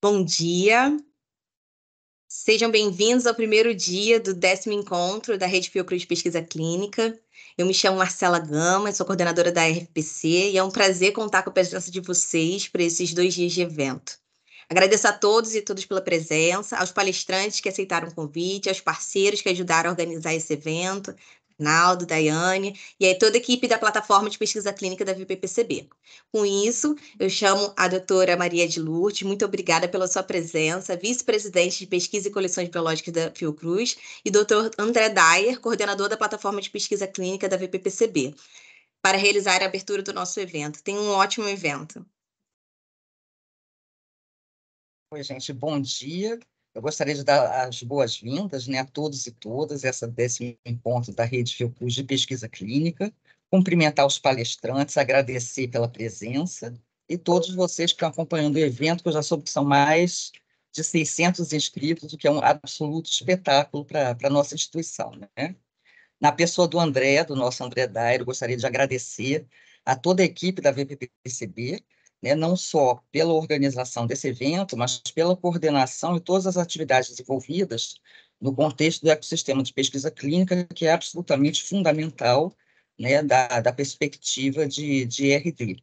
Bom dia. Sejam bem-vindos ao primeiro dia do décimo encontro da Rede Fiocruz Pesquisa Clínica. Eu me chamo Marcela Gama, sou coordenadora da RFPC e é um prazer contar com a presença de vocês para esses dois dias de evento. Agradeço a todos e todas pela presença, aos palestrantes que aceitaram o convite, aos parceiros que ajudaram a organizar esse evento, Naldo, Daiane, e aí toda a equipe da plataforma de pesquisa clínica da VPPCB. Com isso, eu chamo a doutora Maria de Lourdes, muito obrigada pela sua presença, vice-presidente de pesquisa e coleções biológicas da Fiocruz, e doutor André Dyer, coordenador da plataforma de pesquisa clínica da VPPCB, para realizar a abertura do nosso evento. Tem um ótimo evento. Oi, gente, bom dia. Eu gostaria de dar as boas-vindas né, a todos e todas essa décimo encontro da Rede Fiocruz de Pesquisa Clínica, cumprimentar os palestrantes, agradecer pela presença e todos vocês que estão acompanhando o evento, que eu já soube que são mais de 600 inscritos, o que é um absoluto espetáculo para a nossa instituição. Né? Na pessoa do André, do nosso André Dairo, gostaria de agradecer a toda a equipe da VPPCB, né, não só pela organização desse evento, mas pela coordenação e todas as atividades envolvidas no contexto do ecossistema de pesquisa clínica, que é absolutamente fundamental né, da, da, perspectiva de, de RD.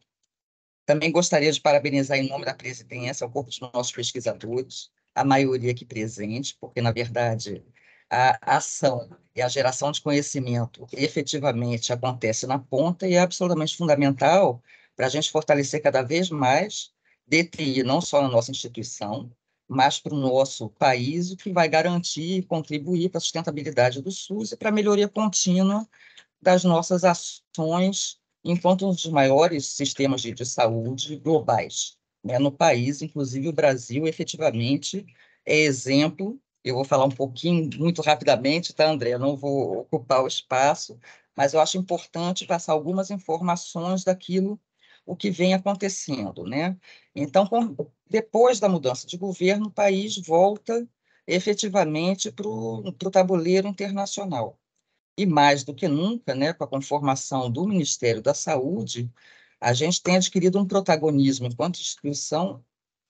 Também gostaria de parabenizar em nome da presidência o corpo de nossos pesquisadores, a maioria aqui presente, porque, na verdade, a ação e a geração de conhecimento efetivamente acontece na ponta e é absolutamente fundamental para a gente fortalecer cada vez mais DTI, não só na nossa instituição, mas para o nosso país, o que vai garantir e contribuir para a sustentabilidade do SUS e para a melhoria contínua das nossas ações enquanto um dos maiores sistemas de, de saúde globais né, no país, inclusive o Brasil, efetivamente, é exemplo. Eu vou falar um pouquinho, muito rapidamente, tá, André? Eu não vou ocupar o espaço, mas eu acho importante passar algumas informações daquilo o que vem acontecendo. Né? Então, com, depois da mudança de governo, o país volta efetivamente para o tabuleiro internacional. E mais do que nunca, né, com a conformação do Ministério da Saúde, a gente tem adquirido um protagonismo enquanto instituição.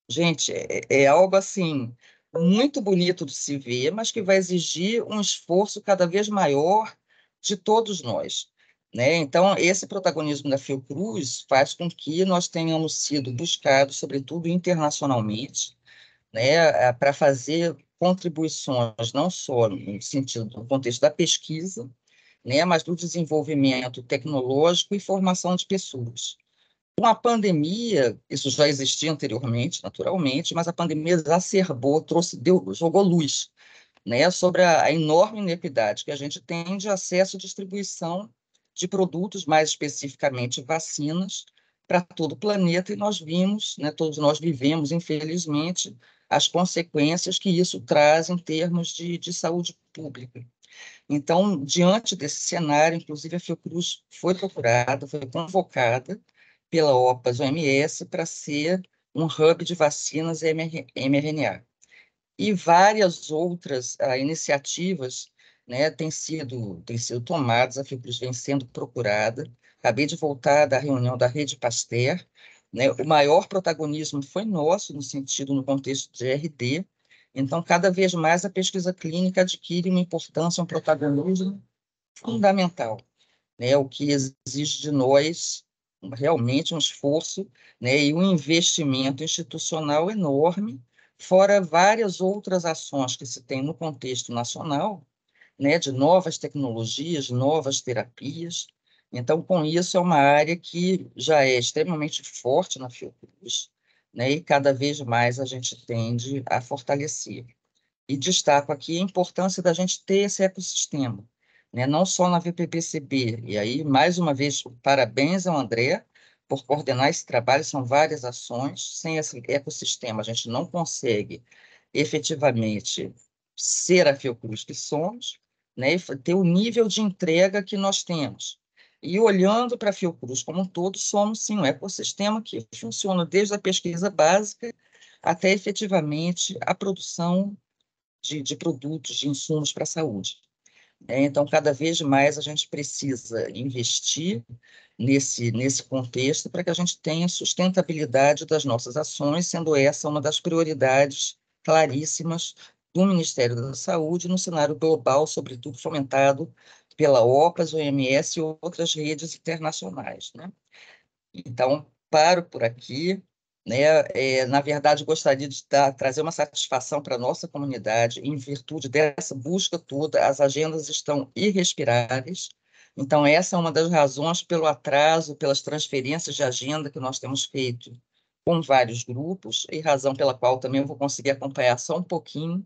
Gente, é, é algo assim muito bonito de se ver, mas que vai exigir um esforço cada vez maior de todos nós. Né? Então, esse protagonismo da Fiocruz faz com que nós tenhamos sido buscados, sobretudo internacionalmente, né, para fazer contribuições não só no sentido do contexto da pesquisa, né, mas do desenvolvimento tecnológico e formação de pessoas. Com a pandemia, isso já existia anteriormente, naturalmente, mas a pandemia exacerbou, trouxe, deu, jogou luz né, sobre a, a enorme inequidade que a gente tem de acesso e distribuição de produtos, mais especificamente vacinas, para todo o planeta, e nós vimos, né, todos nós vivemos, infelizmente, as consequências que isso traz em termos de, de saúde pública. Então, diante desse cenário, inclusive a Fiocruz foi procurada, foi convocada pela OPAS OMS para ser um hub de vacinas mRNA. E várias outras ah, iniciativas né, tem sido, tem sido tomadas, a Fiocruz vem sendo procurada. Acabei de voltar da reunião da Rede Pasteur, né, o maior protagonismo foi nosso, no sentido, no contexto de RD, então cada vez mais a pesquisa clínica adquire uma importância, um protagonismo fundamental, né, o que exige de nós realmente um esforço né, e um investimento institucional enorme, fora várias outras ações que se tem no contexto nacional, né, de novas tecnologias, novas terapias. Então, com isso, é uma área que já é extremamente forte na Fiocruz, né, e cada vez mais a gente tende a fortalecer. E destaco aqui a importância da gente ter esse ecossistema, né, não só na VPPCB. E aí, mais uma vez, parabéns ao André por coordenar esse trabalho, são várias ações. Sem esse ecossistema, a gente não consegue efetivamente ser a Fiocruz que somos, né, ter o nível de entrega que nós temos. E olhando para a Fiocruz como um todo, somos sim um ecossistema que funciona desde a pesquisa básica até efetivamente a produção de, de produtos, de insumos para a saúde. É, então, cada vez mais a gente precisa investir nesse, nesse contexto para que a gente tenha sustentabilidade das nossas ações, sendo essa uma das prioridades claríssimas do Ministério da Saúde no cenário global, sobretudo fomentado pela OCAS, OMS e outras redes internacionais. Né? Então, paro por aqui. Né? É, na verdade, gostaria de dar, trazer uma satisfação para a nossa comunidade. Em virtude dessa busca toda, as agendas estão irrespiráveis. Então, essa é uma das razões pelo atraso, pelas transferências de agenda que nós temos feito com vários grupos, e razão pela qual também eu vou conseguir acompanhar só um pouquinho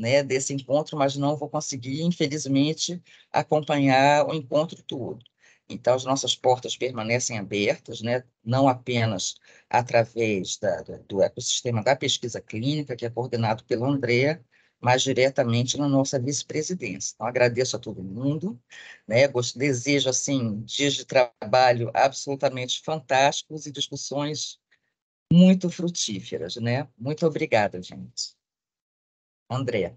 né, desse encontro, mas não vou conseguir, infelizmente, acompanhar o encontro todo. Então, as nossas portas permanecem abertas, né, não apenas através da, do ecossistema da pesquisa clínica, que é coordenado pelo André, mas diretamente na nossa vice-presidência. Então, agradeço a todo mundo, né? desejo, assim, dias de trabalho absolutamente fantásticos e discussões muito frutíferas, né? Muito obrigada, gente. André.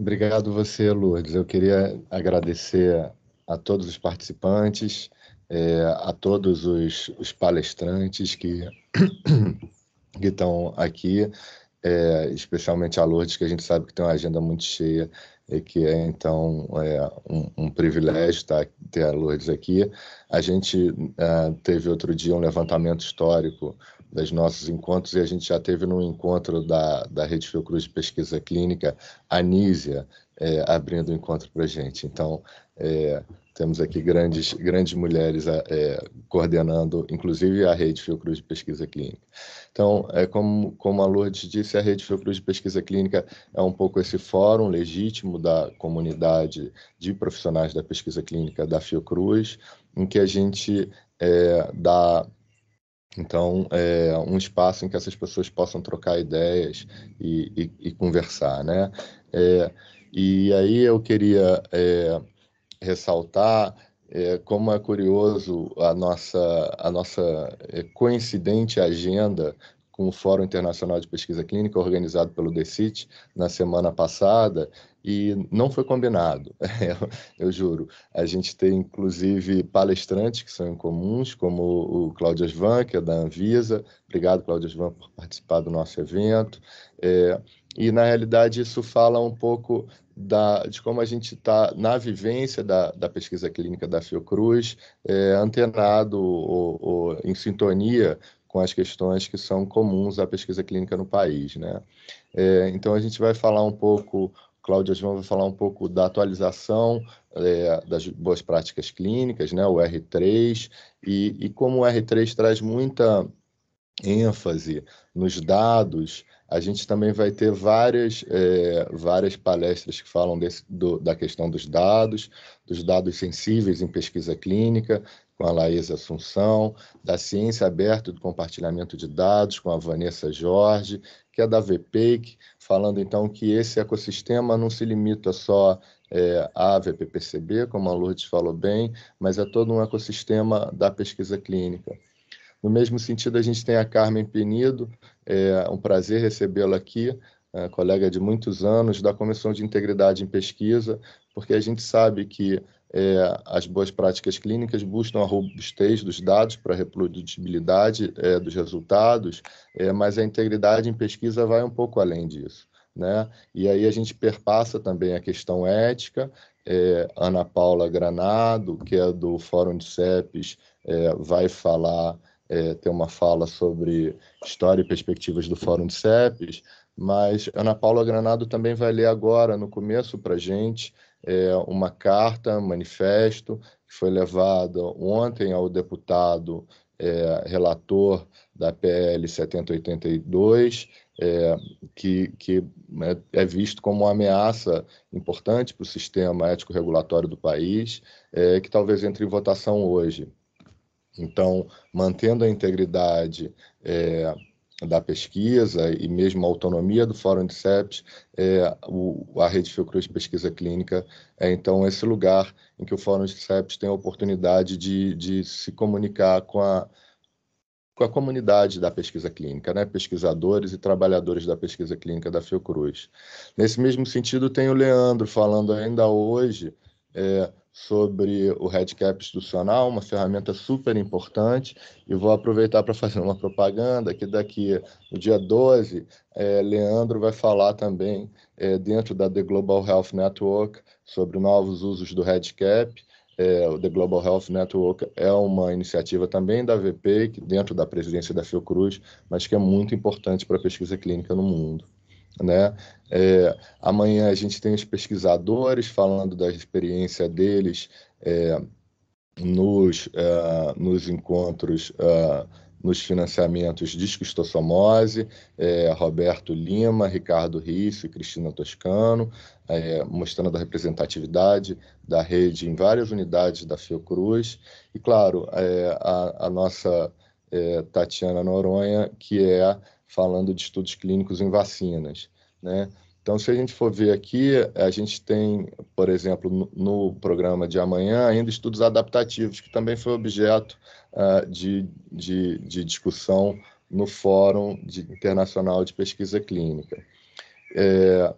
Obrigado você, Lourdes. Eu queria agradecer a todos os participantes, é, a todos os, os palestrantes que estão aqui, é, especialmente a Lourdes, que a gente sabe que tem uma agenda muito cheia e que é então é um, um, privilégio estar ter a Lourdes aqui. A gente uh, teve outro dia um levantamento histórico dos nossos encontros e a gente já teve num encontro da, da Rede Fiocruz de Pesquisa Clínica, a Nízia, é, abrindo o um encontro para a gente. Então, é, temos aqui grandes, grandes mulheres é, coordenando, inclusive, a rede Fiocruz de Pesquisa Clínica. Então, é como, como a Lourdes disse, a rede Fiocruz de Pesquisa Clínica é um pouco esse fórum legítimo da comunidade de profissionais da pesquisa clínica da Fiocruz, em que a gente é, dá então, é um espaço em que essas pessoas possam trocar ideias e, e, e conversar, né? É, e aí eu queria é, ressaltar é, como é curioso a nossa, a nossa é, coincidente agenda com o Fórum Internacional de Pesquisa Clínica, organizado pelo DECIT na semana passada, e não foi combinado, eu, juro. A gente tem, inclusive, palestrantes que são incomuns, como o, o Cláudio Asvan, que é da Anvisa. Obrigado, Cláudio Asvan, por participar do nosso evento. É, e, na realidade, isso fala um pouco da, de como a gente está na vivência da, da pesquisa clínica da Fiocruz, é, antenado ou, ou em sintonia com as questões que são comuns à pesquisa clínica no país. Né? É, então, a gente vai falar um pouco, Cláudio João vai falar um pouco da atualização é, das boas práticas clínicas, né? o R3, e, e como o R3 traz muita ênfase nos dados a gente também vai ter várias, é, várias palestras que falam desse, do, da questão dos dados, dos dados sensíveis em pesquisa clínica, com a Laís Assunção, da ciência aberta do compartilhamento de dados, com a Vanessa Jorge, que é da VPEIC, falando então que esse ecossistema não se limita só é, à VPPCB, como a Lourdes falou bem, mas é todo um ecossistema da pesquisa clínica. No mesmo sentido, a gente tem a Carmen Penido é um prazer recebê-lo aqui, é colega de muitos anos, da Comissão de Integridade em Pesquisa, porque a gente sabe que é, as boas práticas clínicas buscam a robustez dos dados para a reprodutibilidade é, dos resultados, é, mas a integridade em pesquisa vai um pouco além disso. Né? E aí a gente perpassa também a questão ética. É, Ana Paula Granado, que é do Fórum de CEPES, é, vai falar é, uma fala sobre história e perspectivas do Fórum de CEPES, mas Ana Paula Granado também vai ler agora, no começo, para a gente, é, uma carta, um manifesto, que foi levada ontem ao deputado é, relator da PL 7082, é, que, que né, é visto como uma ameaça importante para o sistema ético-regulatório do país, é, que talvez entre em votação hoje. Então, mantendo a integridade é, da pesquisa e mesmo a autonomia do Fórum de CEPES, é, o, a Rede Fiocruz Pesquisa Clínica é então esse lugar em que o Fórum de CEPES tem a oportunidade de, de se comunicar com a, com a comunidade da pesquisa clínica, né? pesquisadores e trabalhadores da pesquisa clínica da Fiocruz. Nesse mesmo sentido, tem o Leandro falando ainda hoje é, sobre o Redcap institucional, uma ferramenta super importante, e vou aproveitar para fazer uma propaganda que daqui no dia 12, é, Leandro vai falar também é, dentro da The Global Health Network sobre novos usos do Redcap. É, o The Global Health Network é uma iniciativa também da VP, dentro da presidência da Fiocruz, mas que é muito importante para a pesquisa clínica no mundo né? É, amanhã a gente tem os pesquisadores falando da experiência deles é, nos, é, nos encontros, é, nos financiamentos de esquistossomose, é, Roberto Lima, Ricardo Risso e Cristina Toscano, é, mostrando a representatividade da rede em várias unidades da Fiocruz. E, claro, é, a, a, nossa Tatiana Noronha, que é falando de estudos clínicos em vacinas, né? Então, se a gente for ver aqui, a gente tem, por exemplo, no, programa de amanhã, ainda estudos adaptativos, que também foi objeto uh, de, de, de, discussão no Fórum de, Internacional de Pesquisa Clínica. É,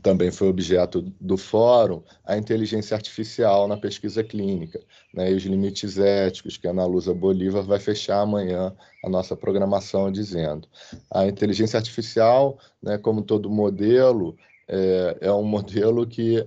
também foi objeto do fórum a inteligência artificial na pesquisa clínica né, e os limites éticos que a Ana Lusa Bolívar vai fechar amanhã a nossa programação dizendo. A inteligência artificial, né, como todo modelo, é, é um modelo que,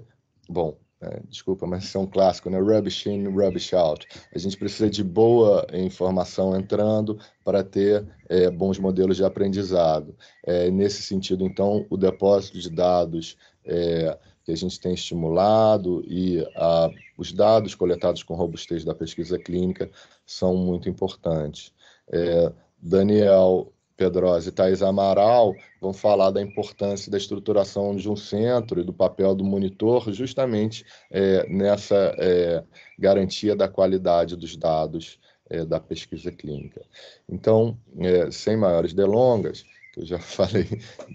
bom, é, desculpa, mas isso é um clássico, né? Rubbish in, rubbish out. A gente precisa de boa informação entrando para ter é, bons modelos de aprendizado. É, nesse sentido, então, o depósito de dados é, que a gente tem estimulado e a, os dados coletados com robustez da pesquisa clínica são muito importantes. É, Daniel, Pedrosa e Thais Amaral vão falar da importância da estruturação de um centro e do papel do monitor, justamente é, nessa é, garantia da qualidade dos dados é, da pesquisa clínica. Então, é, sem maiores delongas, que eu já falei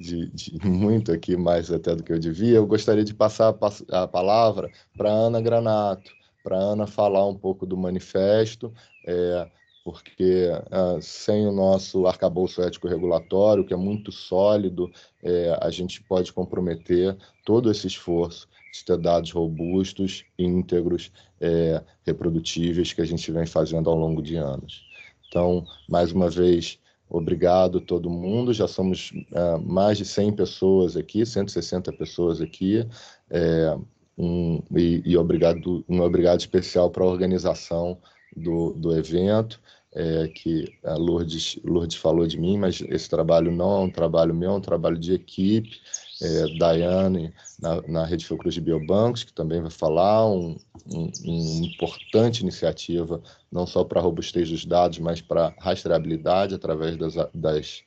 de, de, muito aqui, mais até do que eu devia, eu gostaria de passar a, a palavra para Ana Granato, para Ana falar um pouco do manifesto. É, porque ah, sem o nosso arcabouço ético-regulatório, que é muito sólido, é, a gente pode comprometer todo esse esforço de ter dados robustos, íntegros, é, reprodutíveis, que a gente vem fazendo ao longo de anos. Então, mais uma vez, obrigado todo mundo. Já somos ah, mais de 100 pessoas aqui, 160 pessoas aqui. É, um, e, e obrigado, um obrigado especial para a organização do, do evento, é, que a Lourdes, Lourdes falou de mim, mas esse trabalho não é um trabalho meu, é um trabalho de equipe. É, Daiane, na, na Rede Fiocruz de Biobancos, que também vai falar, uma um, um importante iniciativa, não só para a robustez dos dados, mas para rastreabilidade através das, das,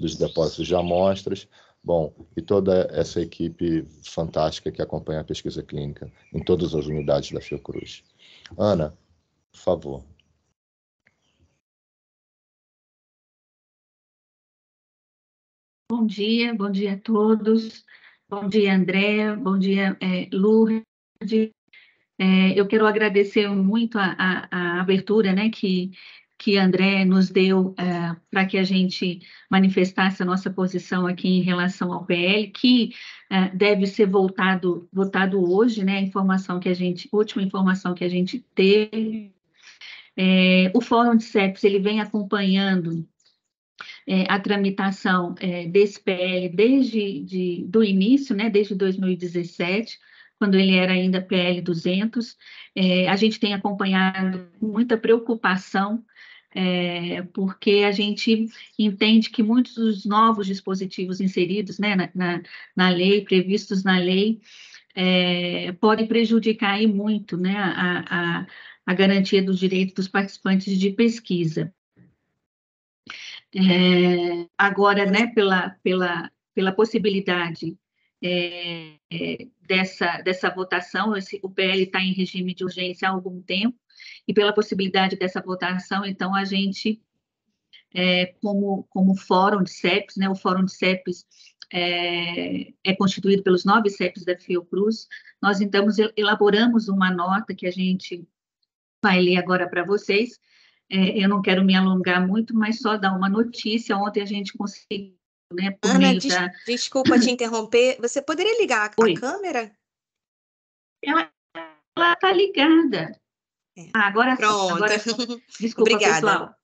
dos depósitos de amostras. Bom, e toda essa equipe fantástica que acompanha a pesquisa clínica em todas as unidades da Fiocruz. Ana, favor Bom dia, bom dia a todos. Bom dia, André. Bom dia, é, Lourdes. É, eu quero agradecer muito a, a, a, abertura né, que, que André nos deu é, para que a gente manifestasse a nossa posição aqui em relação ao PL, que é, deve ser voltado, votado hoje, né? A informação que a gente, última informação que a gente teve é, o Fórum de CEPs, ele vem acompanhando é, a tramitação é, desse PL desde de, do início, né, desde 2017, quando ele era ainda PL 200. É, a gente tem acompanhado com muita preocupação, é, porque a gente entende que muitos dos novos dispositivos inseridos né, na, na, na lei, previstos na lei, é, podem prejudicar aí muito né, a, a a garantia dos direitos dos participantes de pesquisa. É, agora, né, pela, pela, pela possibilidade é, é, dessa, dessa votação, esse, o PL está em regime de urgência há algum tempo, e pela possibilidade dessa votação, então, a gente, é, como, como fórum de CEPs, né, o fórum de CEPs é, é, constituído pelos nove CEPs da Fiocruz, nós então elaboramos uma nota que a gente vai ler agora para vocês. É, eu não quero me alongar muito, mas só dar uma notícia. Ontem a gente conseguiu, né? Ana, des da... desculpa te interromper. Você poderia ligar a câmera? Ela está ligada. É. Ah, agora Pronto. Agora... Desculpa, obrigada. pessoal.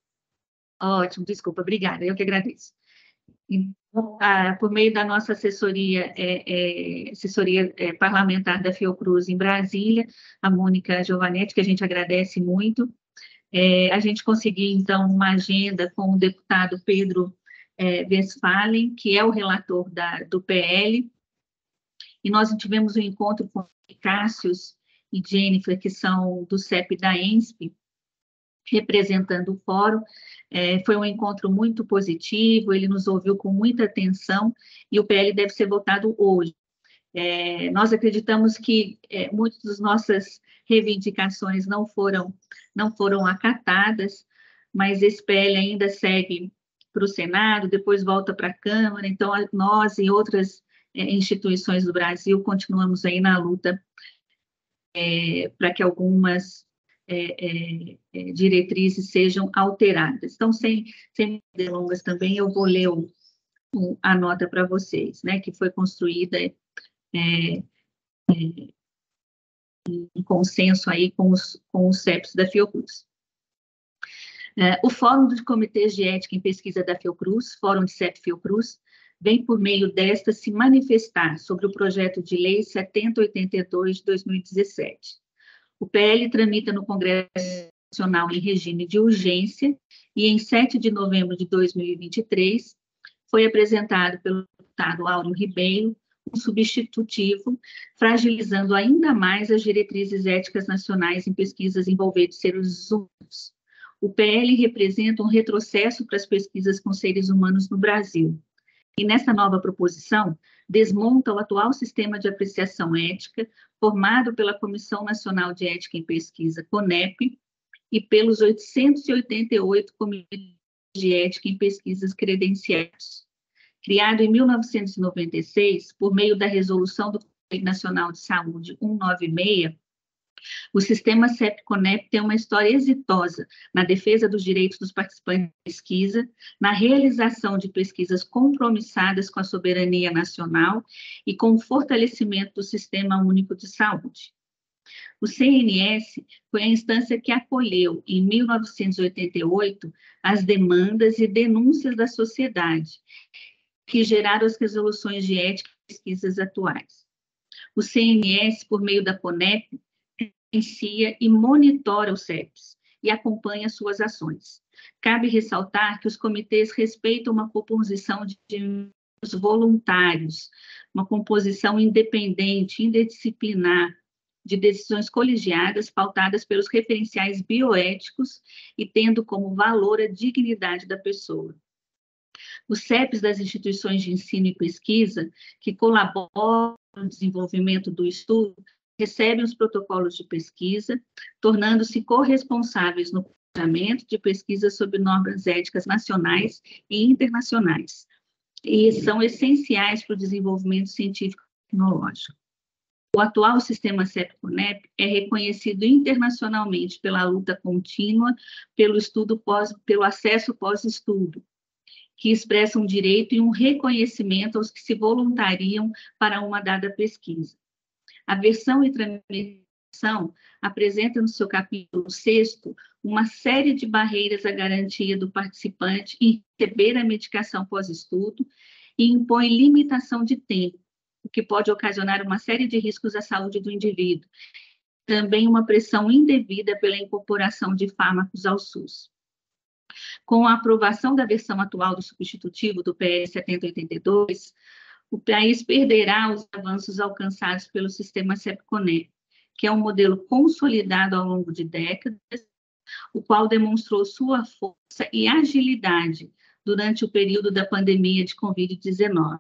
Ótimo, desculpa, obrigada. Eu que agradeço. Ah, por meio da nossa assessoria, é, é, assessoria é, parlamentar da Fiocruz em Brasília, a Mônica Giovanetti, que a gente agradece muito. É, a gente conseguiu, então, uma agenda com o deputado Pedro é, Westphalen, que é o relator da, do PL, e nós tivemos um encontro com Cássius e Jennifer, que são do CEP da ENSP, representando o fórum. É, foi um encontro muito positivo, ele nos ouviu com muita atenção e o PL deve ser votado hoje. É, nós acreditamos que é, muitas das nossas reivindicações não foram, não foram acatadas, mas esse PL ainda segue para o Senado, depois volta para a Câmara, então a, nós e outras é, instituições do Brasil continuamos aí na luta é, para que algumas é, é, é, diretrizes sejam alteradas. Então, sem, sem delongas também, eu vou ler um, um, a nota para vocês, né, que foi construída é, é, em consenso aí com os, com os CEPs da Fiocruz. É, o Fórum dos Comitês de Ética em Pesquisa da Fiocruz, Fórum de CEP Fiocruz, vem por meio desta se manifestar sobre o projeto de lei 7082 de 2017 o PL tramita no Congresso Nacional em regime de urgência e, em 7 de novembro de 2023, foi apresentado pelo deputado Áureo Ribeiro um substitutivo, fragilizando ainda mais as diretrizes éticas nacionais em pesquisas envolvendo seres humanos. O PL representa um retrocesso para as pesquisas com seres humanos no Brasil e, nessa nova proposição, desmonta o atual sistema de apreciação ética formado pela Comissão Nacional de Ética em Pesquisa, CONEP, e pelos 888 comitês de ética em pesquisas credenciados, criado em 1996 por meio da resolução do Conselho Nacional de Saúde 196, o sistema CEP-CONEP tem uma história exitosa na defesa dos direitos dos participantes de pesquisa, na realização de pesquisas compromissadas com a soberania nacional e com o fortalecimento do Sistema Único de Saúde. O CNS foi a instância que acolheu, em 1988, as demandas e denúncias da sociedade, que geraram as resoluções de ética e pesquisas atuais. O CNS, por meio da CONEP, gerencia e monitora o CEPS e acompanha suas ações. Cabe ressaltar que os comitês respeitam uma composição de voluntários, uma composição independente, interdisciplinar, de decisões colegiadas pautadas pelos referenciais bioéticos e tendo como valor a dignidade da pessoa. Os CEPs das instituições de ensino e pesquisa, que colaboram no desenvolvimento do estudo, recebem os protocolos de pesquisa, tornando-se corresponsáveis no planejamento de pesquisas sobre normas éticas nacionais e internacionais, e são essenciais para o desenvolvimento científico e tecnológico. O atual sistema CEP-CONEP é reconhecido internacionalmente pela luta contínua pelo estudo pós, pelo acesso pós-estudo, que expressa um direito e um reconhecimento aos que se voluntariam para uma dada pesquisa. A versão e transmissão apresenta no seu capítulo 6 uma série de barreiras à garantia do participante em receber a medicação pós-estudo e impõe limitação de tempo, o que pode ocasionar uma série de riscos à saúde do indivíduo. Também uma pressão indevida pela incorporação de fármacos ao SUS. Com a aprovação da versão atual do substitutivo do PS 7082, o país perderá os avanços alcançados pelo sistema CEPCONET, que é um modelo consolidado ao longo de décadas, o qual demonstrou sua força e agilidade durante o período da pandemia de Covid-19,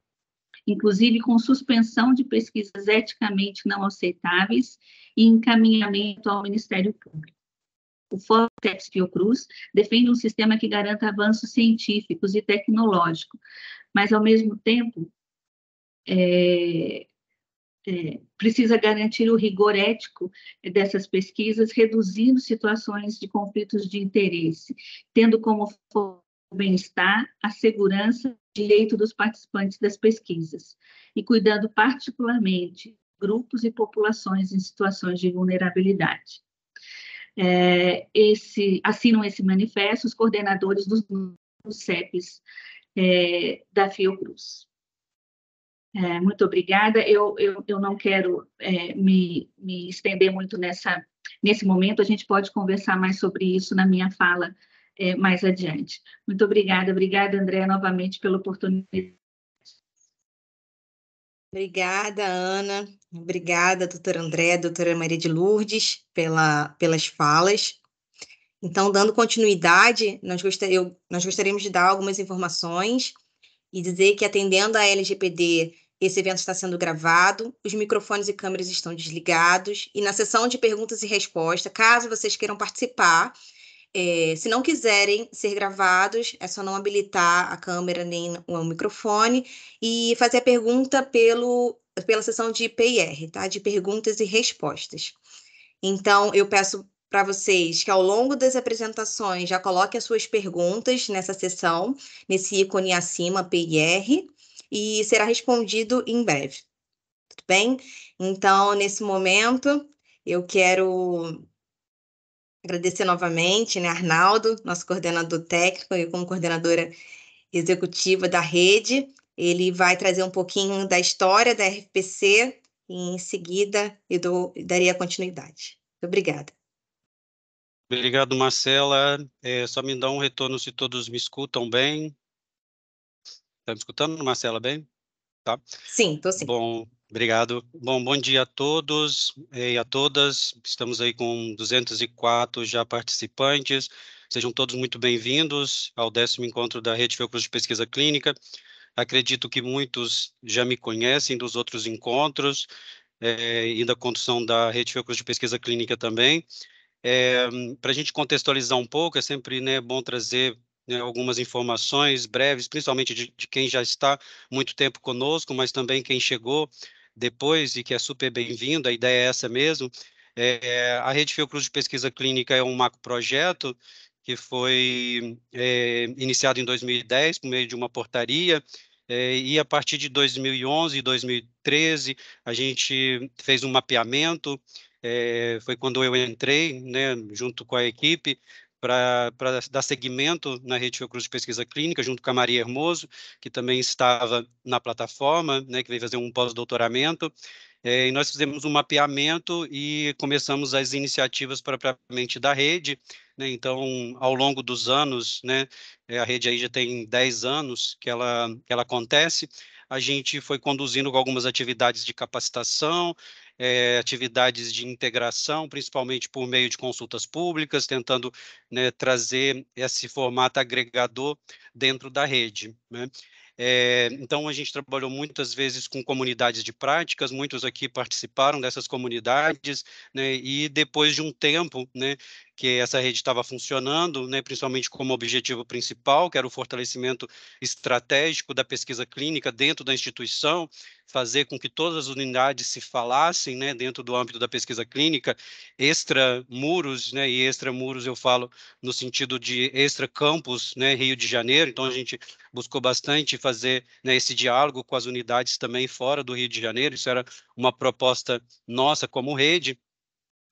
inclusive com suspensão de pesquisas eticamente não aceitáveis e encaminhamento ao Ministério Público. O Fortex Fiocruz defende um sistema que garanta avanços científicos e tecnológicos, mas, ao mesmo tempo, é, é, precisa garantir o rigor ético dessas pesquisas, reduzindo situações de conflitos de interesse, tendo como foco o bem-estar, a segurança e direito dos participantes das pesquisas, e cuidando particularmente grupos e populações em situações de vulnerabilidade. É, esse, assinam esse manifesto os coordenadores dos, dos CEPs é, da Fiocruz. É, muito obrigada. Eu, eu, eu não quero é, me, me estender muito nessa, nesse momento, a gente pode conversar mais sobre isso na minha fala é, mais adiante. Muito obrigada. Obrigada, André novamente pela oportunidade. Obrigada, Ana. Obrigada, doutora André, doutora Maria de Lourdes, pela, pelas falas. Então, dando continuidade, nós, gostar, eu, nós gostaríamos de dar algumas informações e dizer que, atendendo à LGPD, esse evento está sendo gravado, os microfones e câmeras estão desligados, e na sessão de perguntas e respostas, caso vocês queiram participar, é, se não quiserem ser gravados, é só não habilitar a câmera nem o microfone e fazer a pergunta pelo, pela sessão de PIR, tá? De perguntas e respostas. Então, eu peço para vocês que ao longo das apresentações já coloque as suas perguntas nessa seção, nesse ícone acima, PIR, e será respondido em breve. Tudo bem? Então, nesse momento, eu quero agradecer novamente, né, Arnaldo, nosso coordenador técnico e como coordenadora executiva da rede. Ele vai trazer um pouquinho da história da RPC e em seguida eu dou, daria continuidade. Obrigada. Obrigado, Marcela. É, só me dá um retorno se todos me escutam bem. Está me escutando, Marcela, bem? Tá. Sim, estou sim. Bom, obrigado. Bom, bom dia a todos é, e a todas. Estamos aí com 204 já participantes. Sejam todos muito bem-vindos ao décimo encontro da Rede Fiocruz de Pesquisa Clínica. Acredito que muitos já me conhecem dos outros encontros é, e da condução da Rede Fiocruz de Pesquisa Clínica também. É, eh, Para a gente contextualizar um pouco, é sempre né, bom trazer né, algumas informações breves, principalmente de, de quem já está muito tempo conosco, mas também quem chegou depois e que é super bem-vindo, a ideia é essa mesmo. É, a Rede Fiocruz de Pesquisa Clínica é um macroprojeto que foi é, iniciado em 2010 por meio de uma portaria é, e a partir de 2011 e 2013 a gente fez um mapeamento é, foi quando eu entrei, né, junto com a equipe, para dar seguimento na Rede Fiocruz de Pesquisa Clínica, junto com a Maria Hermoso, que também estava na plataforma, né, que veio fazer um pós-doutoramento. É, e nós fizemos um mapeamento e começamos as iniciativas propriamente da rede. Né? Então, ao longo dos anos, né, eh, a rede aí já tem 10 anos que ela, que ela acontece, a gente foi conduzindo algumas atividades de capacitação, é, atividades de integração, principalmente por meio de consultas públicas, tentando né, trazer esse formato agregador dentro da rede. Né? É, então, a gente trabalhou muitas vezes com comunidades de práticas, muitos aqui participaram dessas comunidades, né, e depois de um tempo, né, que essa rede estava funcionando, né, principalmente como objetivo principal, que era o fortalecimento estratégico da pesquisa clínica dentro da instituição, fazer com que todas as unidades se falassem né, dentro do âmbito da pesquisa clínica, extramuros, né, e extramuros eu falo no sentido de extracampus, né, Rio de Janeiro, então a gente buscou bastante fazer né, esse diálogo com as unidades também fora do Rio de Janeiro, isso era uma proposta nossa como rede,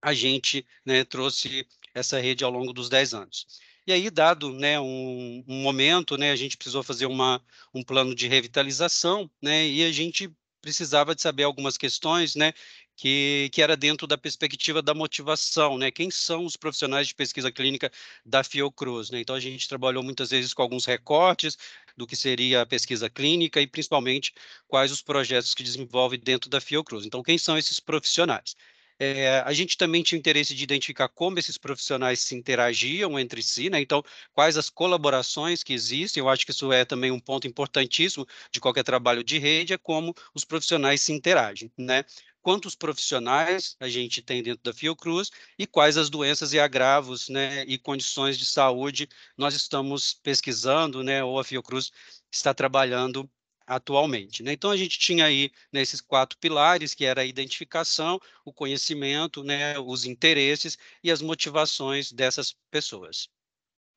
a gente né, trouxe essa rede ao longo dos 10 anos. E aí, dado né, um, um, momento, né, a gente precisou fazer uma, um plano de revitalização, né, e a gente precisava de saber algumas questões, né, que, que era dentro da perspectiva da motivação, né, quem são os profissionais de pesquisa clínica da Fiocruz, né, então a gente trabalhou muitas vezes com alguns recortes do que seria a pesquisa clínica e principalmente quais os projetos que desenvolve dentro da Fiocruz, então quem são esses profissionais? É, a gente também tinha o interesse de identificar como esses profissionais se interagiam entre si, né? Então, quais as colaborações que existem. Eu acho que isso é também um ponto importantíssimo de qualquer trabalho de rede, é como os profissionais se interagem, né? Quantos profissionais a gente tem dentro da Fiocruz e quais as doenças e agravos, né? E condições de saúde nós estamos pesquisando, né? Ou a Fiocruz está trabalhando atualmente. Né? Então, a gente tinha aí nesses né, quatro pilares, que era a identificação, o conhecimento, né, os interesses e as motivações dessas pessoas.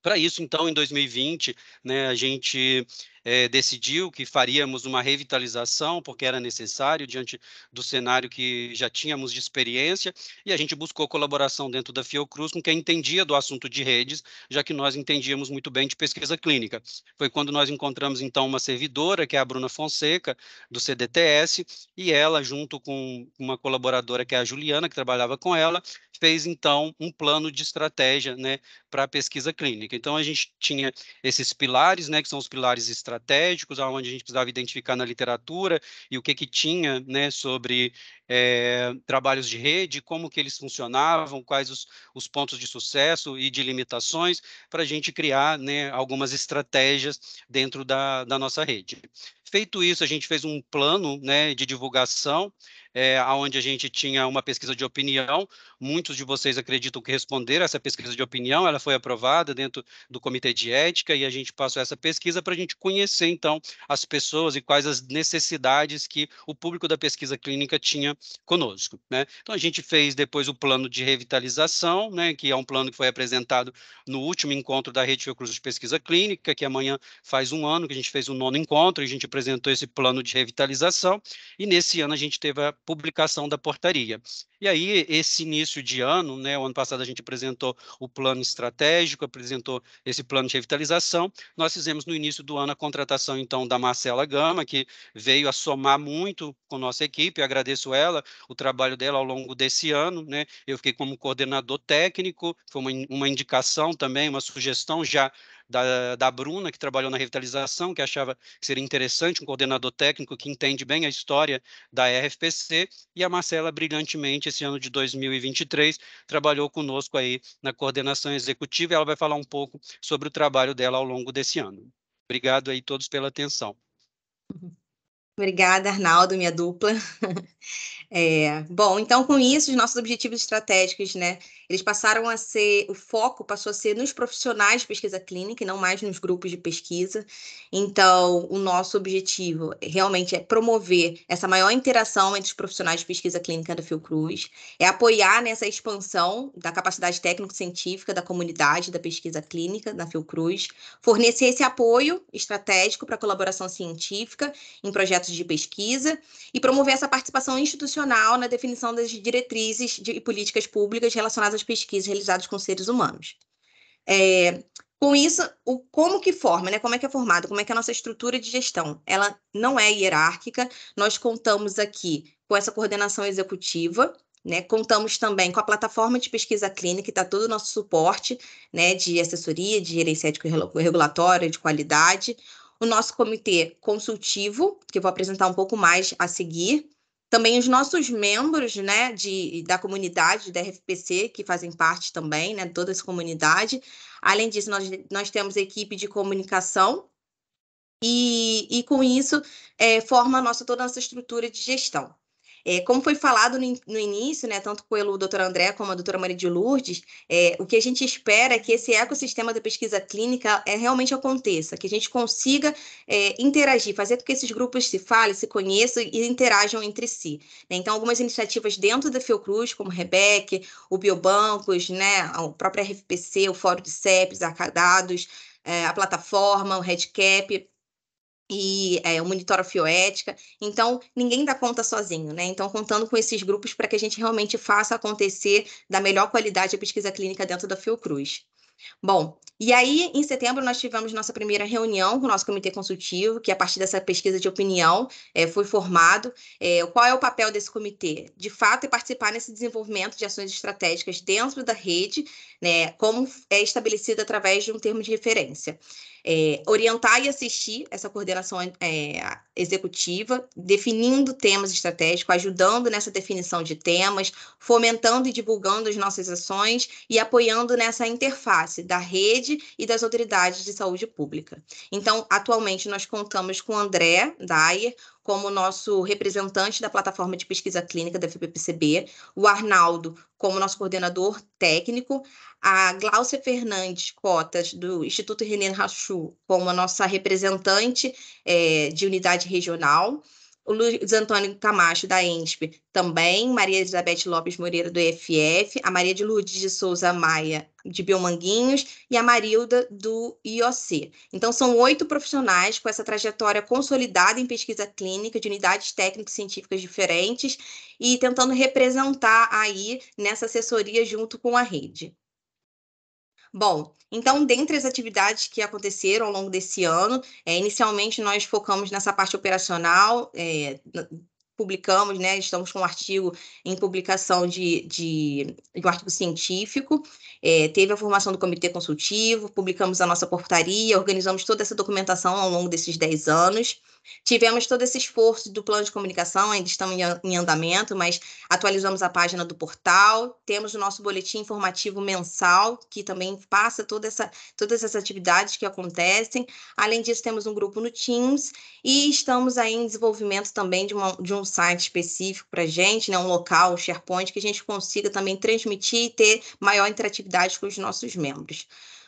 Para isso, então, em 2020, né, a gente eh, decidiu que faríamos uma revitalização, porque era necessário diante do cenário que já tínhamos de experiência, e a gente buscou colaboração dentro da Fiocruz com quem entendia do assunto de redes, já que nós entendíamos muito bem de pesquisa clínica. Foi quando nós encontramos, então, uma servidora, que é a Bruna Fonseca, do CDTS, e ela, junto com uma colaboradora, que é a Juliana, que trabalhava com ela, fez, então, um plano de estratégia né, para a pesquisa clínica. Então, a gente tinha esses pilares, né, que são os pilares estratégicos, estratégicos, onde a gente precisava identificar na literatura e o que que tinha né, sobre é, trabalhos de rede, como que eles funcionavam, quais os, os pontos de sucesso e de limitações, para a gente criar né, algumas estratégias dentro da, da nossa rede. Feito isso, a gente fez um plano né, de divulgação, é, eh, onde a gente tinha uma pesquisa de opinião. Muitos de vocês acreditam que responderam essa pesquisa de opinião, ela foi aprovada dentro do Comitê de Ética e a gente passou essa pesquisa para a gente conhecer, então, as pessoas e quais as necessidades que o público da pesquisa clínica tinha conosco. Né? Então, a gente fez depois o plano de revitalização, né, que é um plano que foi apresentado no último encontro da Rede Fiocruz de Pesquisa Clínica, que amanhã faz um ano que a gente fez o nono encontro e a gente apresentou apresentou esse plano de revitalização, e nesse ano a gente teve a publicação da portaria. E aí, esse início de ano, né, o ano passado a gente apresentou o plano estratégico, apresentou esse plano de revitalização, nós fizemos no início do ano a contratação, então, da Marcela Gama, que veio a somar muito com nossa equipe, Eu agradeço ela, o trabalho dela ao longo desse ano, né, eu fiquei como coordenador técnico, foi uma, uma indicação também, uma sugestão já da, da Bruna, que trabalhou na revitalização, que achava que seria interessante um coordenador técnico que entende bem a história da RFPC, e a Marcela, brilhantemente, esse ano de 2023, trabalhou conosco aí na coordenação executiva, e ela vai falar um pouco sobre o trabalho dela ao longo desse ano. Obrigado aí todos pela atenção. Obrigada, Arnaldo, minha dupla. É, bom, então com isso, os nossos objetivos estratégicos, né, eles passaram a ser, o foco passou a ser nos profissionais de pesquisa clínica e não mais nos grupos de pesquisa. Então, o nosso objetivo é realmente é promover essa maior interação entre os profissionais de pesquisa clínica da Fiocruz, é apoiar nessa expansão da capacidade técnico-científica da comunidade da pesquisa clínica na Fiocruz, fornecer esse apoio estratégico para a colaboração científica em projetos de pesquisa e promover essa participação institucional na definição das diretrizes e políticas públicas relacionadas de pesquisas realizadas com seres humanos. É, com isso, o, como que forma, né? Como é que é formado? Como é que é a nossa estrutura de gestão? Ela não é hierárquica. Nós contamos aqui com essa coordenação executiva, né, contamos também com a plataforma de pesquisa clínica, que está todo o nosso suporte né, de assessoria, de gerência ético-regulatória, de qualidade. O nosso comitê consultivo, que eu vou apresentar um pouco mais a seguir. Também os nossos membros né, de, da comunidade da RFPC, que fazem parte também, né, toda essa comunidade. Além disso, nós, nós temos equipe de comunicação e, e com isso é, forma a nossa, toda a nossa estrutura de gestão. É, como foi falado no, no, início, né, tanto pelo Dr. André como a doutora Maria de Lourdes, é, o que a gente espera é que esse ecossistema da pesquisa clínica é, realmente aconteça, que a gente consiga é, interagir, fazer com que esses grupos se falem, se conheçam e interajam entre si. Né? Então, algumas iniciativas dentro da Fiocruz, como o Rebec, o Biobancos, né, próprio RFPC, o Fórum de CEPs, Arcadados, é, a plataforma, o Redcap, e é, eh, monitora fioética. Então, ninguém dá conta sozinho, né? Então, contando com esses grupos para que a gente realmente faça acontecer da melhor qualidade a pesquisa clínica dentro da Fiocruz. Bom, e aí, em setembro, nós tivemos nossa primeira reunião com o nosso comitê consultivo, que a partir dessa pesquisa de opinião é, foi formado. É, qual é o papel desse comitê? De fato, é participar nesse desenvolvimento de ações estratégicas dentro da rede, né, como é estabelecido através de um termo de referência é, orientar e assistir essa coordenação é, é, executiva, definindo temas estratégicos, ajudando nessa definição de temas, fomentando e divulgando as nossas ações e apoiando nessa interface da rede e das autoridades de saúde pública. Então, atualmente nós contamos com o André Dyer, como nosso representante da plataforma de pesquisa clínica da FPPCB, o Arnaldo como nosso coordenador técnico, a Gláucia Fernandes Cotas, do Instituto René Rachu, como a nossa representante é, de unidade regional, o Luiz Antônio Camacho, da ENSP, também, Maria Elizabeth Lopes Moreira, do EFF, a Maria de Lourdes de Souza Maia, de Biomanguinhos, e a Marilda, do IOC. Então, são oito profissionais com essa trajetória consolidada em pesquisa clínica, de unidades técnicas científicas diferentes, e tentando representar aí nessa assessoria junto com a rede. Bom, então, dentre as atividades que aconteceram ao longo desse ano, é, inicialmente nós focamos nessa parte operacional, é, publicamos, né, estamos com um artigo em publicação de, de, de um artigo científico, é, teve a formação do comitê consultivo, publicamos a nossa portaria, organizamos toda essa documentação ao longo desses 10 anos, tivemos todo esse esforço do plano de comunicação, ainda estamos em, andamento, mas atualizamos a página do portal, temos o nosso boletim informativo mensal, que também passa toda essa, todas essas atividades que acontecem, além disso temos um grupo no Teams e estamos aí em desenvolvimento também de, uma, de um um site específico para a gente, né, um local, SharePoint, que a gente consiga também transmitir e ter maior interatividade com os nossos membros.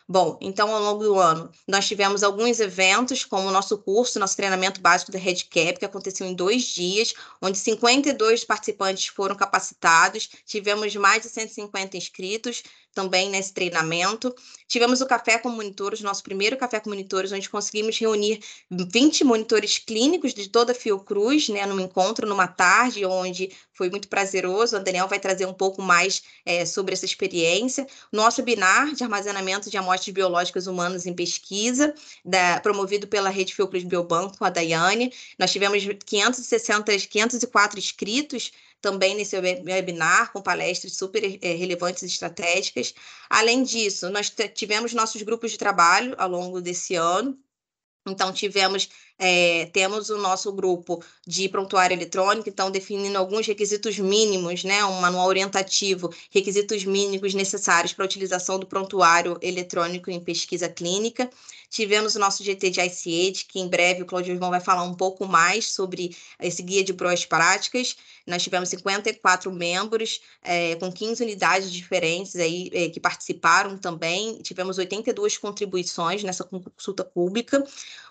Bom, então ao longo do ano, nós tivemos alguns eventos, como o nosso curso, nosso treinamento básico da RedCap, que aconteceu em dois dias, onde 52 participantes foram capacitados, tivemos mais de 150 inscritos também nesse treinamento. Tivemos o Café com Monitores, nosso primeiro Café com Monitores, onde conseguimos reunir 20 monitores clínicos de toda a Fiocruz, né, num encontro, numa tarde, onde foi muito prazeroso. O Daniel vai trazer um pouco mais é, sobre essa experiência. Nosso binar de armazenamento de amostras biológicas humanas em pesquisa, da, promovido pela Rede Fiocruz Biobanco, a Daiane. Nós tivemos 560, 504 inscritos também nesse webinar, com palestras super é, relevantes e estratégicas. Além disso, nós tivemos nossos grupos de trabalho ao longo desse ano, então, tivemos, é, temos o nosso grupo de prontuário eletrônico, então, definindo alguns requisitos mínimos, né, um manual orientativo, requisitos mínimos necessários para a utilização do prontuário eletrônico em pesquisa clínica. Tivemos o nosso GT de ICED, que em breve o Claudio Irmão vai falar um pouco mais sobre esse guia de boas práticas. Nós tivemos 54 membros, é, com 15 unidades diferentes aí, é, que participaram também. Tivemos 82 contribuições nessa consulta pública.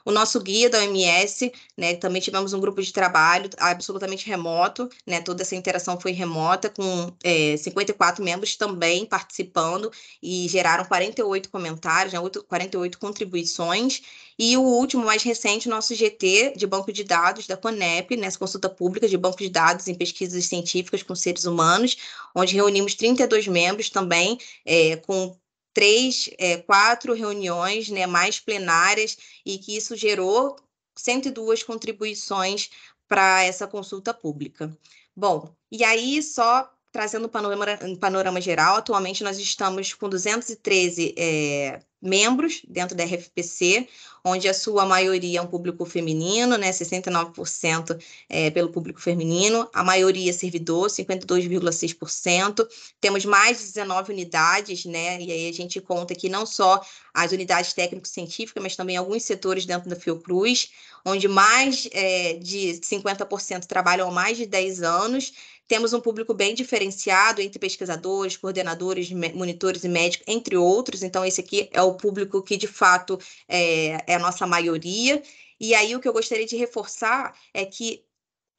O nosso guia da OMS, né, também tivemos um grupo de trabalho absolutamente remoto, né, toda essa interação foi remota, com é, 54 membros também participando e geraram 48 comentários, né, 48 contribuições. E o último, mais recente, nosso GT de banco de dados da CONEP, nessa né, consulta pública de banco de dados em pesquisas científicas com seres humanos, onde reunimos 32 membros também, é, com três, é, quatro reuniões, né, mais plenárias, e que isso gerou 102 contribuições para essa consulta pública. Bom, e aí só trazendo um panorama, um panorama geral, atualmente nós estamos com 213 é, membros dentro da RFPC, onde a sua maioria é um público feminino, né, 69% é, pelo público feminino, a maioria é servidor, 52,6%. Temos mais de 19 unidades, né, e aí a gente conta que não só as unidades técnico-científicas, mas também alguns setores dentro da Fiocruz, onde mais é, de 50% trabalham há mais de 10 anos, temos um público bem diferenciado entre pesquisadores, coordenadores, monitores e médicos, entre outros. Então, esse aqui é o público que, de fato, é, é a nossa maioria. E aí, o que eu gostaria de reforçar é que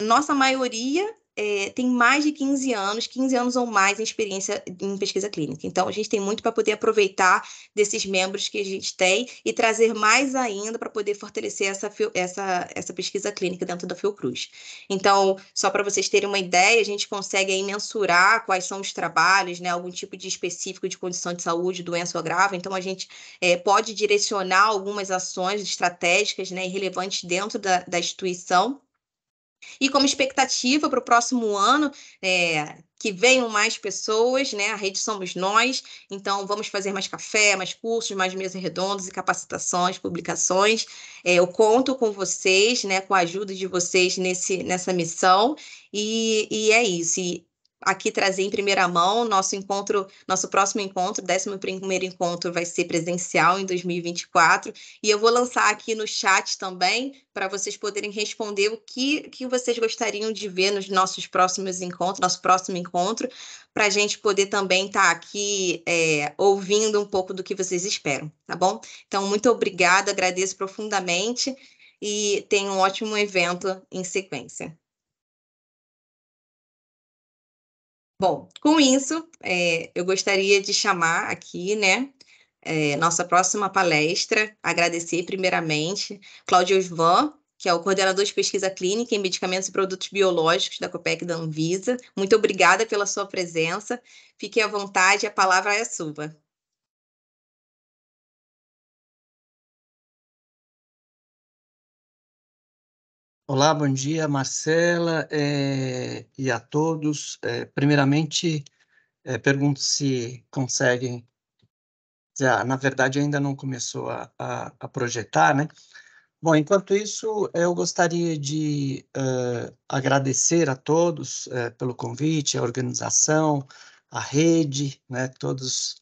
nossa maioria é, tem mais de 15 anos, 15 anos ou mais em experiência em pesquisa clínica. Então, a gente tem muito para poder aproveitar desses membros que a gente tem e trazer mais ainda para poder fortalecer essa, essa, essa pesquisa clínica dentro da Fiocruz. Então, só para vocês terem uma ideia, a gente consegue aí mensurar quais são os trabalhos, né, algum tipo de específico de condição de saúde, doença ou grave. Então, a gente é, pode direcionar algumas ações estratégicas né, e relevantes dentro da, da instituição e como expectativa para o próximo ano, é, que venham mais pessoas, né? A rede somos nós, então vamos fazer mais café, mais cursos, mais mesas redondas e capacitações, publicações. É, eu conto com vocês, né? Com a ajuda de vocês nesse, nessa missão, e, e é isso. E aqui trazer em primeira mão. Nosso encontro, nosso próximo encontro, 11 primeiro encontro, vai ser presencial em 2024. E eu vou lançar aqui no chat também para vocês poderem responder o que, que vocês gostariam de ver nos nossos próximos encontros, nosso próximo encontro, para a gente poder também estar tá aqui é, ouvindo um pouco do que vocês esperam, tá bom? Então, muito obrigada, agradeço profundamente e tenha um ótimo evento em sequência. Bom, com isso, é, eu gostaria de chamar aqui, né, é, nossa próxima palestra, agradecer primeiramente Cláudio Osvan, que é o coordenador de pesquisa clínica em medicamentos e produtos biológicos da COPEC da Anvisa. Muito obrigada pela sua presença. Fique à vontade, a palavra é sua. Olá, bom dia, Marcela é, e a todos. É, primeiramente, é, pergunto se conseguem. Na verdade, ainda não começou a, a, a projetar, né? Bom, enquanto isso, eu gostaria de uh, agradecer a todos uh, pelo convite, a organização, a rede, né? Todos,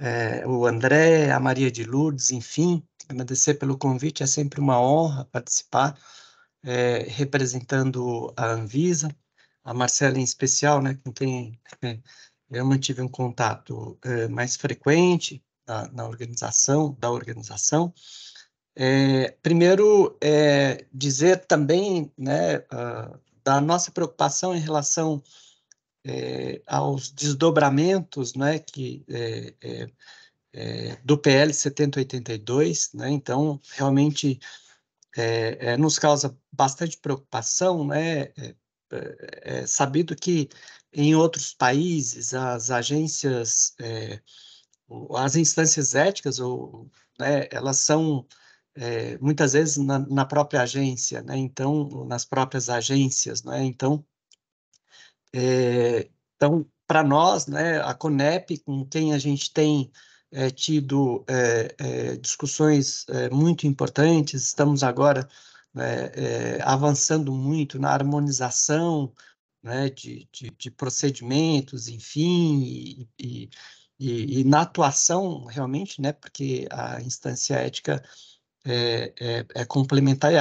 uh, o André, a Maria de Lourdes, enfim, agradecer pelo convite, é sempre uma honra participar é, representando a Anvisa, a Marcela em especial, né, que eu mantive um contato é, mais frequente na, na, organização, da organização. Eh, primeiro, dizer também né, a, ah, da nossa preocupação em relação aos desdobramentos né, que é, do PL 7082, né? Então, realmente é, é, nos causa bastante preocupação, né? É, é, é sabido que em outros países as agências, é, as instâncias éticas, ou, né, elas são muitas vezes na, na, própria agência, né? Então, nas próprias agências, né? Então, então para nós, né, a Conep, com quem a gente tem é, tido é, é discussões é, muito importantes, estamos agora né, é, avançando muito na harmonização né, de, de, de, procedimentos, enfim, e, e, e, na atuação realmente, né, porque a instância ética é, é, é complementar, é,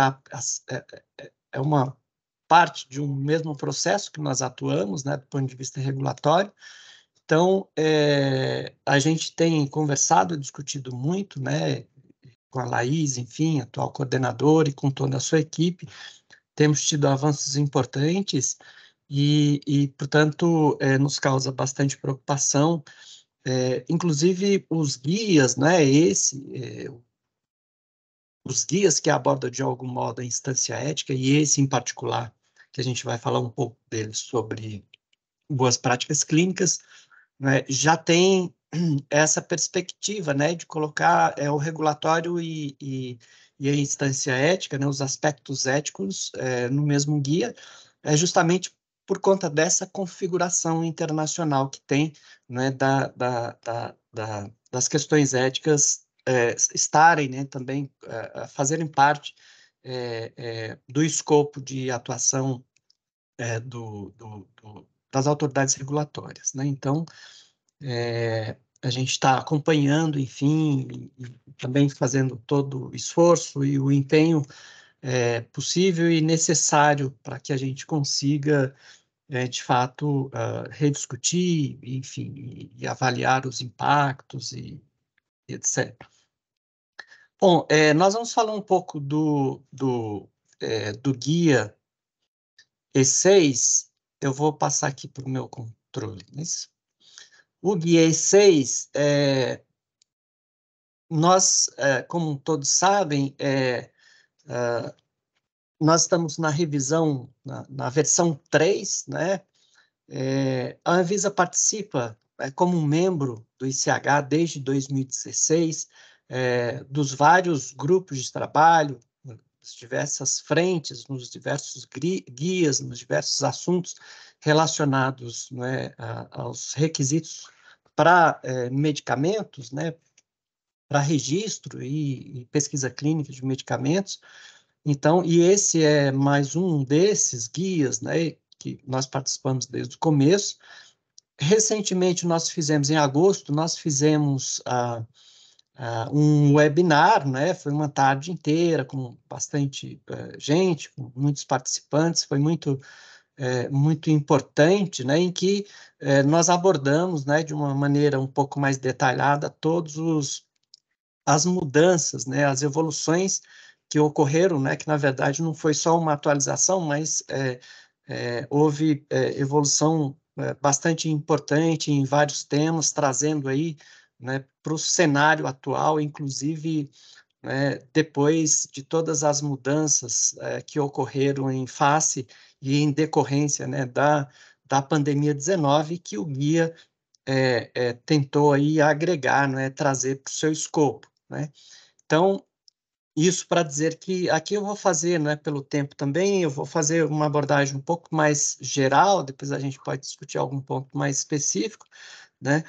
é, uma parte de um mesmo processo que nós atuamos, né, do ponto de vista regulatório, então, é, a gente tem conversado, discutido muito, né, com a Laís, enfim, atual coordenadora e com toda a sua equipe, temos tido avanços importantes e, e portanto, é, nos causa bastante preocupação. É, inclusive, os guias, né, esse, os guias que abordam de algum modo a instância ética, e esse em particular, que a gente vai falar um pouco dele sobre boas práticas clínicas, né, já tem essa perspectiva né, de colocar é, o regulatório e, e, e a instância ética, né, os aspectos éticos é, no mesmo guia, é justamente por conta dessa configuração internacional que tem né, da, da, da, da das questões éticas é, estarem né, também, é, fazerem parte é, é, do escopo de atuação é, do, do das autoridades regulatórias. Né? Então, é, a gente está acompanhando, enfim, e também fazendo todo o esforço e o empenho é, possível e necessário para que a gente consiga, é, de fato, uh, rediscutir, enfim, e, e, avaliar os impactos e, e etc. Bom, é, nós vamos falar um pouco do, do, do guia E6, eu vou passar aqui para o meu controle. o guia 6, é, nós, é, como todos sabem, é, é, nós estamos na revisão, na, na versão 3, né? É, a Anvisa participa é, como membro do ICH desde 2016, dos vários grupos de trabalho, nas diversas frentes, nos diversos guias, nos diversos assuntos relacionados né, aos requisitos para é, medicamentos, né, para registro e, e, pesquisa clínica de medicamentos. Então, e esse é mais um desses guias, né, que nós participamos desde o começo. Recentemente, nós fizemos, em agosto, nós fizemos a. Ah, uh, um webinar, né? Foi uma tarde inteira com bastante uh, gente, com muitos participantes, foi muito é, muito importante, né, em que é, nós abordamos, né, de uma maneira um pouco mais detalhada todos os as mudanças, né, as evoluções que ocorreram, né, que na verdade não foi só uma atualização, mas é, houve evolução bastante importante em vários temas, trazendo aí né, para o cenário atual, inclusive né, depois de todas as mudanças é, que ocorreram em face e em decorrência né, da, da pandemia 19, que o guia é, é, tentou aí agregar, né, trazer para o seu escopo. Né? Então, isso para dizer que aqui eu vou fazer, né, pelo tempo também, eu vou fazer uma abordagem um pouco mais geral, depois a gente pode discutir algum ponto mais específico, né?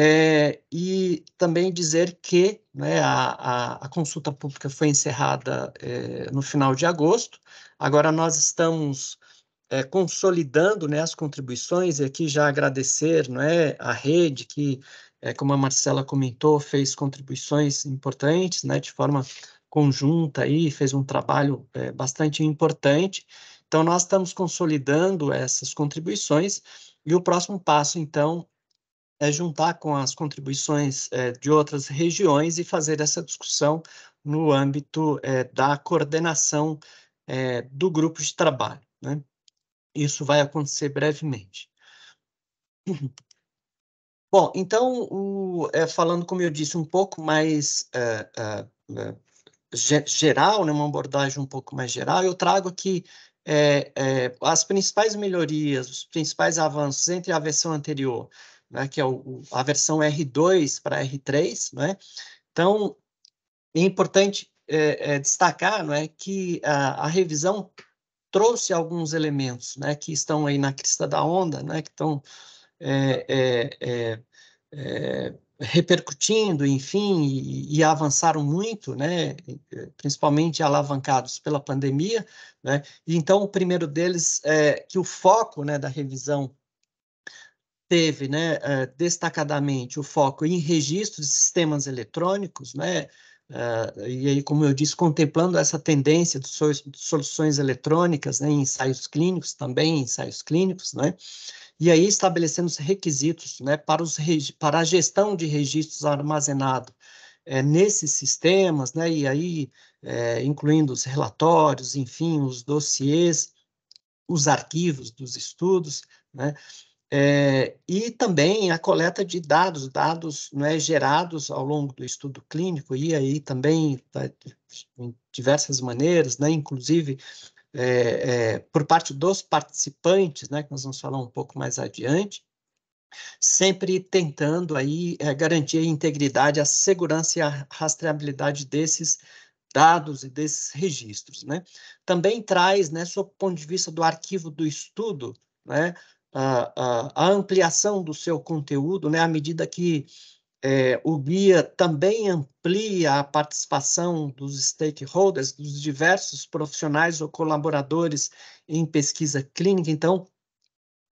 É, e também dizer que né, a, a, consulta pública foi encerrada é, no final de agosto, agora nós estamos é, consolidando né, as contribuições, e aqui já agradecer né, a rede que, como a Marcela comentou, fez contribuições importantes né, de forma conjunta, e fez um trabalho bastante importante, então nós estamos consolidando essas contribuições, e o próximo passo, então, é, juntar com as contribuições é, de outras regiões e fazer essa discussão no âmbito é, da coordenação eh, do grupo de trabalho. Né? Isso vai acontecer brevemente. Bom, então, o, falando, como eu disse, um pouco mais geral, né, uma abordagem um pouco mais geral, eu trago aqui é, é, as principais melhorias, os principais avanços entre a versão anterior né, que é o, a versão R2 para R3. Né? Então, é importante é, é, destacar é, que a, a, revisão trouxe alguns elementos né, que estão aí na crista da onda, né, que estão é, é, é repercutindo, enfim, e, e, avançaram muito, né, principalmente alavancados pela pandemia, né, então o primeiro deles é que o foco, né, da revisão teve né, eh, destacadamente o foco em registros de sistemas eletrônicos, né, eh, e aí, como eu disse, contemplando essa tendência de soluções eletrônicas né, em ensaios clínicos, também em ensaios clínicos, né, e aí estabelecendo os requisitos né, para, os, para a gestão de registros armazenados é, eh, nesses sistemas, né, e aí é, incluindo os relatórios, enfim, os dossiês, os arquivos dos estudos, né, é, e também a coleta de dados, dados né, gerados ao longo do estudo clínico, e aí também em diversas maneiras, né, inclusive é, é, por parte dos participantes, né, que nós vamos falar um pouco mais adiante, sempre tentando aí garantir a integridade, a segurança e a rastreabilidade desses dados e desses registros. Né? Também traz, né, sob o ponto de vista do arquivo do estudo, né, a, a, a ampliação do seu conteúdo, né, à medida que é, o guia também amplia a participação dos stakeholders, dos diversos profissionais ou colaboradores em pesquisa clínica, então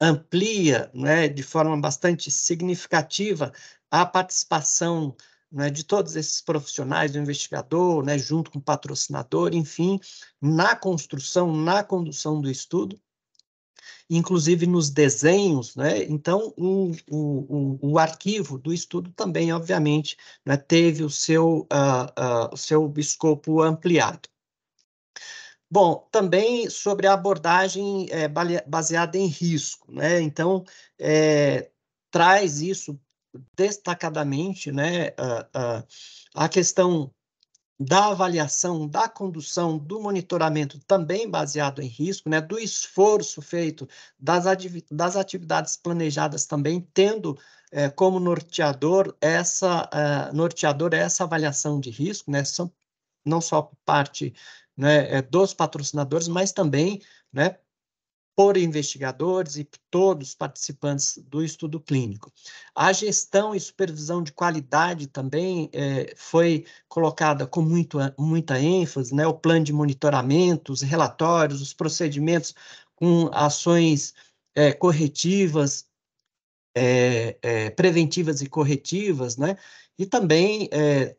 amplia né, de forma bastante significativa a participação né, de todos esses profissionais, do investigador, né, junto com o patrocinador, enfim, na construção, na condução do estudo inclusive nos desenhos, né? Então, o, o, o, arquivo do estudo também, obviamente, né, teve o seu, uh, uh, o seu escopo ampliado. Bom, também sobre a abordagem é, baseada em risco, né? Então, é, traz isso destacadamente, né, ah, a questão da avaliação, da condução, do monitoramento, também baseado em risco, né, do esforço feito, das, das atividades planejadas também, tendo eh, como norteador essa, eh, norteador essa avaliação de risco, né, são não só parte né, eh, dos patrocinadores, mas também né, por investigadores e por todos os participantes do estudo clínico. A gestão e supervisão de qualidade também é, foi colocada com muito, muita ênfase, né? o plano de monitoramento, os relatórios, os procedimentos com ações é, corretivas, é, é preventivas e corretivas, né? e também é,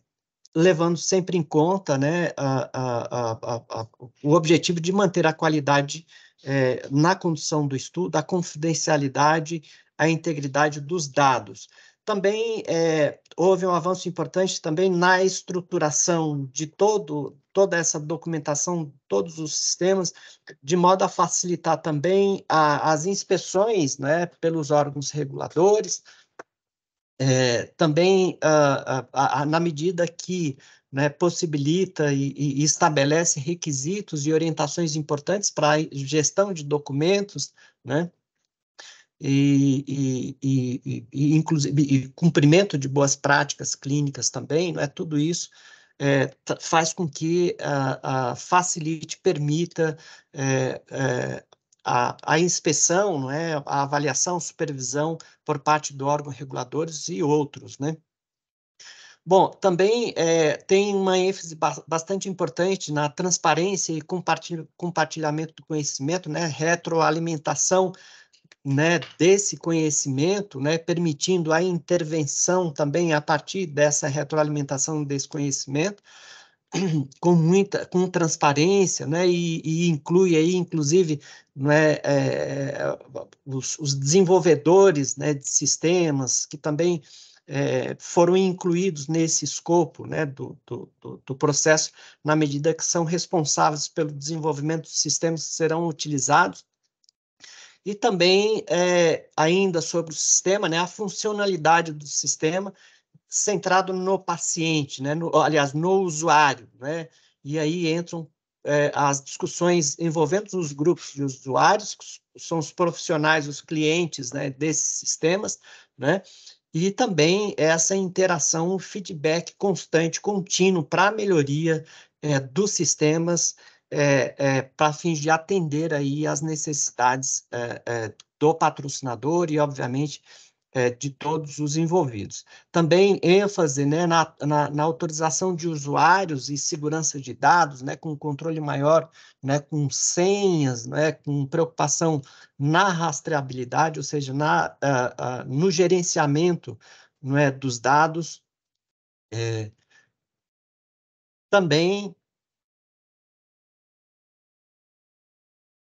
levando sempre em conta né, a, a, a, o objetivo de manter a qualidade é, na condução do estudo, a confidencialidade, a integridade dos dados. Também é, houve um avanço importante também na estruturação de todo, toda essa documentação, todos os sistemas, de modo a facilitar também a, as inspeções né, pelos órgãos reguladores, é, também a, ah, a, ah, ah, na medida que né, possibilita e, e, estabelece requisitos e orientações importantes para a gestão de documentos, né, e, e, e, inclusive e cumprimento de boas práticas clínicas também, não é tudo isso é, tá, faz com que a, a facilite, permita é, é, a, a, inspeção, não é, a avaliação, supervisão por parte do órgão reguladores e outros, né? Bom, também é, tem uma ênfase bastante importante na transparência e compartilhamento do conhecimento, né, retroalimentação né, desse conhecimento, né, permitindo a intervenção também a partir dessa retroalimentação desse conhecimento, com muita com transparência, né, e, e inclui aí, inclusive, né, é, é os, os, desenvolvedores né, de sistemas que também é, foram incluídos nesse escopo né, do, do, do, processo, na medida que são responsáveis pelo desenvolvimento dos sistemas que serão utilizados, e também, é, ainda sobre o sistema, né, a funcionalidade do sistema centrado no paciente, né, no, aliás, no usuário. Né, e aí entram é, as discussões envolvendo os grupos de usuários, que são os profissionais, os clientes né, desses sistemas, né, e também essa interação, feedback constante, contínuo para a melhoria é, dos sistemas é, eh, é, eh, para fins de atender aí as necessidades do patrocinador e, obviamente, é, de todos os envolvidos. Também ênfase né, na, na, na, autorização de usuários e segurança de dados, né, com controle maior, né, com senhas, né, com preocupação na rastreabilidade, ou seja, na, uh, uh, no gerenciamento né, dos dados. É, também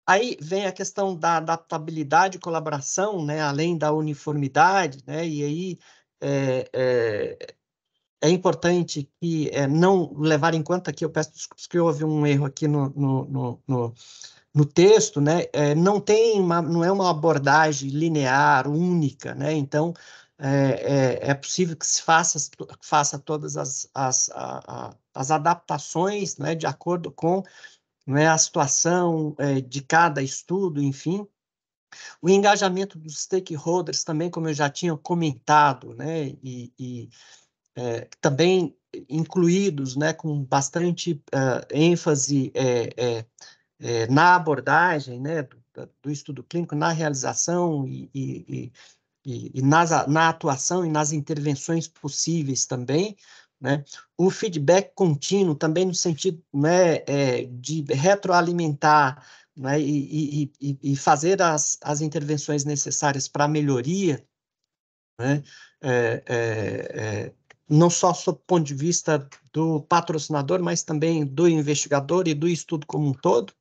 Aí vem a questão da adaptabilidade e colaboração, né, além da uniformidade, né, e aí é, é, é importante que é, não levar em conta que eu peço desculpas que houve um erro aqui no, no, no, no no texto, né, é, não tem uma, não é uma abordagem linear, única, né, então é, é, é possível que se faça, faça todas as, as, a, a, as adaptações, né, de acordo com não é a situação é, de cada estudo, enfim. O engajamento dos stakeholders também, como eu já tinha comentado, né, e, e é, também incluídos, né, com bastante uh, ênfase é, é, é, na abordagem, né, do, do, estudo clínico, na realização e, e, e, e nas, na atuação e nas intervenções possíveis também, né? O feedback contínuo também no sentido né, é, de retroalimentar né, e, e, e, fazer as, as intervenções necessárias para a melhoria, né, é, é, é, não só sob o ponto de vista do patrocinador, mas também do investigador e do estudo como um todo.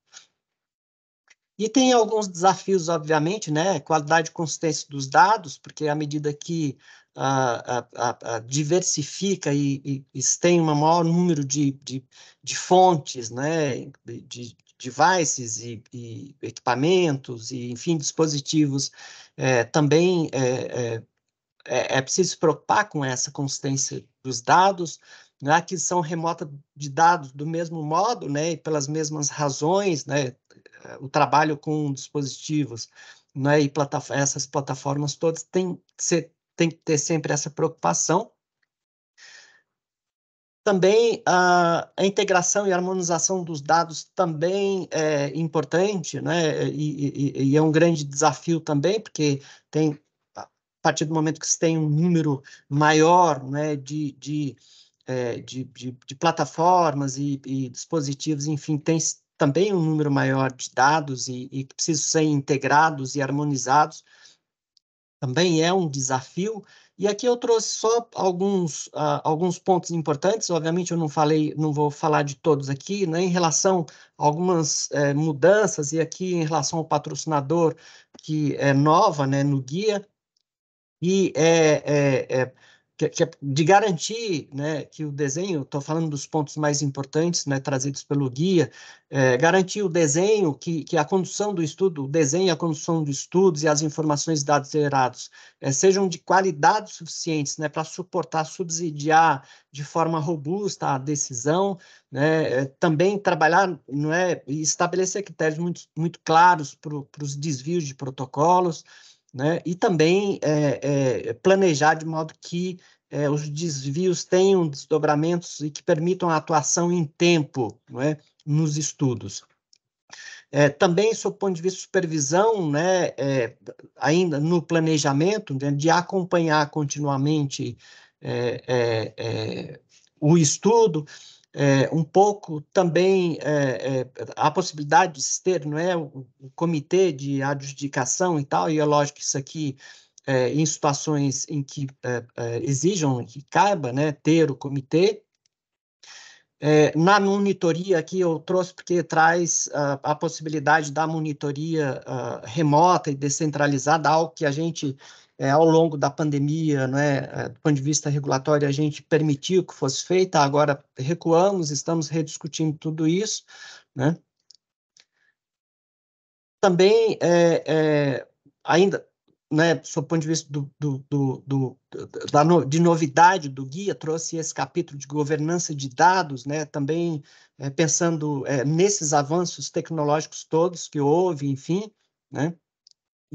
E tem alguns desafios, obviamente, né? Qualidade e consistência dos dados, porque à medida que a, a, a diversifica e, e, e, tem um maior número de, de, de fontes, né, de, de devices e, e, equipamentos e, enfim, dispositivos, é, também é, é, é, é preciso se preocupar com essa consistência dos dados, né, a aquisição remota de dados do mesmo modo, né, e pelas mesmas razões, né, o trabalho com dispositivos, né, e plataformas, essas plataformas todas têm que ser tem que ter sempre essa preocupação. Também a, a integração e harmonização dos dados também é importante, né? E, e, e é um grande desafio também, porque tem a partir do momento que se tem um número maior, né, de, de é, de, de, de, plataformas e, e, dispositivos, enfim, tem também um número maior de dados e, e que precisam ser integrados e harmonizados também é um desafio. E aqui eu trouxe só alguns, uh, alguns pontos importantes. Obviamente, eu não falei, não vou falar de todos aqui, né? Em relação a algumas eh, mudanças, e aqui em relação ao patrocinador que é nova né, no guia. E é, é, é que, que, é de garantir né, que o desenho, estou falando dos pontos mais importantes né, trazidos pelo guia, é, garantir o desenho, que, que a condução do estudo, o desenho, a condução dos estudos e as informações e dados gerados é, sejam de qualidade suficientes né, para suportar, subsidiar de forma robusta a decisão, né, é, também trabalhar não é, estabelecer critérios muito, muito claros para os desvios de protocolos, né? e também é, é, planejar de modo que é, os desvios tenham desdobramentos e que permitam a atuação em tempo é, nos estudos. É, também, sob o ponto de vista de supervisão, né, é, ainda no planejamento, né, de acompanhar continuamente o estudo, é, um pouco também é, é, a possibilidade de se ter não é, o, o, comitê de adjudicação e tal, e é lógico que isso aqui, é, em situações em que é, é, exijam, que caiba, né, ter o comitê, é, na monitoria aqui eu trouxe porque traz uh, a possibilidade da monitoria uh, remota e descentralizada, algo que a gente é, ao longo da pandemia, não né, é, do ponto de vista regulatório, a gente permitiu que fosse feita, agora recuamos, estamos rediscutindo tudo isso. Né? Também, é, é, ainda, né, ponto de vista do, do, do, do da no, de novidade do guia, trouxe esse capítulo de governança de dados, né, também é, pensando é, nesses avanços tecnológicos todos que houve, enfim, né?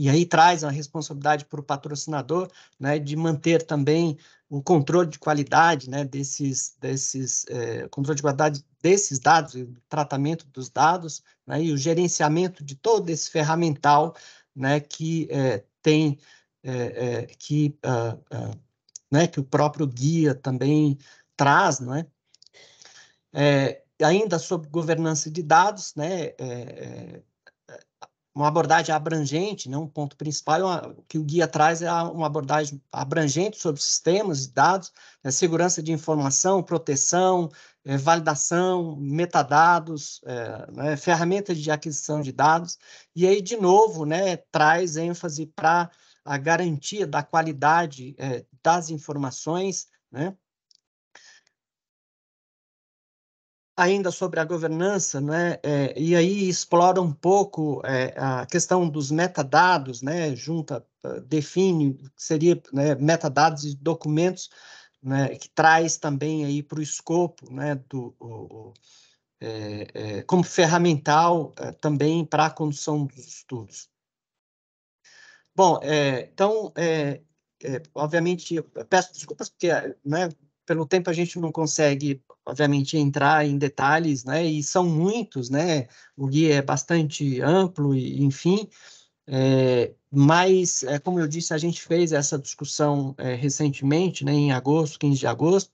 e aí traz a responsabilidade para o patrocinador né, de manter também o controle de qualidade né, desses, desses é, controle de qualidade desses dados, o tratamento dos dados né, e o gerenciamento de todo esse ferramental né, que é, tem é, que, uh, uh, né, que o próprio guia também traz, não é? ainda sobre governança de dados, né, uma abordagem abrangente, né? um ponto principal uma, que o guia traz é uma abordagem abrangente sobre sistemas de dados, né? segurança de informação, proteção, é, validação, metadados, é, né? ferramentas de aquisição de dados, e aí, de novo, né? traz ênfase para a garantia da qualidade é, das informações, né? ainda sobre a governança, né, é, e aí explora um pouco é, a questão dos metadados, né, junta, ah, define seria né, metadados e documentos, né, que traz também aí para o escopo, né, do, o, o, é, é como ferramental é, também para a condução dos estudos. Bom, é, então, obviamente, peço desculpas porque, né, pelo tempo a gente não consegue obviamente, entrar em detalhes, né? E são muitos, né? O guia é bastante amplo, e, enfim. É, mas, é, como eu disse, a gente fez essa discussão é, recentemente, né, em agosto, 15 de agosto,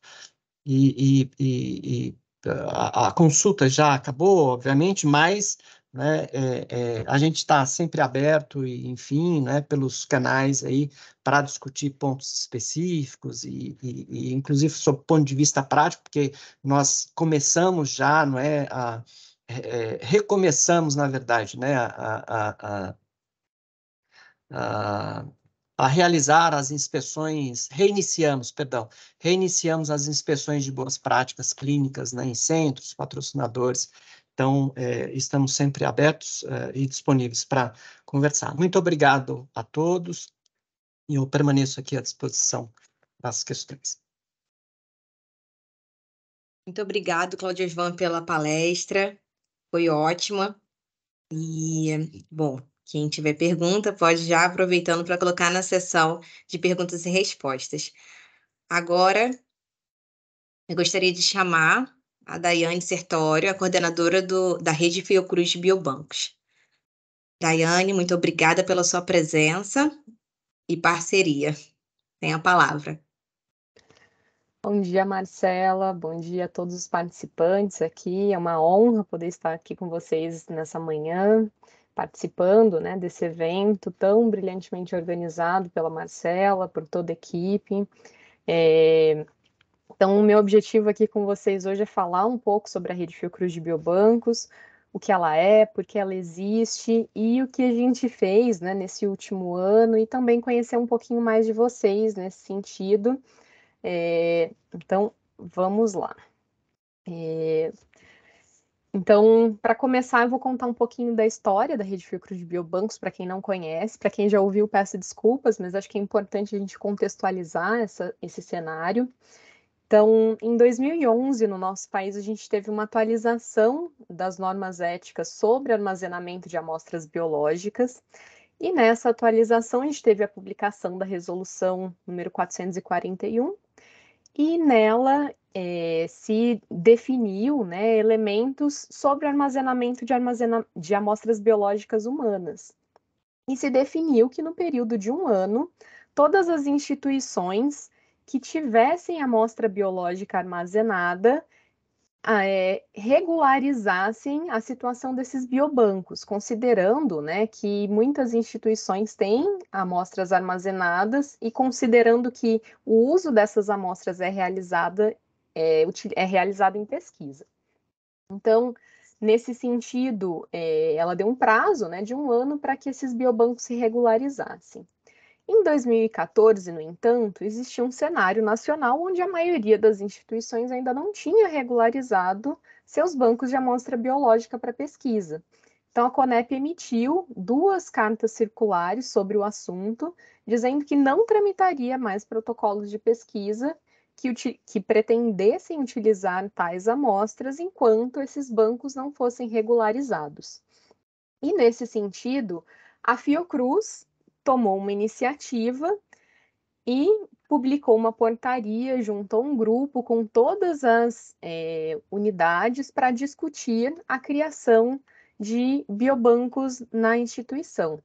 e, e, e a, a, consulta já acabou, obviamente, mas né? É, é, a gente está sempre aberto, e, enfim, né, pelos canais aí para discutir pontos específicos e, e, e, inclusive, sob o ponto de vista prático, porque nós começamos já, não é, a, é, é recomeçamos, na verdade, né, a, a, a realizar as inspeções, reiniciamos, perdão, reiniciamos as inspeções de boas práticas clínicas né, em centros, patrocinadores, então, é, estamos sempre abertos é, e disponíveis para conversar. Muito obrigado a todos e eu permaneço aqui à disposição das questões. Muito obrigado, Cláudio Osvan, pela palestra. Foi ótima. E, bom, quem tiver pergunta, pode já aproveitando para colocar na sessão de perguntas e respostas. Agora, eu gostaria de chamar a Daiane Sertório, a coordenadora do, da Rede Fiocruz de Biobancos. Daiane, muito obrigada pela sua presença e parceria. Tem a palavra. Bom dia, Marcela. Bom dia a todos os participantes aqui. É uma honra poder estar aqui com vocês nessa manhã, participando né, desse evento tão brilhantemente organizado pela Marcela, por toda a equipe. É, então, o meu objetivo aqui com vocês hoje é falar um pouco sobre a rede Fiocruz de biobancos, o que ela é, por que ela existe e o que a gente fez né, nesse último ano e também conhecer um pouquinho mais de vocês nesse sentido. É, então, vamos lá. É, então, para começar, eu vou contar um pouquinho da história da Rede Fiocruz de Biobancos, para quem não conhece. Para quem já ouviu, peço desculpas, mas acho que é importante a gente contextualizar essa, esse cenário. Então, em 2011, no nosso país, a gente teve uma atualização das normas éticas sobre armazenamento de amostras biológicas. E nessa atualização, a gente teve a publicação da resolução número 441, e nela é, se definiu né, elementos sobre armazenamento de, armazena de amostras biológicas humanas. E se definiu que no período de um ano, todas as instituições que tivessem a amostra biológica armazenada é, regularizassem a situação desses biobancos, considerando né, que muitas instituições têm amostras armazenadas e considerando que o uso dessas amostras é, realizada, é, é realizado em pesquisa. Então, nesse sentido, é, ela deu um prazo né, de um ano para que esses biobancos se regularizassem. Em 2014, no entanto, existia um cenário nacional onde a maioria das instituições ainda não tinha regularizado seus bancos de amostra biológica para pesquisa. Então, a CONEP emitiu duas cartas circulares sobre o assunto, dizendo que não tramitaria mais protocolos de pesquisa que, que pretendessem utilizar tais amostras enquanto esses bancos não fossem regularizados. E, nesse sentido, a Fiocruz tomou uma iniciativa e publicou uma portaria juntou um grupo com todas as é, unidades para discutir a criação de biobancos na instituição.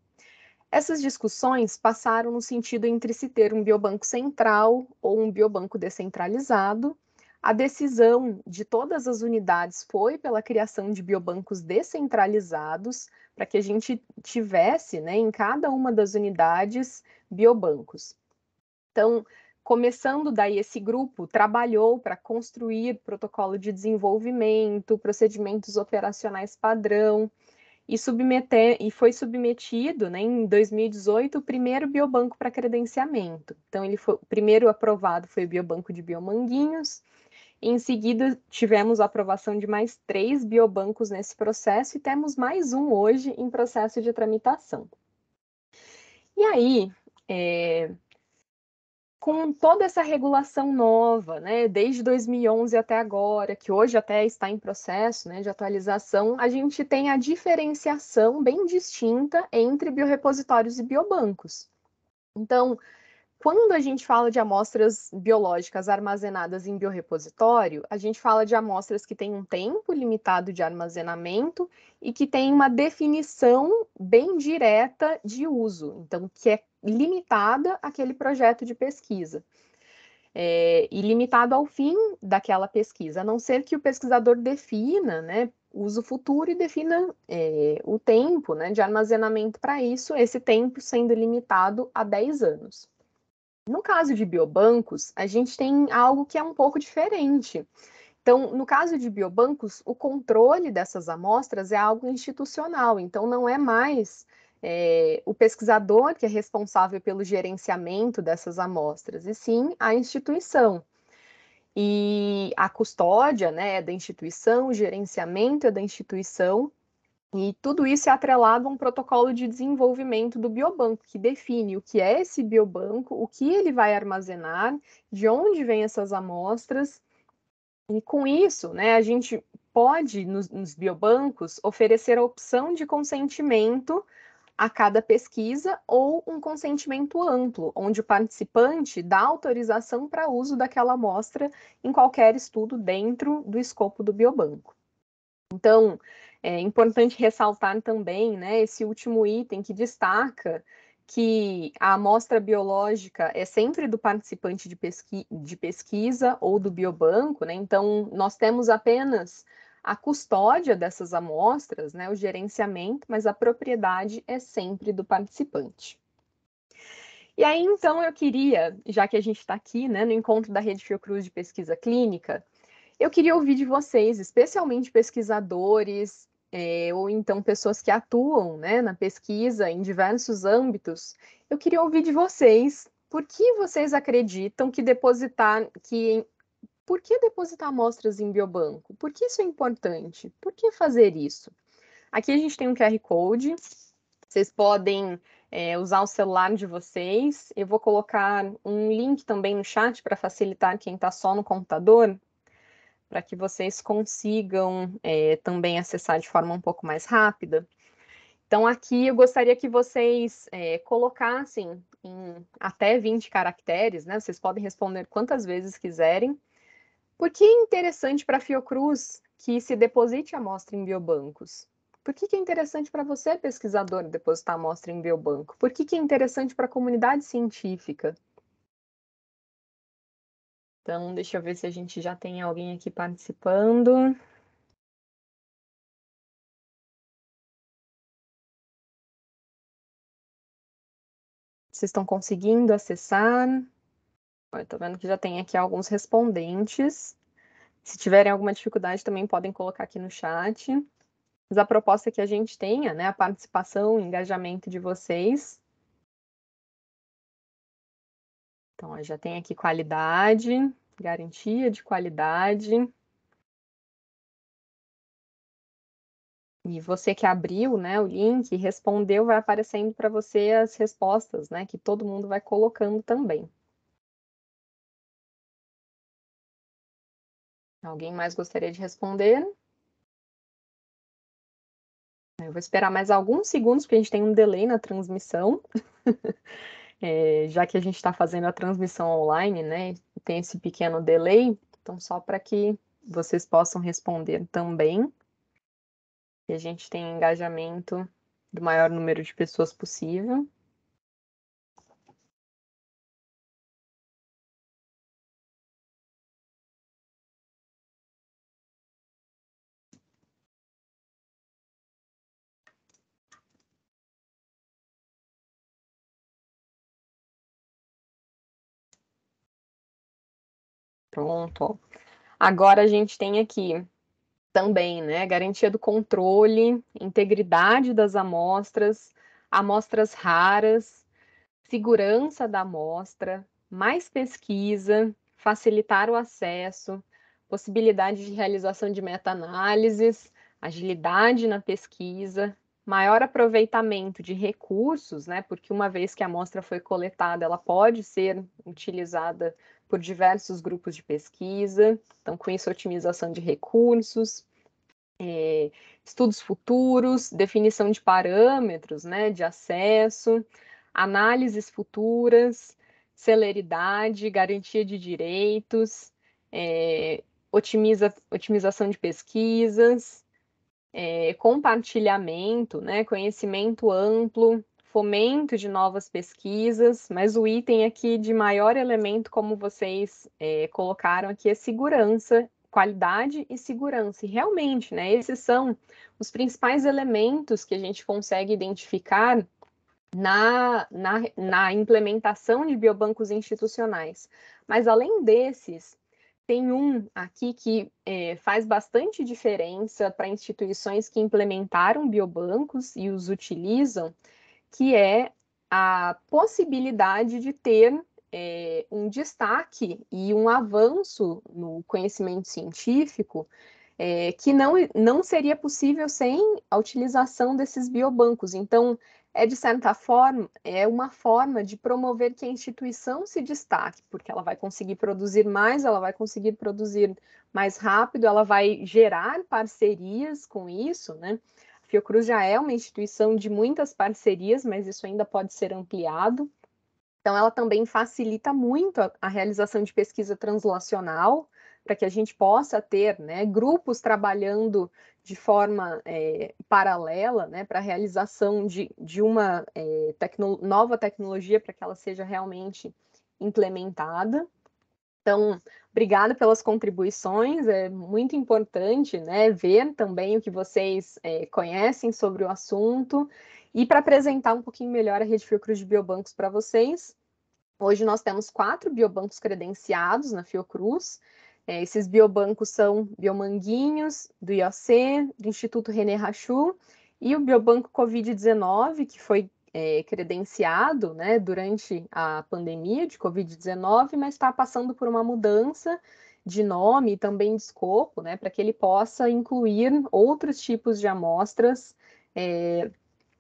Essas discussões passaram no sentido entre se ter um biobanco central ou um biobanco descentralizado. A decisão de todas as unidades foi pela criação de biobancos descentralizados, para que a gente tivesse né, em cada uma das unidades biobancos. Então, começando daí, esse grupo trabalhou para construir protocolo de desenvolvimento, procedimentos operacionais padrão, e, submeter, e foi submetido né, em 2018 o primeiro biobanco para credenciamento. Então, ele foi, o primeiro aprovado foi o biobanco de biomanguinhos, em seguida, tivemos a aprovação de mais três biobancos nesse processo e temos mais um hoje em processo de tramitação. E aí, é, com toda essa regulação nova, né, desde 2011 até agora, que hoje até está em processo né, de atualização, a gente tem a diferenciação bem distinta entre biorepositórios e biobancos. Então, quando a gente fala de amostras biológicas armazenadas em biorepositório, a gente fala de amostras que têm um tempo limitado de armazenamento e que têm uma definição bem direta de uso, então que é limitada àquele projeto de pesquisa. É, e limitado ao fim daquela pesquisa, a não ser que o pesquisador defina né, uso futuro e defina é, o tempo né, de armazenamento para isso, esse tempo sendo limitado a 10 anos. No caso de biobancos, a gente tem algo que é um pouco diferente. Então, no caso de biobancos, o controle dessas amostras é algo institucional, então não é mais é, o pesquisador que é responsável pelo gerenciamento dessas amostras, e sim a instituição. E a custódia né, é da instituição, o gerenciamento é da instituição, e tudo isso é atrelado a um protocolo de desenvolvimento do biobanco, que define o que é esse biobanco, o que ele vai armazenar, de onde vêm essas amostras. E com isso, né, a gente pode, nos, nos biobancos, oferecer a opção de consentimento a cada pesquisa ou um consentimento amplo, onde o participante dá autorização para uso daquela amostra em qualquer estudo dentro do escopo do biobanco. Então, é importante ressaltar também né, esse último item que destaca que a amostra biológica é sempre do participante de, pesqui de pesquisa ou do biobanco, né? então nós temos apenas a custódia dessas amostras, né, o gerenciamento, mas a propriedade é sempre do participante. E aí, então, eu queria, já que a gente está aqui né, no encontro da Rede Fiocruz de Pesquisa Clínica, eu queria ouvir de vocês, especialmente pesquisadores é, ou então pessoas que atuam né, na pesquisa em diversos âmbitos, eu queria ouvir de vocês por que vocês acreditam que depositar, que por que depositar amostras em biobanco? Por que isso é importante? Por que fazer isso? Aqui a gente tem um QR Code, vocês podem é, usar o celular de vocês. Eu vou colocar um link também no chat para facilitar quem está só no computador, para que vocês consigam é, também acessar de forma um pouco mais rápida. Então, aqui eu gostaria que vocês é, colocassem em até 20 caracteres, né? Vocês podem responder quantas vezes quiserem. Por que é interessante para a Fiocruz que se deposite amostra em biobancos? Por que, que é interessante para você, pesquisador, depositar amostra em biobanco? Por que, que é interessante para a comunidade científica? Então, deixa eu ver se a gente já tem alguém aqui participando. Vocês estão conseguindo acessar? Estou vendo que já tem aqui alguns respondentes. Se tiverem alguma dificuldade, também podem colocar aqui no chat. Mas a proposta é que a gente tenha, né, a participação, o engajamento de vocês, Então, já tem aqui qualidade, garantia de qualidade. E você que abriu né, o link, respondeu, vai aparecendo para você as respostas, né? Que todo mundo vai colocando também. Alguém mais gostaria de responder? Eu vou esperar mais alguns segundos, porque a gente tem um delay na transmissão. É, já que a gente está fazendo a transmissão online, né? Tem esse pequeno delay, então só para que vocês possam responder também. E a gente tem engajamento do maior número de pessoas possível. pronto. Agora a gente tem aqui também, né, garantia do controle, integridade das amostras, amostras raras, segurança da amostra, mais pesquisa, facilitar o acesso, possibilidade de realização de meta-análises, agilidade na pesquisa, maior aproveitamento de recursos, né? Porque uma vez que a amostra foi coletada, ela pode ser utilizada por diversos grupos de pesquisa, então com isso otimização de recursos, é, estudos futuros, definição de parâmetros né, de acesso, análises futuras, celeridade, garantia de direitos, é, otimiza, otimização de pesquisas, é, compartilhamento, né, conhecimento amplo, fomento de novas pesquisas, mas o item aqui de maior elemento, como vocês é, colocaram aqui, é segurança, qualidade e segurança. E realmente, né, esses são os principais elementos que a gente consegue identificar na, na, na implementação de biobancos institucionais. Mas além desses, tem um aqui que é, faz bastante diferença para instituições que implementaram biobancos e os utilizam, que é a possibilidade de ter é, um destaque e um avanço no conhecimento científico é, que não, não seria possível sem a utilização desses biobancos. Então, é de certa forma, é uma forma de promover que a instituição se destaque, porque ela vai conseguir produzir mais, ela vai conseguir produzir mais rápido, ela vai gerar parcerias com isso, né? Fiocruz já é uma instituição de muitas parcerias, mas isso ainda pode ser ampliado. Então, ela também facilita muito a, a realização de pesquisa translacional, para que a gente possa ter né, grupos trabalhando de forma é, paralela né, para a realização de, de uma é, tecno nova tecnologia para que ela seja realmente implementada. Então, obrigado pelas contribuições, é muito importante né, ver também o que vocês é, conhecem sobre o assunto. E para apresentar um pouquinho melhor a Rede Fiocruz de Biobancos para vocês, hoje nós temos quatro biobancos credenciados na Fiocruz. É, esses biobancos são Biomanguinhos, do IOC, do Instituto René Rachu e o Biobanco Covid-19, que foi é, credenciado né, durante a pandemia de Covid-19, mas está passando por uma mudança de nome e também de escopo, né, para que ele possa incluir outros tipos de amostras. É,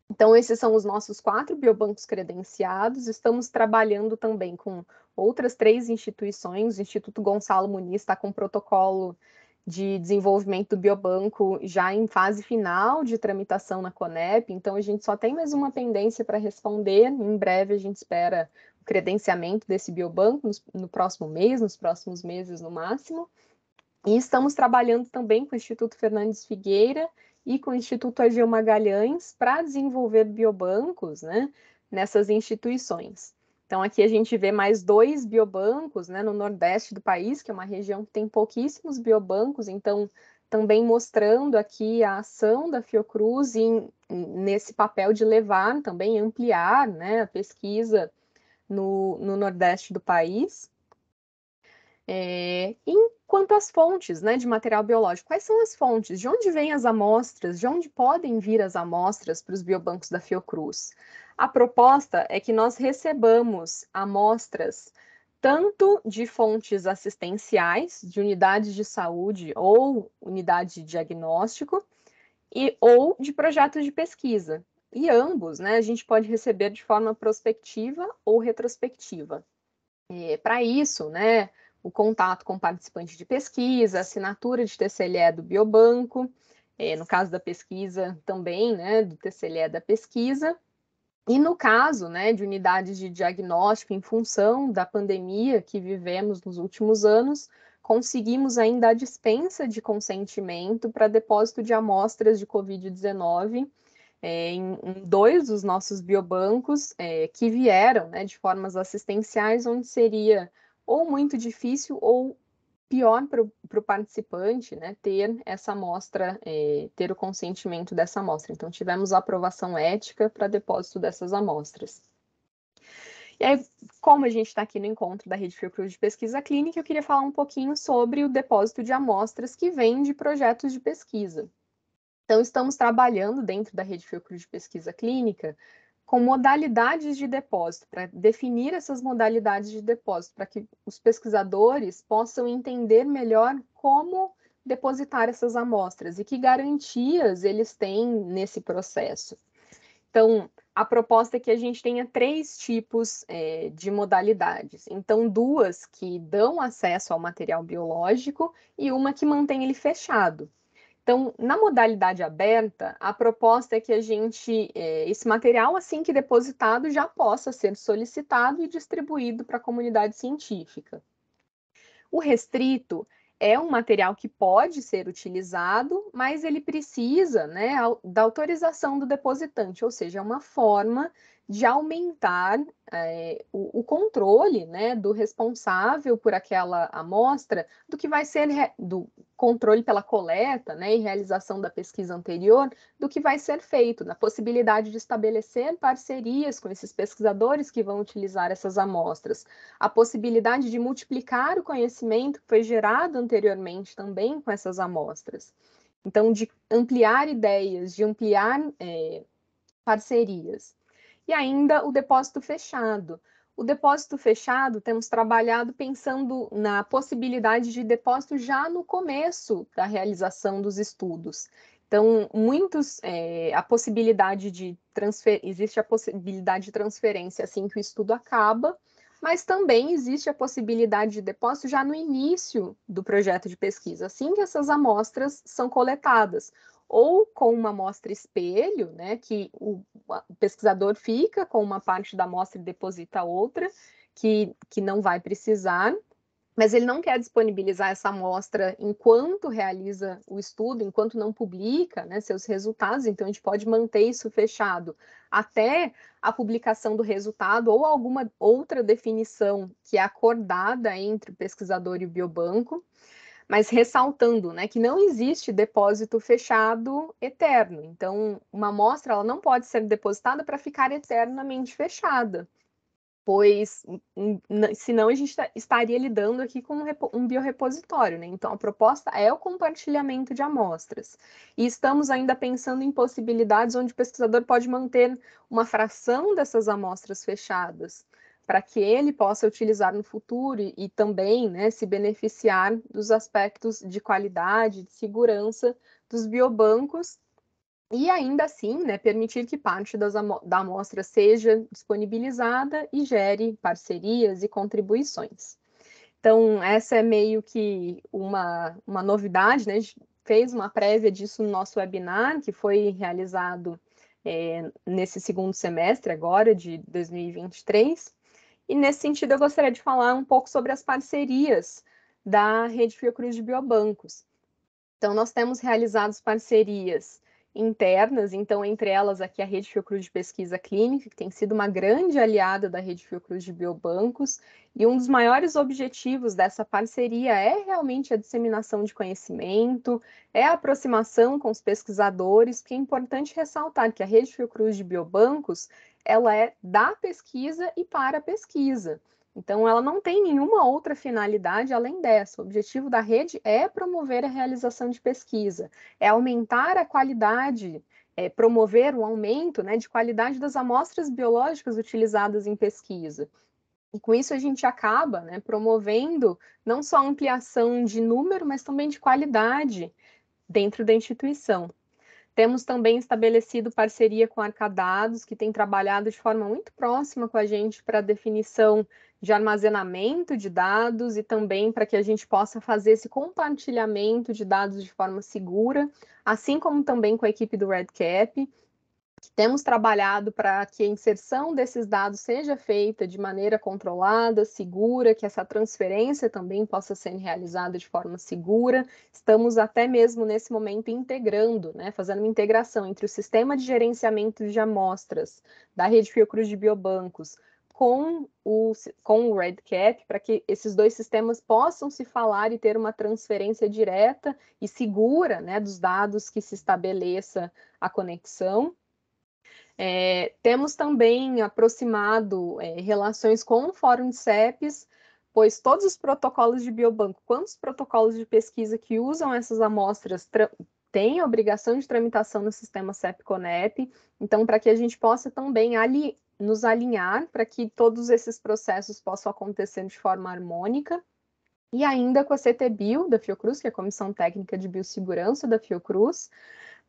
então, esses são os nossos quatro biobancos credenciados. Estamos trabalhando também com outras três instituições. O Instituto Gonçalo Muniz está com protocolo de desenvolvimento do biobanco já em fase final de tramitação na Conep, então a gente só tem mais uma pendência para responder. Em breve a gente espera o credenciamento desse biobanco no, no próximo mês, nos próximos meses no máximo. E estamos trabalhando também com o Instituto Fernandes Figueira e com o Instituto Agil Magalhães para desenvolver biobancos né, nessas instituições. Então, aqui a gente vê mais dois biobancos né, no nordeste do país, que é uma região que tem pouquíssimos biobancos, então, também mostrando aqui a ação da Fiocruz em, nesse papel de levar, também ampliar né, a pesquisa no, no nordeste do país. É, enquanto às fontes né, de material biológico, quais são as fontes? De onde vêm as amostras? De onde podem vir as amostras para os biobancos da Fiocruz? A proposta é que nós recebamos amostras tanto de fontes assistenciais, de unidades de saúde ou unidade de diagnóstico, e, ou de projetos de pesquisa. E ambos, né, a gente pode receber de forma prospectiva ou retrospectiva. Para isso, né, o contato com participante de pesquisa, assinatura de TCLE do biobanco, é, no caso da pesquisa também, né, do TCLE da pesquisa, e no caso né, de unidades de diagnóstico em função da pandemia que vivemos nos últimos anos, conseguimos ainda a dispensa de consentimento para depósito de amostras de Covid-19 é, em, dois dos nossos biobancos é, que vieram né, de formas assistenciais, onde seria ou muito difícil ou pior para o participante né, ter essa amostra, é, ter o consentimento dessa amostra. Então, tivemos a aprovação ética para depósito dessas amostras. E aí, como a gente está aqui no encontro da Rede Fiocruz de Pesquisa Clínica, eu queria falar um pouquinho sobre o depósito de amostras que vem de projetos de pesquisa. Então, estamos trabalhando dentro da Rede Fiocruz de Pesquisa Clínica com modalidades de depósito, para definir essas modalidades de depósito, para que os pesquisadores possam entender melhor como depositar essas amostras e que garantias eles têm nesse processo. Então, a proposta é que a gente tenha três tipos é, de modalidades. Então, duas que dão acesso ao material biológico e uma que mantém ele fechado. Então, na modalidade aberta, a proposta é que a gente, é, esse material, assim que depositado, já possa ser solicitado e distribuído para a comunidade científica. O restrito é um material que pode ser utilizado, mas ele precisa né, da autorização do depositante, ou seja, é uma forma de aumentar é, o, o, controle né, do responsável por aquela amostra, do que vai ser do controle pela coleta né, e realização da pesquisa anterior, do que vai ser feito, da possibilidade de estabelecer parcerias com esses pesquisadores que vão utilizar essas amostras, a possibilidade de multiplicar o conhecimento que foi gerado anteriormente também com essas amostras. Então, de ampliar ideias, de ampliar é, parcerias e ainda o depósito fechado. O depósito fechado temos trabalhado pensando na possibilidade de depósito já no começo da realização dos estudos. Então, muitos é, a possibilidade de existe a possibilidade de transferência assim que o estudo acaba, mas também existe a possibilidade de depósito já no início do projeto de pesquisa, assim que essas amostras são coletadas, ou com uma amostra espelho, né, que o, o pesquisador fica com uma parte da amostra e deposita outra, que, que não vai precisar, mas ele não quer disponibilizar essa amostra enquanto realiza o estudo, enquanto não publica né, seus resultados, então a gente pode manter isso fechado até a publicação do resultado ou alguma outra definição que é acordada entre o pesquisador e o biobanco mas ressaltando né, que não existe depósito fechado eterno. Então, uma amostra ela não pode ser depositada para ficar eternamente fechada, pois hum, hum, senão a gente tá, estaria lidando aqui com um biorepositório. Né? Então, a proposta é o compartilhamento de amostras. E estamos ainda pensando em possibilidades onde o pesquisador pode manter uma fração dessas amostras fechadas para que ele possa utilizar no futuro e, e também né, se beneficiar dos aspectos de qualidade, de segurança dos biobancos e ainda assim né, permitir que parte das, da amostra seja disponibilizada e gere parcerias e contribuições. Então, essa é meio que uma, uma novidade, né? A gente fez uma prévia disso no nosso webinar, que foi realizado é, nesse segundo semestre agora, de 2023, e nesse sentido, eu gostaria de falar um pouco sobre as parcerias da Rede Fiocruz de Biobancos. Então, nós temos realizado parcerias internas, então, entre elas aqui a Rede Fiocruz de Pesquisa Clínica, que tem sido uma grande aliada da Rede Fiocruz de Biobancos, e um dos maiores objetivos dessa parceria é realmente a disseminação de conhecimento, é a aproximação com os pesquisadores, porque é importante ressaltar que a Rede Fiocruz de Biobancos ela é da pesquisa e para a pesquisa. Então, ela não tem nenhuma outra finalidade além dessa. O objetivo da rede é promover a realização de pesquisa, é aumentar a qualidade, é promover o aumento né, de qualidade das amostras biológicas utilizadas em pesquisa. E com isso a gente acaba né, promovendo não só ampliação de número, mas também de qualidade dentro da instituição. Temos também estabelecido parceria com Arcadados, que tem trabalhado de forma muito próxima com a gente para a definição de armazenamento de dados e também para que a gente possa fazer esse compartilhamento de dados de forma segura, assim como também com a equipe do RedCap. Temos trabalhado para que a inserção desses dados seja feita de maneira controlada, segura, que essa transferência também possa ser realizada de forma segura. Estamos até mesmo nesse momento integrando, né, fazendo uma integração entre o sistema de gerenciamento de amostras da rede Fiocruz de Biobancos com o, com o RedCap, para que esses dois sistemas possam se falar e ter uma transferência direta e segura né, dos dados que se estabeleça a conexão. É, temos também aproximado é, relações com o Fórum de CEPES, pois todos os protocolos de biobanco, quantos protocolos de pesquisa que usam essas amostras têm obrigação de tramitação no sistema CEP-CONEP, então para que a gente possa também ali nos alinhar para que todos esses processos possam acontecer de forma harmônica. E ainda com a CTBio da Fiocruz, que é a Comissão Técnica de Biossegurança da Fiocruz,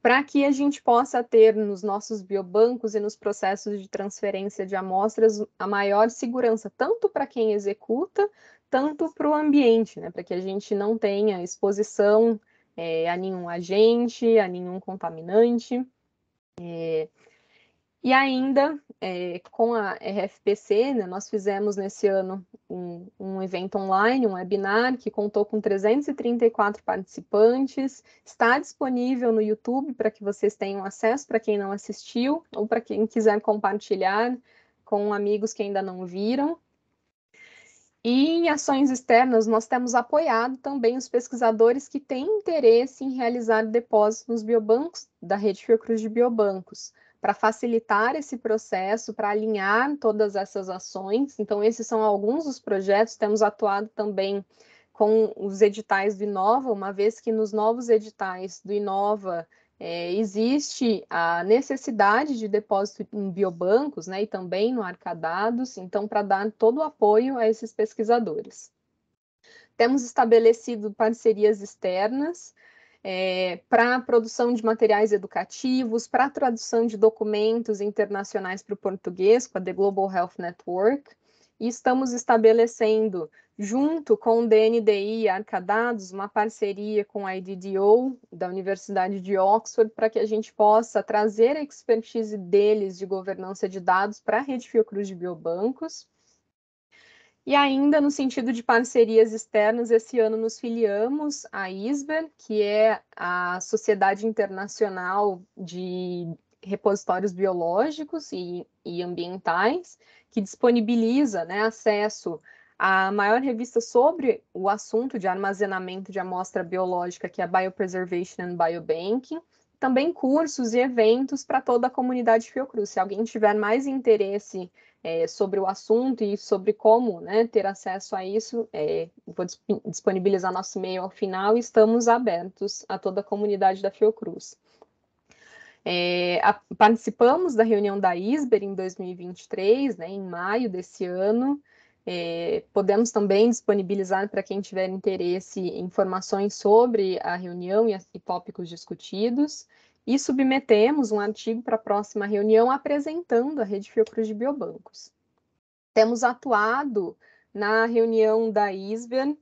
para que a gente possa ter nos nossos biobancos e nos processos de transferência de amostras a maior segurança, tanto para quem executa, tanto para o ambiente, né? para que a gente não tenha exposição é, a nenhum agente, a nenhum contaminante. É, e ainda, é, com a RFPC, né, nós fizemos nesse ano um, um, evento online, um webinar, que contou com 334 participantes. Está disponível no YouTube para que vocês tenham acesso, para quem não assistiu, ou para quem quiser compartilhar com amigos que ainda não viram. E em ações externas, nós temos apoiado também os pesquisadores que têm interesse em realizar depósitos nos biobancos da Rede Fiocruz de Biobancos para facilitar esse processo, para alinhar todas essas ações. Então, esses são alguns dos projetos, temos atuado também com os editais do Inova, uma vez que nos novos editais do Inova é, existe a necessidade de depósito em biobancos né, e também no arcadados, então, para dar todo o apoio a esses pesquisadores. Temos estabelecido parcerias externas, é, para a produção de materiais educativos, para a tradução de documentos internacionais para o português, com a The Global Health Network, e estamos estabelecendo, junto com o DNDI e Arcadados, uma parceria com a IDDO, da Universidade de Oxford, para que a gente possa trazer a expertise deles de governança de dados para a Rede Fiocruz de Biobancos, e ainda no sentido de parcerias externas, esse ano nos filiamos à ISBER, que é a Sociedade Internacional de Repositórios Biológicos e, e Ambientais, que disponibiliza né, acesso à maior revista sobre o assunto de armazenamento de amostra biológica, que é a Biopreservation and Biobanking, também cursos e eventos para toda a comunidade Fiocruz. Se alguém tiver mais interesse é, sobre o assunto e sobre como né, ter acesso a isso, é, vou disponibilizar nosso e-mail ao final. Estamos abertos a toda a comunidade da Fiocruz. É, a, participamos da reunião da ISBER em 2023, né, em maio desse ano, é, podemos também disponibilizar para quem tiver interesse informações sobre a reunião e, e tópicos discutidos, e submetemos um artigo para a próxima reunião apresentando a Rede Fiocruz de Biobancos. Temos atuado na reunião da ISBEN, uh,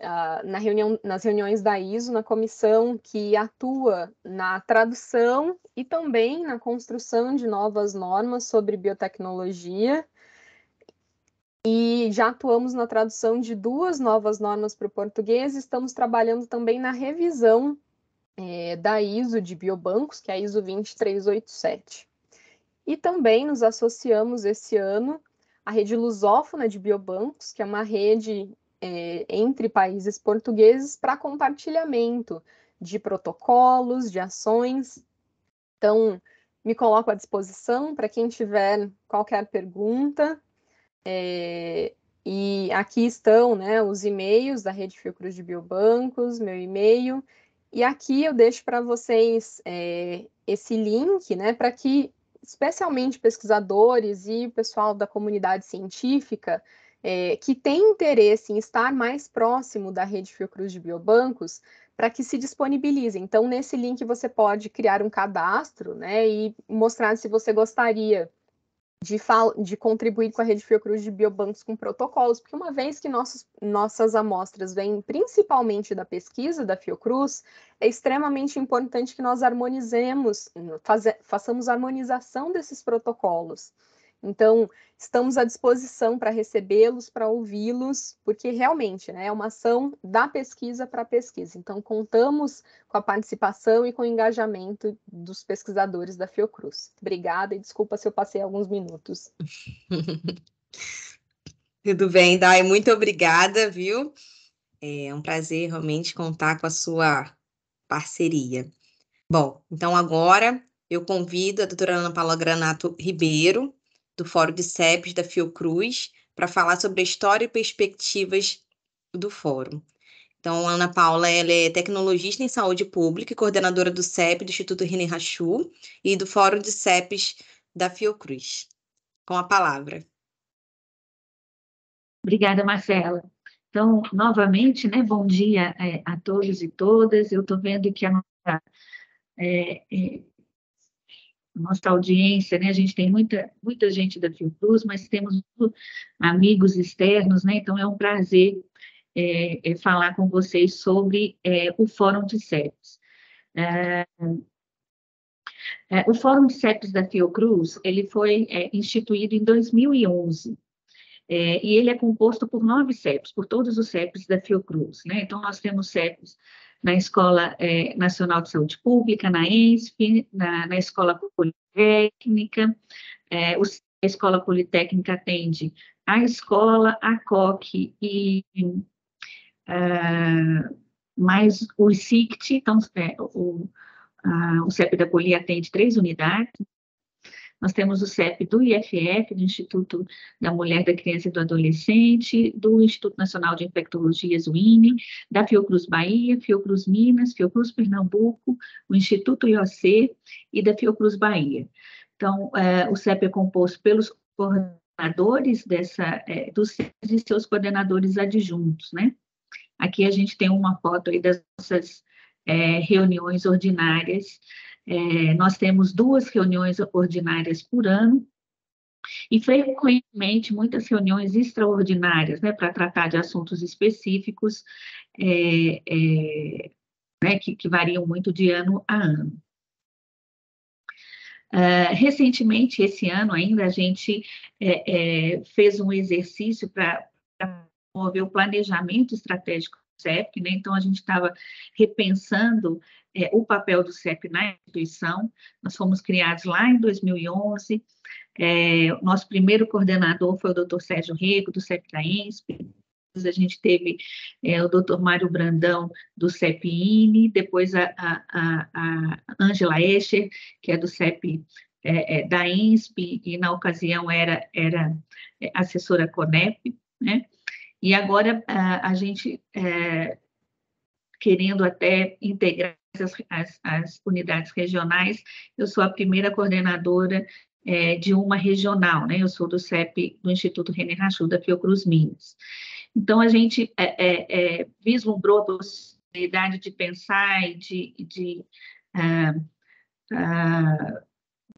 ah, na reunião, nas reuniões da ISO, na comissão que atua na tradução e também na construção de novas normas sobre biotecnologia, e já atuamos na tradução de duas novas normas para o português. Estamos trabalhando também na revisão é, da ISO de biobancos, que é a ISO 2387. E também nos associamos esse ano à rede lusófona de biobancos, que é uma rede é, entre países portugueses para compartilhamento de protocolos, de ações. Então, me coloco à disposição para quem tiver qualquer pergunta é, e aqui estão né, os e-mails da Rede Fiocruz de Biobancos, meu e-mail. E aqui eu deixo para vocês é, esse link né, para que, especialmente pesquisadores e o pessoal da comunidade científica, é, que tem interesse em estar mais próximo da rede Fiocruz de biobancos, para que se disponibilize. Então, nesse link você pode criar um cadastro, né, e mostrar se você gostaria de, de contribuir com a rede Fiocruz de biobancos com protocolos, porque uma vez que nossos, nossas amostras vêm principalmente da pesquisa da Fiocruz, é extremamente importante que nós harmonizemos, faze... façamos harmonização desses protocolos. Então, estamos à disposição para recebê-los, para ouvi-los, porque realmente né, é uma ação da pesquisa para pesquisa. Então, contamos com a participação e com o engajamento dos pesquisadores da Fiocruz. Obrigada e desculpa se eu passei alguns minutos. Tudo bem, Dai, muito obrigada, viu? É um prazer realmente contar com a sua parceria. Bom, então agora eu convido a doutora Ana Paula Granato Ribeiro do Fórum de CEPES da Fiocruz, para falar sobre a história e perspectivas do fórum. Então, Ana Paula ela é tecnologista em saúde pública e coordenadora do CEP, do Instituto René Rachu, e do Fórum de CEPES da Fiocruz. Com a palavra. Obrigada, Marcela. Então, novamente, né, bom dia é, a todos e todas. Eu estou vendo que a nossa é, é, nossa audiência, né? A gente tem muita, muita gente da Fiocruz, mas temos amigos externos, né? Então é um prazer é, é falar com vocês sobre é, o Fórum de CEPs. É, é, o Fórum de CEPs da Fiocruz, ele foi é, instituído em 2011. e ele é composto por nove CEPs, por todos os CEPs da Fiocruz, né? Então, nós temos CEPs na Escola é, Nacional de Saúde Pública, na ENSP, na, na Escola Politécnica. É, o, a Escola Politécnica atende a escola, a COC e ah, mais o SICT, então é, o, o ah, CEP da Poli atende três unidades, nós temos o CEP do IFF, do Instituto da Mulher, da Criança e do Adolescente, do Instituto Nacional de Infectologias, o INE, da Fiocruz Bahia, Fiocruz Minas, Fiocruz Pernambuco, o Instituto IOC e da Fiocruz Bahia. Então, é, o CEP é composto pelos coordenadores dessa, é, dos CEPs e seus coordenadores adjuntos, né? Aqui a gente tem uma foto aí das nossas é, reuniões ordinárias é, nós temos duas reuniões ordinárias por ano e frequentemente muitas reuniões extraordinárias, né, para tratar de assuntos específicos é, é, né, que, que, variam muito de ano a ano. Uh, recentemente, esse ano ainda, a gente é, é, fez um exercício para promover o planejamento estratégico do CEP, né? então a gente estava repensando é, o papel do CEP na instituição. Nós fomos criados lá em 2011. É, nosso primeiro coordenador foi o Dr. Sérgio Rego, do CEP da INSP, a gente teve é, o doutor Mário Brandão, do CEP Ine depois a Ângela Escher, que é do CEP é, é, da INSP, e na ocasião era, era é, assessora CONEP, né? E agora a, a gente, é, querendo até integrar as, as unidades regionais, eu sou a primeira coordenadora é, de uma regional, né? Eu sou do CEP, do Instituto René Rachou, da Fiocruz Minas. Então, a gente é, é, é, vislumbrou a possibilidade de pensar e de, de, uh, uh,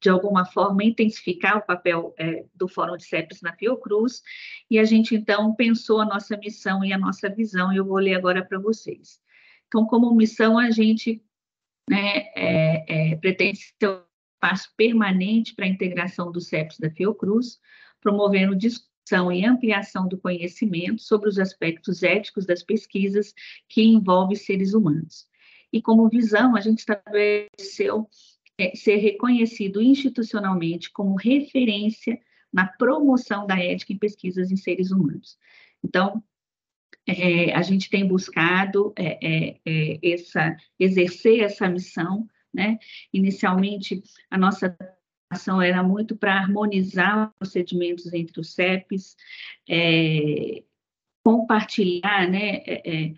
de alguma forma, intensificar o papel é, do Fórum de CEPs na Fiocruz, e a gente, então, pensou a nossa missão e a nossa visão, e eu vou ler agora para vocês. Então, como missão, a gente né, é, é, pretende ser um espaço permanente para a integração do CEPS da Fiocruz, promovendo discussão e ampliação do conhecimento sobre os aspectos éticos das pesquisas que envolvem seres humanos. E como visão, a gente estabeleceu é, ser reconhecido institucionalmente como referência na promoção da ética em pesquisas em seres humanos. Então, é, a gente tem buscado é, é, é, essa, exercer essa missão. Né? Inicialmente, a nossa ação era muito para harmonizar os procedimentos entre os CEPs, é, compartilhar né, é,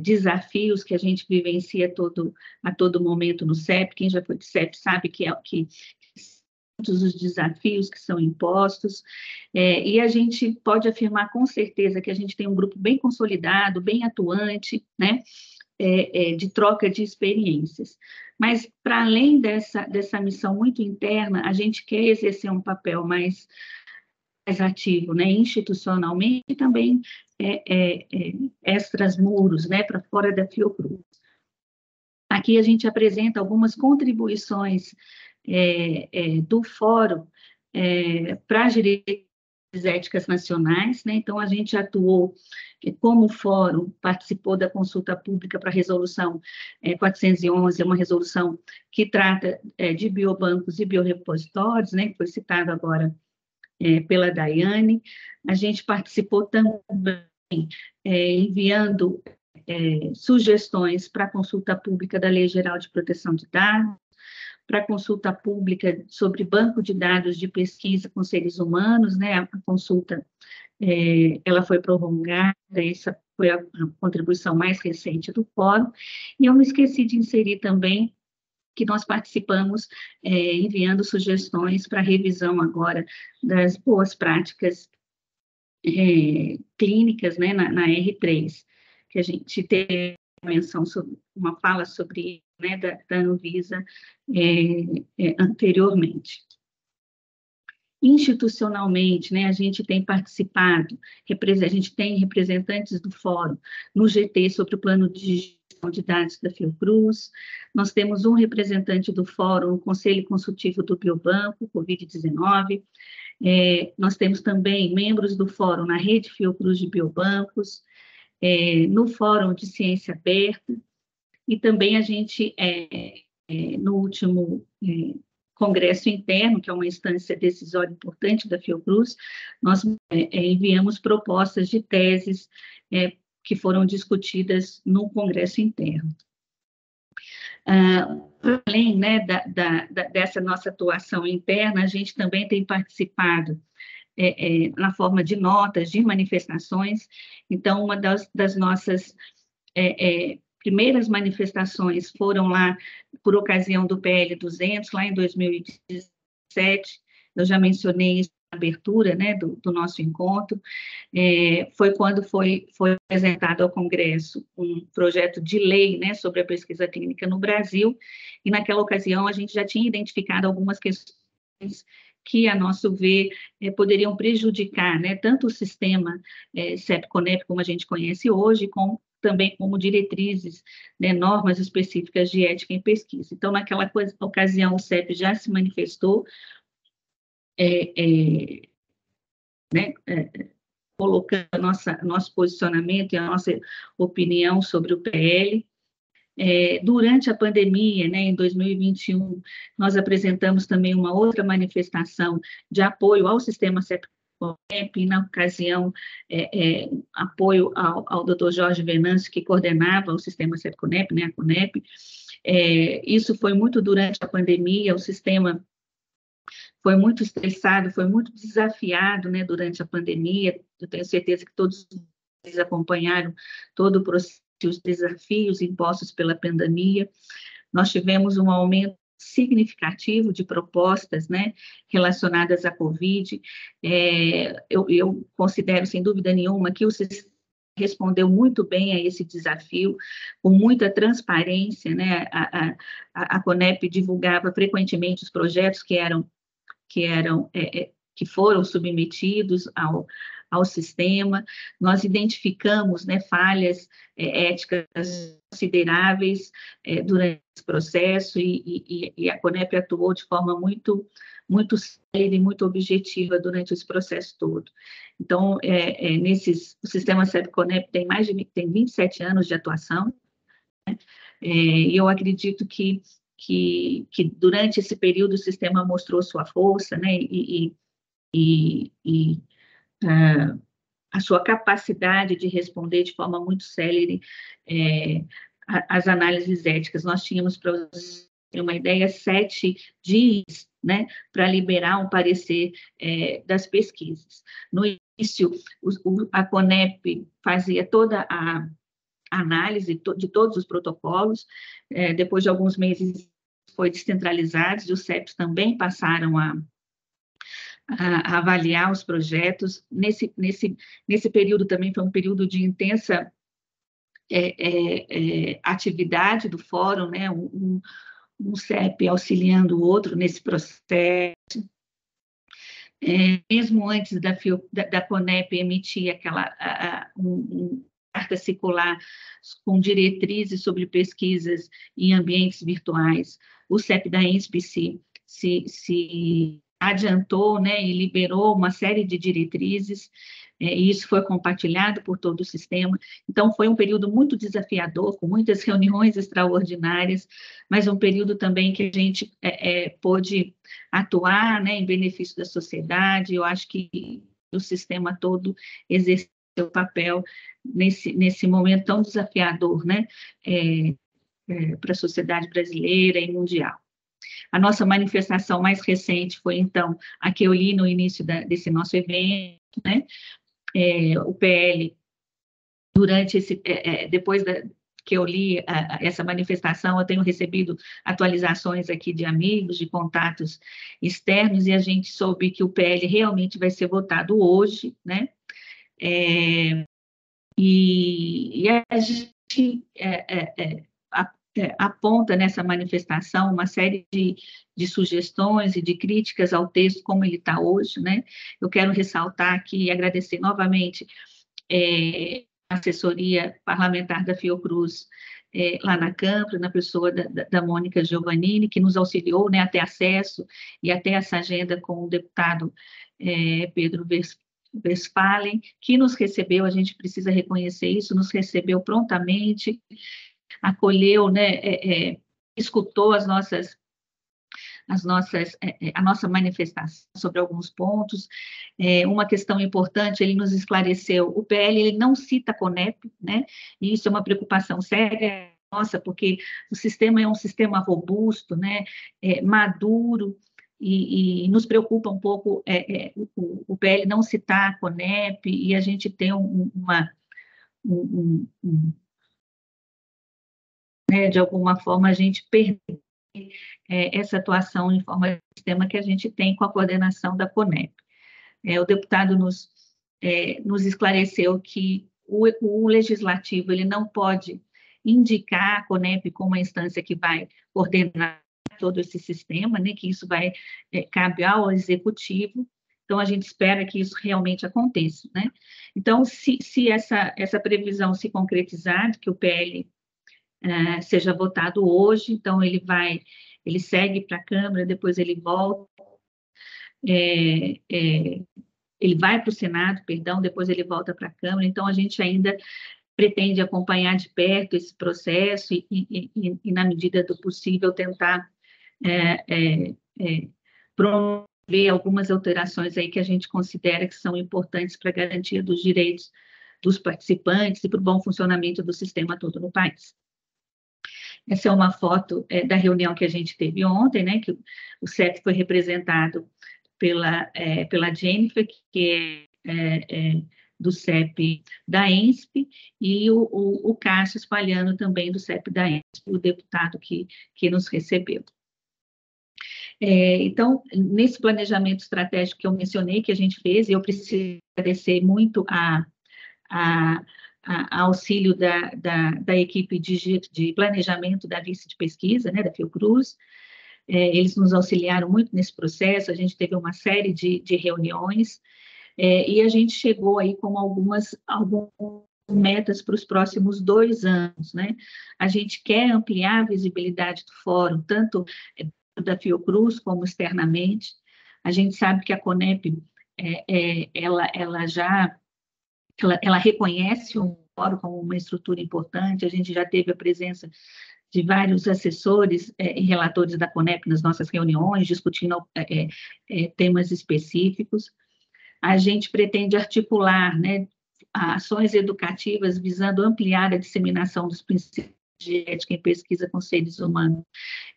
desafios que a gente vivencia todo, a todo momento no CEP. Quem já foi de CEP sabe que, que os desafios que são impostos, é, e a gente pode afirmar com certeza que a gente tem um grupo bem consolidado, bem atuante, né, é, é, de troca de experiências. Mas, para além dessa, dessa missão muito interna, a gente quer exercer um papel mais, mais ativo, né, institucionalmente e também é, é, é extras muros, né, para fora da Fiocruz. Aqui a gente apresenta algumas contribuições é, é, do Fórum é, para as direitos éticas nacionais, né? então a gente atuou é, como fórum, participou da consulta pública para a resolução é, 411, uma resolução que trata é, de biobancos e biorepositórios, né? que foi citado agora é, pela Daiane, a gente participou também enviando sugestões para a consulta pública da Lei Geral de Proteção de Dados, para consulta pública sobre banco de dados de pesquisa com seres humanos, né? A consulta é, ela foi prorrogada, essa foi a contribuição mais recente do fórum. E eu me esqueci de inserir também que nós participamos é, enviando sugestões para revisão agora das boas práticas é, clínicas né, na, na R3, que a gente teve menção sobre, uma fala sobre né, da, da Anvisa é, é, anteriormente. Institucionalmente, né, a gente tem participado, a gente tem representantes do fórum no GT sobre o plano de gestão de dados da Fiocruz, nós temos um representante do fórum, o Conselho Consultivo do Biobanco, Covid-19, é, nós temos também membros do fórum na Rede Fiocruz de Biobancos, é, no Fórum de Ciência Aberta, e também a gente, é, é, no último é, congresso interno, que é uma instância decisória importante da Fiocruz, nós é, é, enviamos propostas de teses que foram discutidas no congresso interno. Uh, além né, da, da, da, dessa nossa atuação interna, a gente também tem participado é, é, na forma de notas, de manifestações. Então, uma das, das nossas é, é primeiras manifestações foram lá por ocasião do PL 200, lá em 2017. Eu já mencionei isso na abertura né, do, do nosso encontro. É, foi quando foi, foi apresentado ao Congresso um projeto de lei né, sobre a pesquisa clínica no Brasil, e naquela ocasião a gente já tinha identificado algumas questões que, a nosso ver, é, poderiam prejudicar né, tanto o sistema é, CEP-CONEP, como a gente conhece hoje, com também como diretrizes, né, normas específicas de ética em pesquisa. Então, naquela ocasião, o CEP já se manifestou, é, é, né, é, colocando nossa, nosso posicionamento e a nossa opinião sobre o PL, é, durante a pandemia, né, em 2021, nós apresentamos também uma outra manifestação de apoio ao sistema septicômico, na ocasião, é, é, apoio ao, ao doutor Jorge Venâncio, que coordenava o sistema CEPCONEP, né, a CONEP. É, isso foi muito durante a pandemia, o sistema foi muito estressado, foi muito desafiado né, durante a pandemia. Eu tenho certeza que todos vocês acompanharam todo o processo os desafios impostos pela pandemia, nós tivemos um aumento significativo de propostas né, relacionadas à Covid. É, eu, eu, considero, sem dúvida nenhuma, que o sistema respondeu muito bem a esse desafio, com muita transparência, né? A, a, a Conep divulgava frequentemente os projetos que eram que eram é, é que foram submetidos ao, ao sistema. Nós identificamos né, falhas é, éticas consideráveis é, durante esse processo e, e, e, a Conep atuou de forma muito muito séria e muito objetiva durante esse processo todo. Então, é, é nesses, o sistema SEB-Conep tem mais de tem 27 anos de atuação, né? É, e eu acredito que que, que, durante esse período o sistema mostrou sua força, né, e, e, e, uh, a sua capacidade de responder de forma muito célere é, as análises éticas. Nós tínhamos, para uma ideia, sete dias né, para liberar um parecer é, das pesquisas. No início, o, a CONEP fazia toda a análise de todos os protocolos, é, depois de alguns meses foi descentralizado, e os CEPs também passaram a a, avaliar os projetos. Nesse, nesse, nesse período também foi um período de intensa é, é, é atividade do fórum, né? Um, um, CEP auxiliando o outro nesse processo. É, mesmo antes da, da, da CONEP emitir aquela um, carta circular com diretrizes sobre pesquisas em ambientes virtuais. O CEP da INSP se, se, se adiantou né, e liberou uma série de diretrizes, é, e isso foi compartilhado por todo o sistema. Então, foi um período muito desafiador, com muitas reuniões extraordinárias, mas um período também que a gente é, é, pôde atuar né, em benefício da sociedade. Eu acho que o sistema todo exerceu seu papel nesse, nesse momento tão desafiador né, é, é, para a sociedade brasileira e mundial. A nossa manifestação mais recente foi, então, a que eu li no início da, desse nosso evento, né? É, o PL, durante esse, é, é, depois da, que eu li a, a essa manifestação, eu tenho recebido atualizações aqui de amigos, de contatos externos, e a gente soube que o PL realmente vai ser votado hoje, né? É, e, e, a gente é, é, é é, aponta nessa manifestação uma série de, de sugestões e de críticas ao texto como ele está hoje, né? Eu quero ressaltar aqui e agradecer novamente é, a assessoria parlamentar da Fiocruz é, lá na Câmara, na pessoa da, da Mônica Giovannini, que nos auxiliou né, até acesso e até essa agenda com o deputado é, Pedro Vespa Westphalen, que nos recebeu, a gente precisa reconhecer isso, nos recebeu prontamente, acolheu, né, é, é, escutou as nossas as nossas, é, é, a nossa manifestação sobre alguns pontos. É, uma questão importante, ele nos esclareceu, o PL ele não cita a CONEP, né? E isso é uma preocupação séria nossa, porque o sistema é um sistema robusto, né? É, maduro, e, e, nos preocupa um pouco é, é o, o, PL não citar a CONEP, e a gente tem um, uma... Um, um, né, de alguma forma, a gente perder é, essa atuação em forma de sistema que a gente tem com a coordenação da CONEP. É, o deputado nos, é, nos esclareceu que o, o legislativo ele não pode indicar a CONEP como a instância que vai coordenar todo esse sistema, né, que isso vai é, cabe ao executivo. Então a gente espera que isso realmente aconteça, né? Então se, se essa essa previsão se concretizar, que o PL é, seja votado hoje, então ele vai, ele segue para a Câmara, depois ele volta, é, é, ele vai para o Senado, perdão, depois ele volta para a Câmara, então a gente ainda pretende acompanhar de perto esse processo e, e, e, e na medida do possível, tentar é, é, promover algumas alterações aí que a gente considera que são importantes para a garantia dos direitos dos participantes e para o bom funcionamento do sistema todo no país. Essa é uma foto é, da reunião que a gente teve ontem, né? Que o CEP foi representado pela, é, pela Jennifer, que é, é, é, do CEP da ENSP, e o, o, o Cássio Espalhano também do CEP da ENSP, o deputado que, que nos recebeu. É, então, nesse planejamento estratégico que eu mencionei, que a gente fez, e eu preciso agradecer muito a, a a, auxílio da, da, da equipe de, de, planejamento da vice de pesquisa, né, da Fiocruz. É, eles nos auxiliaram muito nesse processo, a gente teve uma série de, de reuniões é, e a gente chegou aí com algumas, algumas metas para os próximos dois anos, né? A gente quer ampliar a visibilidade do fórum, tanto é, da Fiocruz como externamente. A gente sabe que a Conep, é, é ela, ela já ela, ela reconhece o fórum como uma estrutura importante, a gente já teve a presença de vários assessores é, e relatores da CONEP nas nossas reuniões, discutindo é, é, é temas específicos. A gente pretende articular né, ações educativas visando ampliar a disseminação dos princípios de ética em pesquisa com seres humanos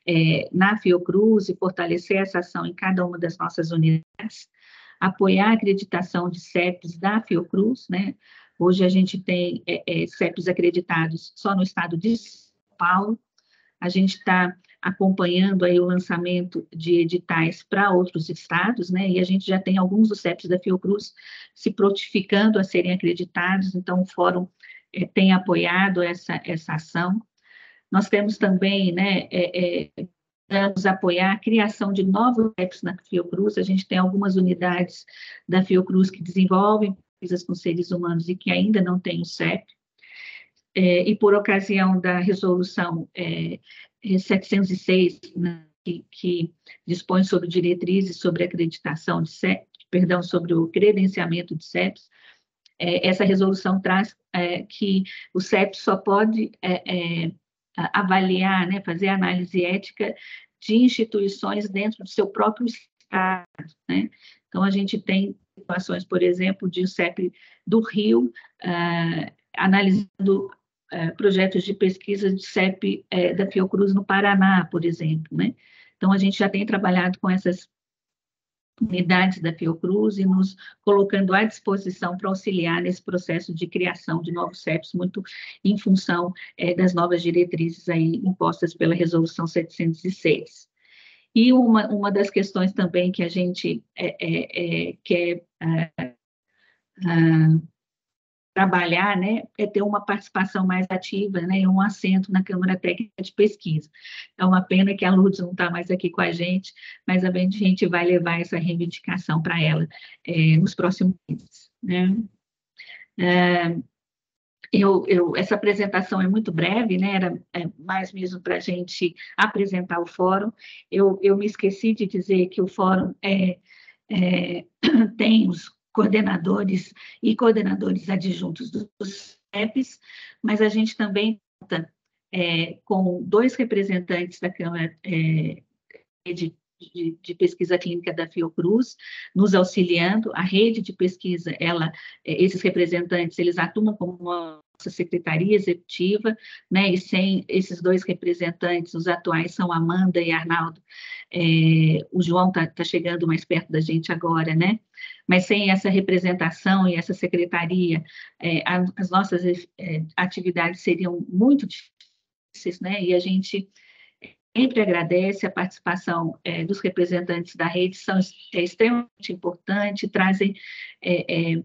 é, na Fiocruz e fortalecer essa ação em cada uma das nossas unidades apoiar a acreditação de CEPs da Fiocruz, né? Hoje a gente tem é, é, CEPs acreditados só no estado de São Paulo. A gente está acompanhando aí o lançamento de editais para outros estados, né? E a gente já tem alguns dos CEPs da Fiocruz se protificando a serem acreditados, então o fórum é, tem apoiado essa, essa ação. Nós temos também, né, é, é, vamos apoiar a criação de novos PEPs na Fiocruz. A gente tem algumas unidades da Fiocruz que desenvolvem pesquisas com seres humanos e que ainda não tem o CEP. É, e por ocasião da resolução é, 706, é, né, que, que, dispõe sobre diretrizes sobre acreditação de CEP, perdão, sobre o credenciamento de CEPs, é, essa resolução traz é, que o CEP só pode é, avaliar, né, fazer análise ética de instituições dentro do seu próprio estado. Né? Então, a gente tem situações, por exemplo, de CEP do Rio ah, analisando eh, projetos de pesquisa de CEP eh, da Fiocruz no Paraná, por exemplo. Né? Então, a gente já tem trabalhado com essas unidades da Fiocruz e nos colocando à disposição para auxiliar nesse processo de criação de novos CEPs, muito em função é, das novas diretrizes aí impostas pela Resolução 706. E uma, uma das questões também que a gente é, é, é quer ah, ah, trabalhar, né, é ter uma participação mais ativa, né, um assento na Câmara Técnica de Pesquisa. É uma pena que a Lourdes não está mais aqui com a gente, mas a gente vai levar essa reivindicação para ela é, nos próximos meses. Né? É, eu, eu, essa apresentação é muito breve, né? Era é, mais mesmo para a gente apresentar o fórum. Eu, eu me esqueci de dizer que o fórum é, é tem os coordenadores e coordenadores adjuntos dos CEPs, mas a gente também conta é, com dois representantes da Câmara é, de de, de, pesquisa clínica da Fiocruz, nos auxiliando. A rede de pesquisa, ela, é, esses representantes, eles atuam como uma secretaria executiva, né? E sem esses dois representantes, os atuais são Amanda e Arnaldo. É, o João está tá chegando mais perto da gente agora, né? Mas sem essa representação e essa secretaria, é, as nossas é, atividades seriam muito difíceis, né? E a gente sempre agradece a participação é, dos representantes da rede, são é extremamente importante, trazem é,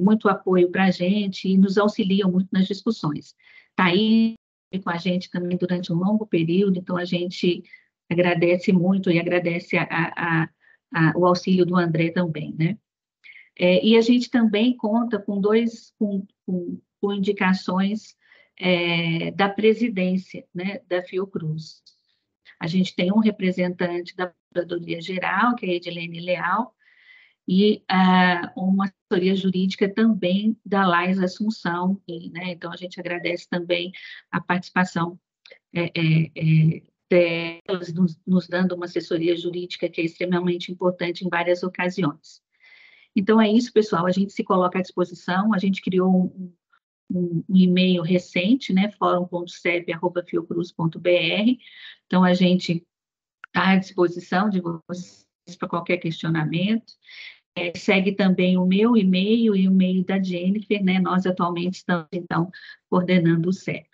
muito apoio para a gente e nos auxiliam muito nas discussões. Está aí com a gente também durante um longo período, então a gente agradece muito e agradece a, a, a, o auxílio do André também, né? e a gente também conta com dois, com, com, com indicações é, da presidência né, da Fiocruz. A gente tem um representante da Procuradoria Geral, que é a Edilene Leal, e ah, uma assessoria jurídica também da Lais Assunção. E, né, então, a gente agradece também a participação é, é, é, delas, nos, nos dando uma assessoria jurídica que é extremamente importante em várias ocasiões. Então, é isso, pessoal. A gente se coloca à disposição. A gente criou um um, um e-mail recente, né, forum.sep.fiocruz.br. Então, a gente está à disposição de vocês para qualquer questionamento. É, segue também o meu e-mail e o e-mail da Jennifer, né? Nós atualmente estamos, então, coordenando o CEP.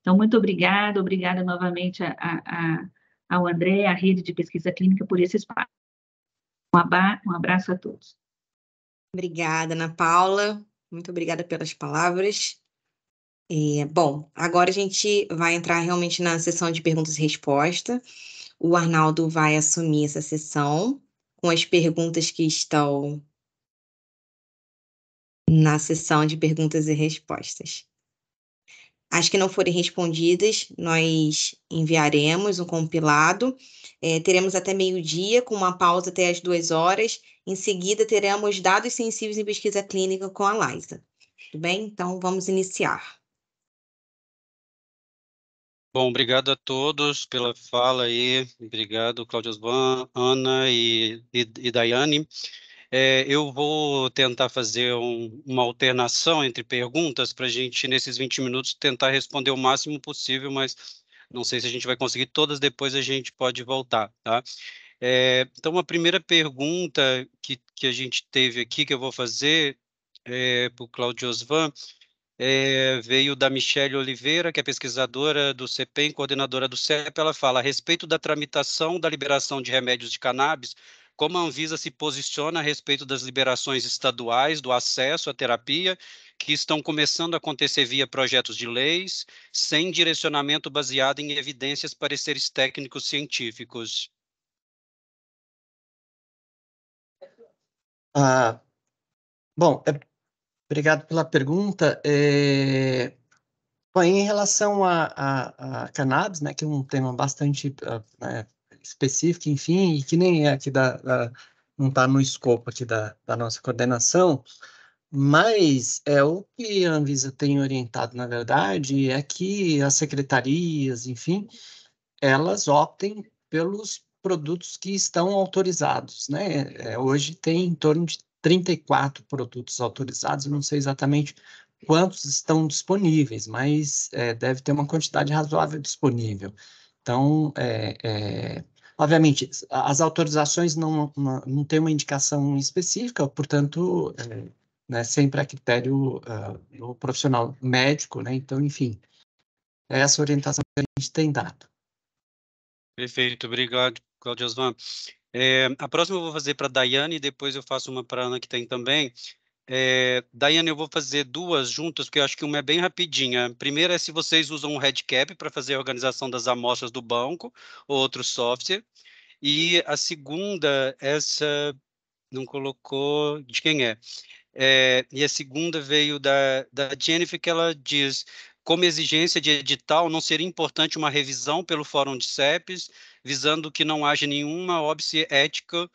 Então, muito obrigada, obrigada novamente a, a, ao André, à Rede de Pesquisa Clínica, por esse espaço. Um abraço a todos. Obrigada, Ana Paula. Muito obrigada pelas palavras. É, bom, agora a gente vai entrar realmente na sessão de perguntas e respostas. O Arnaldo vai assumir essa sessão com as perguntas que estão na sessão de perguntas e respostas. As que não forem respondidas, nós enviaremos um compilado. É, teremos até meio-dia, com uma pausa até as duas horas. Em seguida, teremos dados sensíveis em pesquisa clínica com a Laisa. Tudo bem? Então, vamos iniciar. Bom, obrigado a todos pela fala aí. Obrigado, Cláudia Osvan, Ana e, e, e Daiane. É, eu vou tentar fazer um, uma alternação entre perguntas para a gente, nesses 20 minutos, tentar responder o máximo possível, mas não sei se a gente vai conseguir todas, depois a gente pode voltar, tá? É, então, a primeira pergunta que, que a gente teve aqui, que eu vou fazer é, eh, para o Claudio Osvan, é, veio da Michelle Oliveira, que é pesquisadora do CEPEM, coordenadora do CEP, ela fala a respeito da tramitação da liberação de remédios de cannabis como a Anvisa se posiciona a respeito das liberações estaduais do acesso à terapia que estão começando a acontecer via projetos de leis, sem direcionamento baseado em evidências, pareceres técnicos científicos. Ah, bom, é, obrigado pela pergunta. É, bom, em relação a, a, a, cannabis, né, que é um tema bastante uh, né, específica, enfim, e que nem é aqui da, da não está no escopo aqui da, da nossa coordenação, mas é o que a Anvisa tem orientado, na verdade, é que as secretarias, enfim, elas optem pelos produtos que estão autorizados, né? É, hoje tem em torno de 34 produtos autorizados, não sei exatamente quantos estão disponíveis, mas é, deve ter uma quantidade razoável disponível. Então, é, é, obviamente, as autorizações não, não, não têm uma indicação específica, portanto, é, né, sempre a é critério uh, do profissional médico, né? Então, enfim, é essa orientação que a gente tem dado. Perfeito, obrigado, Cláudio Osvan. É, a próxima eu vou fazer para a Daiane e depois eu faço uma para a Ana que tem também. É, Daiane, eu vou fazer duas juntas, porque eu acho que uma é bem rapidinha. Primeira é se vocês usam o RedCap para fazer a organização das amostras do banco ou outro software. E a segunda, essa não colocou de quem é. é e a segunda veio da, da Jennifer, que ela diz: como exigência de edital, não seria importante uma revisão pelo Fórum de CEPES, visando que não haja nenhuma óbice ética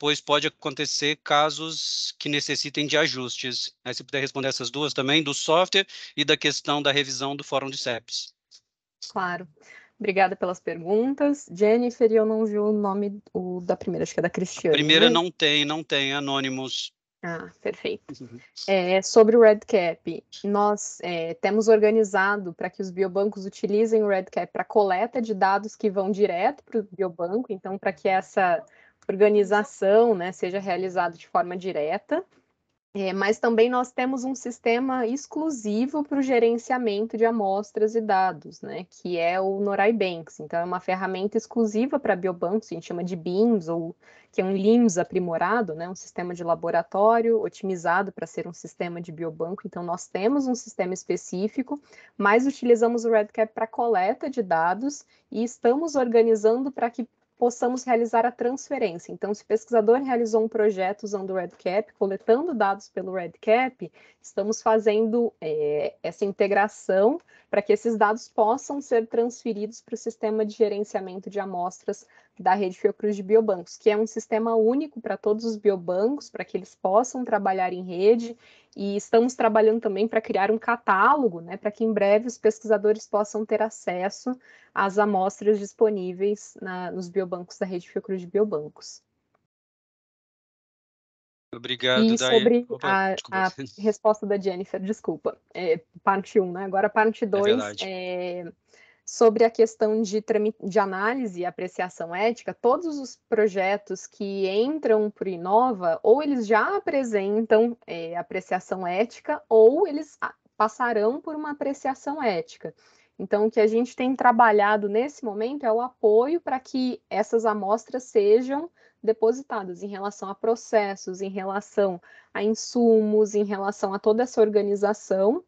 pois pode acontecer casos que necessitem de ajustes. Aí se puder responder essas duas também, do software e da questão da revisão do fórum de CEPs. Claro. Obrigada pelas perguntas. Jennifer, eu não vi o nome o, da primeira, acho que é da Cristiane. A primeira né? não tem, não tem, anônimos. Ah, perfeito. Uhum. É, sobre o RedCap, nós é, temos organizado para que os biobancos utilizem o RedCap para coleta de dados que vão direto para o biobanco, então para que essa organização né, seja realizado de forma direta, é, mas também nós temos um sistema exclusivo para o gerenciamento de amostras e dados, né, que é o NoraiBanks. Então, é uma ferramenta exclusiva para biobancos, a gente chama de BIMS, ou que é um LIMS aprimorado, né, um sistema de laboratório otimizado para ser um sistema de biobanco. Então, nós temos um sistema específico, mas utilizamos o RedCap para coleta de dados e estamos organizando para que possamos realizar a transferência. Então, se o pesquisador realizou um projeto usando o REDCap, coletando dados pelo REDCap, estamos fazendo é, essa integração para que esses dados possam ser transferidos para o sistema de gerenciamento de amostras da rede Fiocruz de biobancos, que é um sistema único para todos os biobancos, para que eles possam trabalhar em rede, e estamos trabalhando também para criar um catálogo, né, para que em breve os pesquisadores possam ter acesso às amostras disponíveis na, nos biobancos da rede Fiocruz de biobancos. Obrigado, e sobre a, a, resposta da Jennifer, desculpa, é, parte 1, um, né? Agora parte 2, é sobre a questão de, de análise e apreciação ética, todos os projetos que entram para o Inova, ou eles já apresentam é, apreciação ética, ou eles passarão por uma apreciação ética. Então, o que a gente tem trabalhado nesse momento é o apoio para que essas amostras sejam depositadas em relação a processos, em relação a insumos, em relação a toda essa organização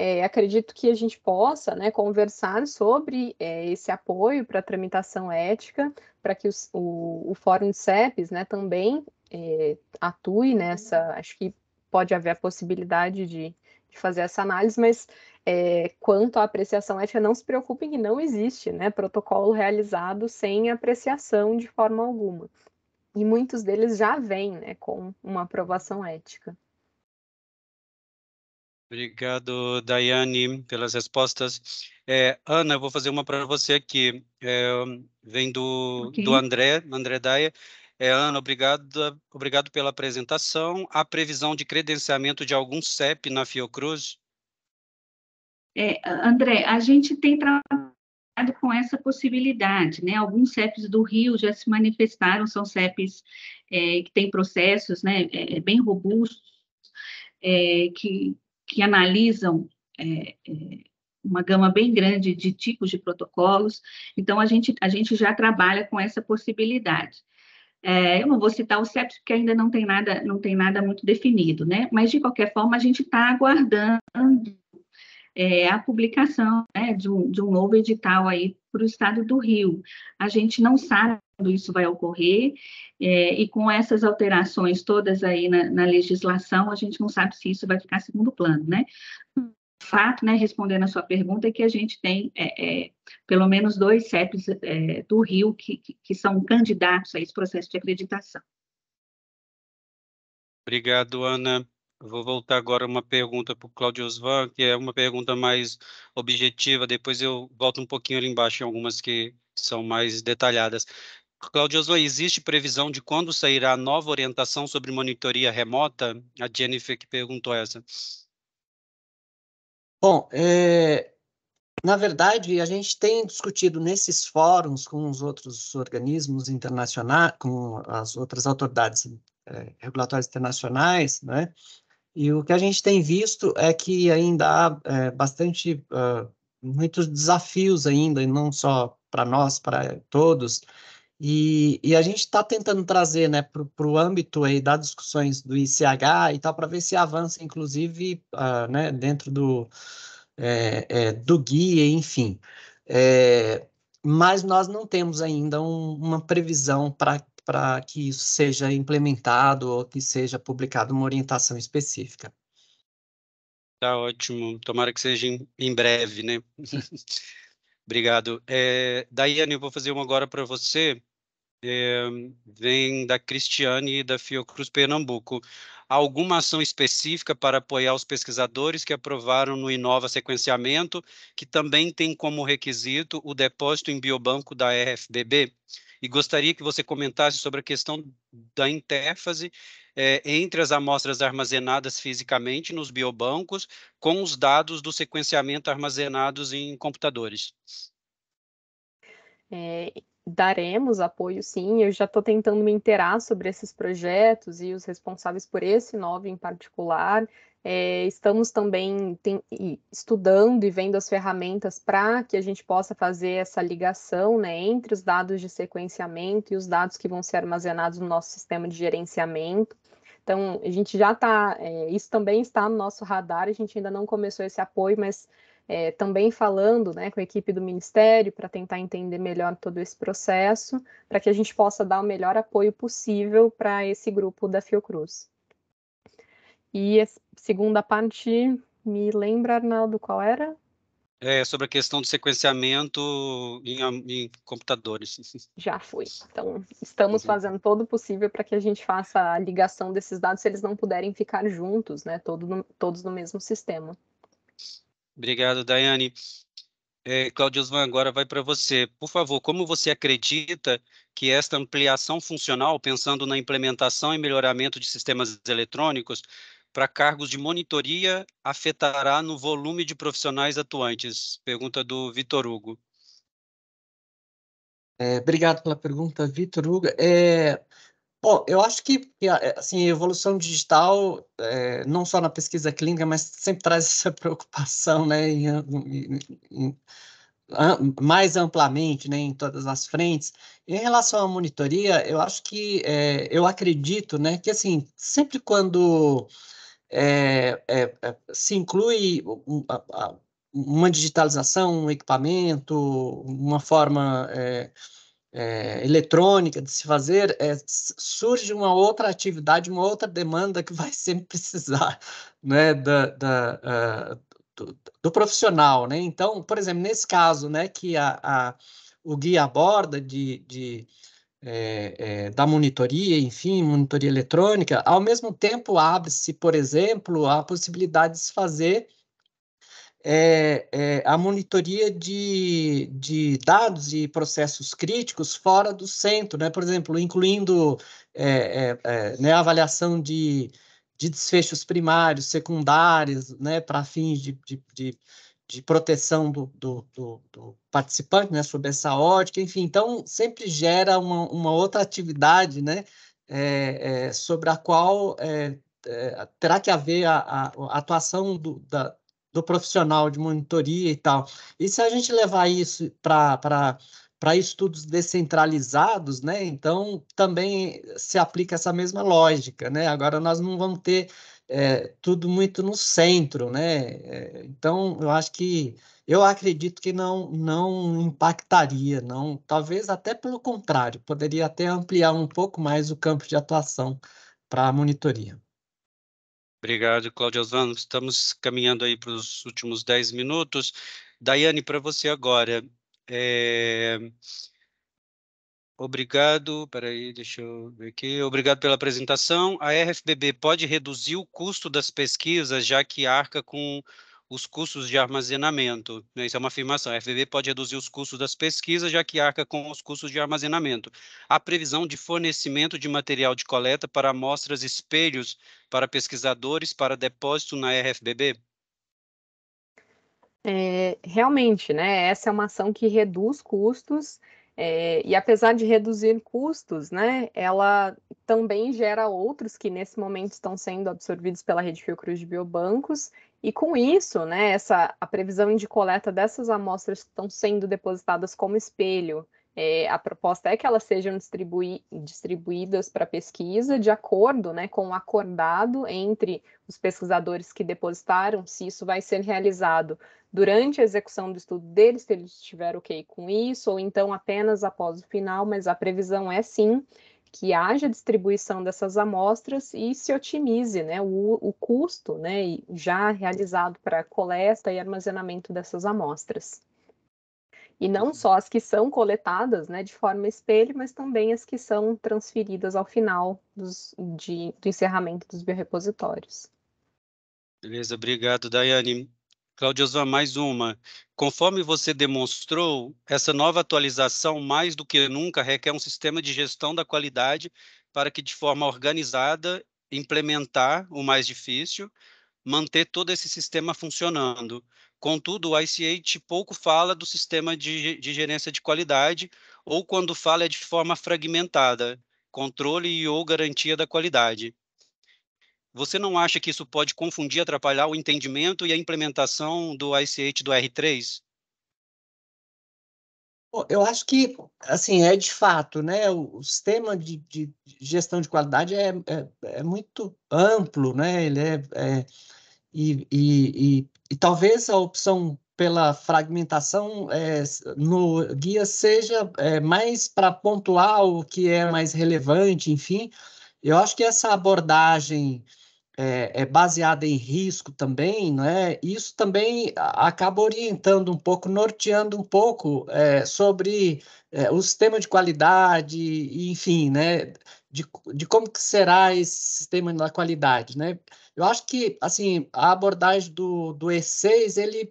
é, acredito que a gente possa né, conversar sobre é, esse apoio para a tramitação ética, para que os, o, o, Fórum de CEPES né, também é, atue nessa. Acho que pode haver a possibilidade de, de fazer essa análise, mas é, quanto à apreciação ética, não se preocupem que não existe né, protocolo realizado sem apreciação de forma alguma. E muitos deles já vêm né, com uma aprovação ética. Obrigado, Daiane, pelas respostas. É, Ana, eu vou fazer uma para você aqui. É, vem do, okay. do André, André Daia. É, Ana, obrigado, obrigado pela apresentação. Há previsão de credenciamento de algum CEP na Fiocruz? É, André, a gente tem trabalhado com essa possibilidade, né? Alguns CEPs do Rio já se manifestaram, são CEPs é, que têm processos, né, é, é bem robustos, é, que que analisam é, é, uma gama bem grande de tipos de protocolos, então a gente, a gente já trabalha com essa possibilidade. É, eu não vou citar o CEPS porque ainda não tem nada, não tem nada muito definido, né? Mas de qualquer forma a gente está aguardando é, a publicação né, de, um, de, um, novo edital aí para o estado do Rio. A gente não sabe quando isso vai ocorrer, é, e com essas alterações todas aí na, na, legislação, a gente não sabe se isso vai ficar segundo plano, né? Fato, né, respondendo a sua pergunta, é que a gente tem é, é, pelo menos dois CEPs é, do Rio que, que, que são candidatos a esse processo de acreditação. Obrigado, Ana. Vou voltar agora uma pergunta para o Claudio Osvan, que é uma pergunta mais objetiva, depois eu volto um pouquinho ali embaixo em algumas que são mais detalhadas. Claudio Osvan, existe previsão de quando sairá a nova orientação sobre monitoria remota? A Jennifer que perguntou essa. Bom, é, na verdade, a gente tem discutido nesses fóruns com os outros organismos internacionais, com as outras autoridades é, regulatórias internacionais, né, e o que a gente tem visto é que ainda há é, bastante, uh, muitos desafios ainda, e não só para nós, para todos, e, e, a gente está tentando trazer né, para o âmbito aí das discussões do ICH e tal, para ver se avança, inclusive, uh, né, dentro do, é, é, do guia, enfim. É, mas nós não temos ainda um, uma previsão para para que isso seja implementado ou que seja publicado uma orientação específica. Tá ótimo, tomara que seja em, em breve, né? Obrigado. É, Daiane, eu vou fazer uma agora para você. É, vem da Cristiane e da Fiocruz Pernambuco. Alguma ação específica para apoiar os pesquisadores que aprovaram no Inova Sequenciamento, que também tem como requisito o depósito em biobanco da RFBB? e gostaria que você comentasse sobre a questão da interface é, entre as amostras armazenadas fisicamente nos biobancos com os dados do sequenciamento armazenados em computadores. É, daremos apoio, sim. Eu já estou tentando me interar sobre esses projetos e os responsáveis por esse novo em particular. É, estamos também tem, estudando e vendo as ferramentas para que a gente possa fazer essa ligação né, entre os dados de sequenciamento e os dados que vão ser armazenados no nosso sistema de gerenciamento. Então, a gente já está, é, isso também está no nosso radar, a gente ainda não começou esse apoio, mas é, também falando né, com a equipe do Ministério para tentar entender melhor todo esse processo, para que a gente possa dar o melhor apoio possível para esse grupo da Fiocruz. E a segunda parte, me lembra, Arnaldo, qual era? É, sobre a questão do sequenciamento em, em computadores. Já foi. Então, estamos uhum. fazendo todo o possível para que a gente faça a ligação desses dados se eles não puderem ficar juntos, né? Todo no, todos no mesmo sistema. Obrigado, Daiane. É, Claudio Osvan, agora vai para você. Por favor, como você acredita que esta ampliação funcional, pensando na implementação e melhoramento de sistemas eletrônicos, para cargos de monitoria afetará no volume de profissionais atuantes? Pergunta do Vitor Hugo. É, obrigado pela pergunta, Vitor Hugo. É, bom, eu acho que assim, a evolução digital, é, não só na pesquisa clínica, mas sempre traz essa preocupação né, em, em, em, mais amplamente né, em todas as frentes. Em relação à monitoria, eu acho que é, eu acredito né, que assim, sempre quando é, é, é, se inclui uma digitalização, um equipamento, uma forma é, é, eletrônica de se fazer, surge uma outra atividade, uma outra demanda que vai sempre precisar né, da, da uh, do, do, profissional, né? Então, por exemplo, nesse caso, né, que a, a o guia aborda de, de é, é, da monitoria, enfim, monitoria eletrônica, ao mesmo tempo abre-se, por exemplo, a possibilidade de se fazer é, a monitoria de, de dados e processos críticos fora do centro, né? por exemplo, incluindo né, a avaliação de, de desfechos primários, secundários, né, para fins de, de, de de proteção do, do, do, do, participante, né, sobre essa ótica, enfim, então sempre gera uma, uma outra atividade, né, é, é, sobre a qual é, é terá que haver a, a atuação do, da, do profissional de monitoria e tal. E se a gente levar isso para para estudos descentralizados, né? Então também se aplica essa mesma lógica, né? Agora nós não vamos ter é, tudo muito no centro, né? Eh, então, eu acho que eu acredito que não não impactaria, não. Talvez até pelo contrário, poderia até ampliar um pouco mais o campo de atuação para a monitoria. Obrigado, Cláudio Osvaldo. Estamos caminhando aí para os últimos 10 minutos. Daiane, para você agora. É... Obrigado, peraí, deixa eu ver aqui. Obrigado pela apresentação. A RFBB pode reduzir o custo das pesquisas, já que arca com os custos de armazenamento. Né? Isso é uma afirmação. A RFBB pode reduzir os custos das pesquisas, já que arca com os custos de armazenamento. A previsão de fornecimento de material de coleta para amostras espelhos para pesquisadores para depósito na RFBB? É, realmente, né? Essa é uma ação que reduz custos é, e apesar de reduzir custos, né, ela também gera outros que nesse momento estão sendo absorvidos pela rede Fiocruz de biobancos, e com isso, né, essa, a previsão de coleta dessas amostras que estão sendo depositadas como espelho é, a proposta é que elas sejam distribuídas para pesquisa de acordo né, com o acordado entre os pesquisadores que depositaram, se isso vai ser realizado durante a execução do estudo deles, se eles estiverem ok com isso, ou então apenas após o final, mas a previsão é sim que haja distribuição dessas amostras e se otimize né, o, o custo né, já realizado para coleta e armazenamento dessas amostras. E não só as que são coletadas né, de forma espelho, mas também as que são transferidas ao final dos, de, do encerramento dos biorepositórios. Beleza, obrigado, Daiane. Cláudio, Osvan, mais uma. Conforme você demonstrou, essa nova atualização, mais do que nunca, requer um sistema de gestão da qualidade para que, de forma organizada, implementar o mais difícil, manter todo esse sistema funcionando. Contudo, o ICH pouco fala do sistema de, de gerência de qualidade, ou quando fala é de forma fragmentada, controle e ou garantia da qualidade. Você não acha que isso pode confundir, atrapalhar o entendimento e a implementação do ICH do R3? Eu acho que, assim, é de fato, né? O, sistema de, de gestão de qualidade é, é, é muito amplo, né? Ele é, é e, e, e, e talvez a opção pela fragmentação é, no guia seja é, mais para pontuar o que é mais relevante, enfim. Eu acho que essa abordagem é, é, baseada em risco também, né? Isso também acaba orientando um pouco, norteando um pouco é, sobre é, o sistema de qualidade, enfim, né? de, de como que será esse sistema da qualidade, né? Eu acho que, assim, a abordagem do, do E6, ele,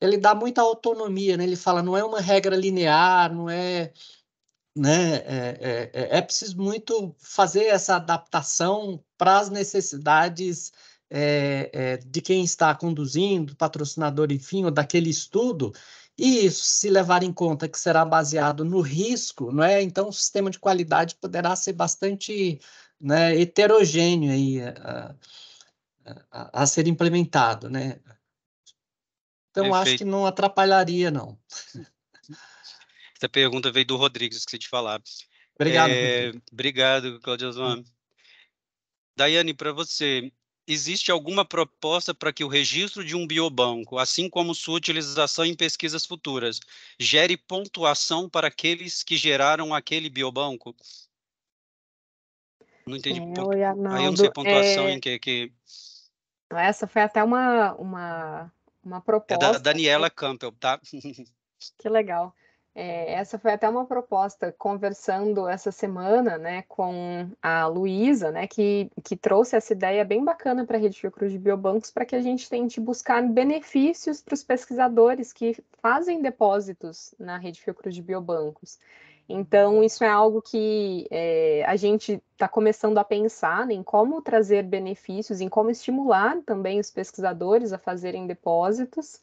ele dá muita autonomia, né? Ele fala, não é uma regra linear, não é... Né? É, é, é, é preciso muito fazer essa adaptação para as necessidades é, é, de quem está conduzindo, patrocinador, enfim, ou daquele estudo, e isso, se levar em conta que será baseado no risco, não é? então o sistema de qualidade poderá ser bastante né, heterogêneo aí, eh, eh, a, a, a ser implementado. Né? Então, Perfeito. acho que não atrapalharia, não. Essa pergunta veio do Rodrigues, esqueci de falar. Obrigado. É, obrigado, Claudio Osman. Hum. Daiane, para você, existe alguma proposta para que o registro de um biobanco, assim como sua utilização em pesquisas futuras, gere pontuação para aqueles que geraram aquele biobanco? Não entendi. É, eu Aí eu não sei pontuação é... em que, que. Essa foi até uma, uma, uma proposta. É da Daniela Campbell, tá? que legal. É, uhum. essa foi até uma proposta conversando essa semana, né, com a Luísa, né, que, que trouxe essa ideia bem bacana para a Rede Fiocruz de Biobancos para que a gente tente buscar benefícios para os pesquisadores que fazem depósitos na Rede Fiocruz de Biobancos. Então, uhum. isso é algo que é, a gente está começando a pensar né, em como trazer benefícios, em como estimular também os pesquisadores a fazerem depósitos.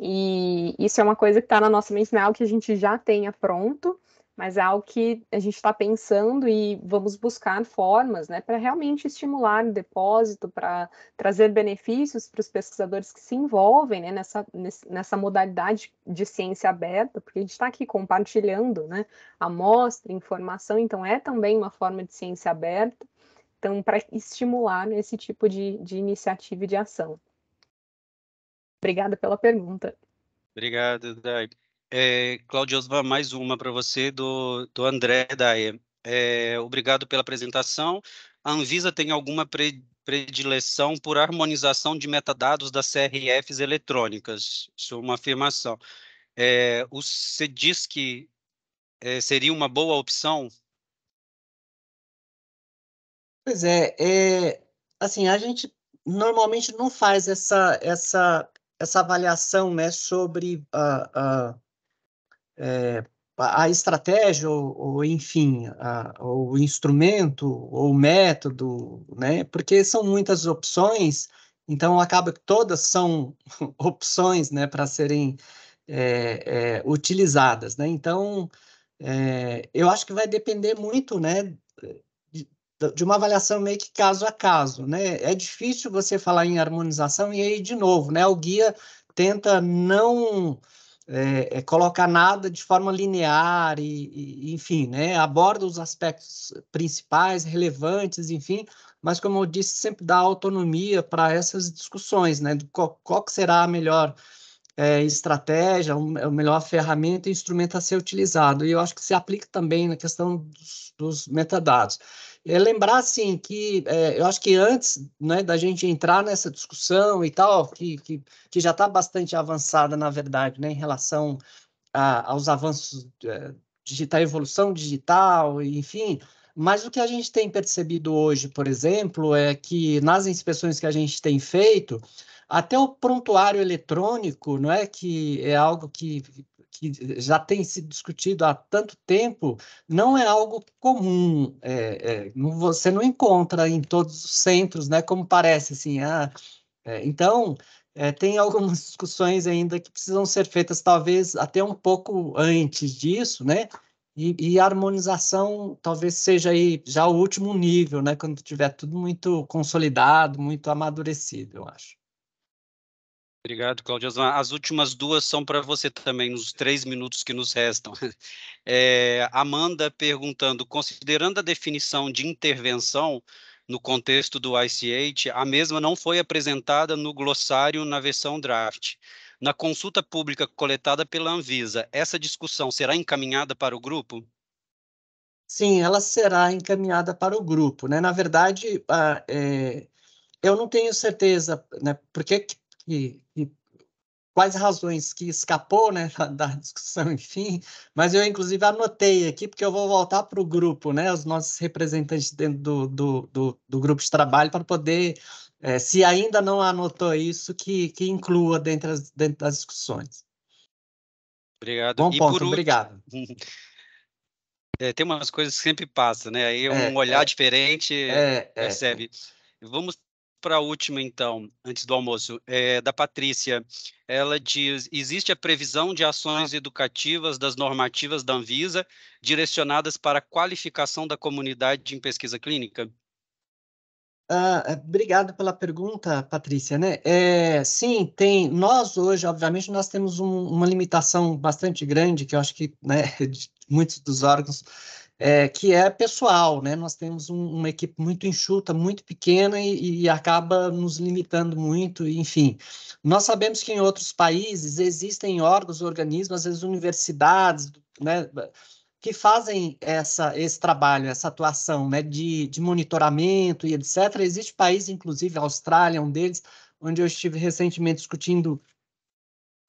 E isso é uma coisa que está na nossa mente, não é algo que a gente já tenha pronto, mas é algo que a gente está pensando e vamos buscar formas né, para realmente estimular o depósito, para trazer benefícios para os pesquisadores que se envolvem né, nessa, nessa modalidade de ciência aberta, porque a gente está aqui compartilhando né, amostra, informação, então é também uma forma de ciência aberta, então para estimular esse tipo de, de iniciativa e de ação. Obrigada pela pergunta. Obrigado, Dai. É, Claudio Osva, mais uma para você, do, do André Dai. É, obrigado pela apresentação. A Anvisa tem alguma pre, predileção por harmonização de metadados das CRFs eletrônicas? Isso é uma afirmação. É, diz que é, seria uma boa opção? Pois é, é, assim, a gente normalmente não faz essa, essa essa avaliação né, sobre ah, ah, é, a, a, é, a estratégia, ou, ou enfim, a, o instrumento, ou o método, né? porque são muitas opções, então acaba que todas são opções né, para serem é, é, utilizadas. Né? Então, é, eu acho que vai depender muito né, de uma avaliação meio que caso a caso, né? É difícil você falar em harmonização e aí de novo, né? O guia tenta não é, é, colocar nada de forma linear e, e, enfim, né? Aborda os aspectos principais, relevantes, enfim, mas como eu disse, sempre dá autonomia para essas discussões, né? Qual, qual será a melhor é, estratégia, é a melhor ferramenta e instrumento a ser utilizado. E eu acho que se aplica também na questão dos, dos metadados. É lembrar, assim, que é, eu acho que antes né, da gente entrar nessa discussão e tal, que, que, que já está bastante avançada, na verdade, né, em relação a, aos avanços é, digital, evolução digital, enfim, mas o que a gente tem percebido hoje, por exemplo, é que nas inspeções que a gente tem feito, até o prontuário eletrônico, não é que é algo que, que já tem sido discutido há tanto tempo, não é algo comum. É, é, você não encontra em todos os centros, né? Como parece assim. Ah, é, então, é, tem algumas discussões ainda que precisam ser feitas, talvez até um pouco antes disso, né? E, e harmonização talvez seja aí já o último nível, né? Quando tiver tudo muito consolidado, muito amadurecido, eu acho. Obrigado, Cláudia. Ah, as últimas duas são para você também, nos três minutos que nos restam. É, Amanda perguntando: considerando a definição de intervenção no contexto do ICH, a mesma não foi apresentada no glossário na versão draft. Na consulta pública coletada pela Anvisa, essa discussão será encaminhada para o grupo? Sim, ela será encaminhada para o grupo. Né? Na verdade, a, ah, é, eu não tenho certeza, né, porque que, que quais razões que escapou né, da, discussão, enfim, mas eu inclusive anotei aqui, porque eu vou voltar para o grupo, né, os nossos representantes dentro do, do, do, do grupo de trabalho, para poder, é, se ainda não anotou isso, que, que inclua dentro, as, dentro das discussões. Obrigado. Bom e ponto, obrigado. É, tem umas coisas que sempre passam, né? Aí um é, olhar é. diferente é, é. percebe. Vamos para a última, então, antes do almoço, é, da Patrícia. Ela diz: existe a previsão de ações educativas das normativas da Anvisa direcionadas para a qualificação da comunidade em pesquisa clínica? Ah, eh, obrigado pela pergunta, Patrícia. Né? É, sim, tem. Nós hoje, obviamente, nós temos um, uma limitação bastante grande, que eu acho que né, muitos dos órgãos é, que é pessoal, né? Nós temos um, uma equipe muito enxuta, muito pequena e, e, acaba nos limitando muito, enfim. Nós sabemos que em outros países existem órgãos, organismos, às vezes universidades, né? que fazem essa, esse trabalho, essa atuação né, de, de monitoramento e etc. Existe país, inclusive a Austrália, é um deles, onde eu estive recentemente discutindo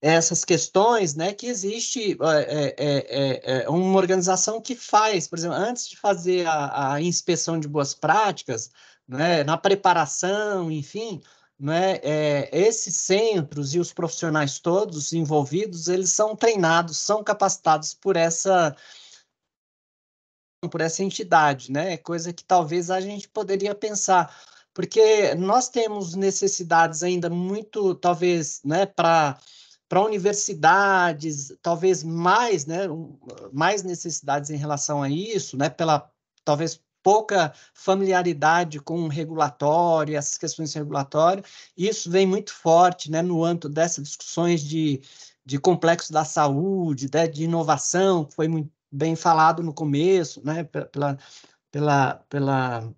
essas questões, né, que existe é, é, é, é, uma organização que faz, por exemplo, antes de fazer a, a inspeção de boas práticas, né, na preparação, enfim, né, é, esses centros e os profissionais todos envolvidos, eles são treinados, são capacitados por essa por essa entidade, né, coisa que talvez a gente poderia pensar, porque nós temos necessidades ainda muito, talvez, né, para para universidades, talvez mais, né, mais necessidades em relação a isso, né, pela talvez pouca familiaridade com o regulatório, essas questões regulatórias, isso vem muito forte né, no âmbito dessas discussões de, de complexo da saúde, né, de inovação, que foi muito bem falado no começo, né, pela, pela, pela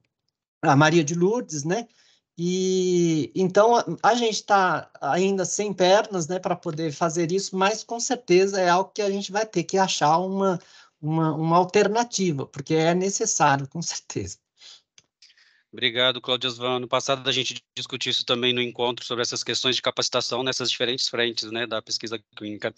a Maria de Lourdes, né, e então a gente está ainda sem pernas, né, para poder fazer isso, mas com certeza é algo que a gente vai ter que achar uma, uma, uma alternativa, porque é necessário, com certeza. Obrigado, Cláudio Osvan. No passado a gente discutiu isso também no encontro sobre essas questões de capacitação nessas diferentes frentes né, da pesquisa clínica.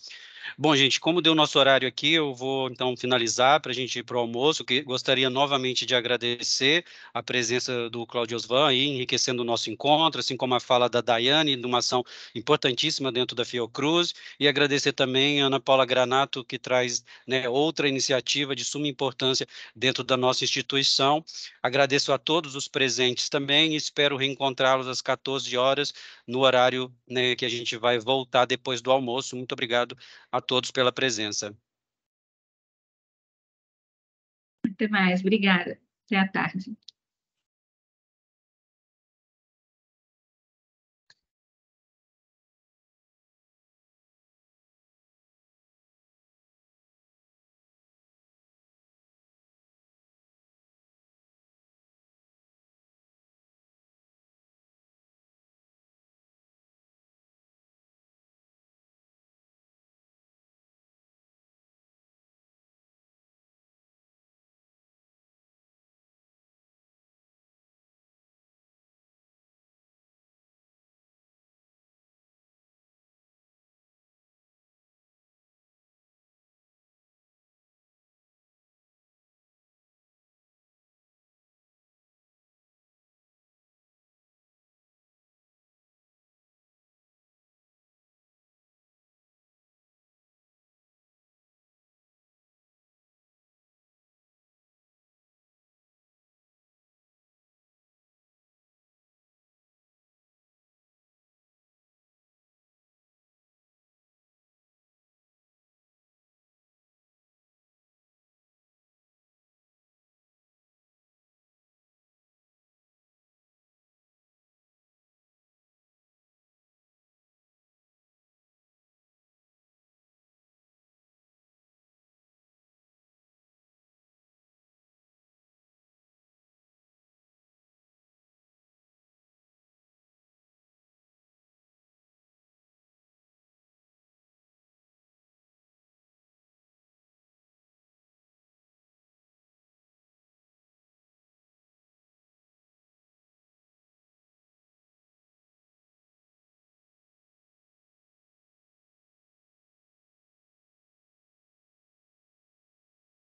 Bom, gente, como deu nosso horário aqui, eu vou então finalizar para a gente ir para o almoço. Que gostaria novamente de agradecer a presença do Cláudio Osvan aí, enriquecendo o nosso encontro, assim como a fala da Daiane, de uma ação importantíssima dentro da Fiocruz, e agradecer também a Ana Paula Granato, que traz né, outra iniciativa de suma importância dentro da nossa instituição. Agradeço a todos os presentes também e espero reencontrá-los às 14 horas, no horário né, que a gente vai voltar depois do almoço. Muito obrigado a todos pela presença. Até mais, obrigada. Até a tarde.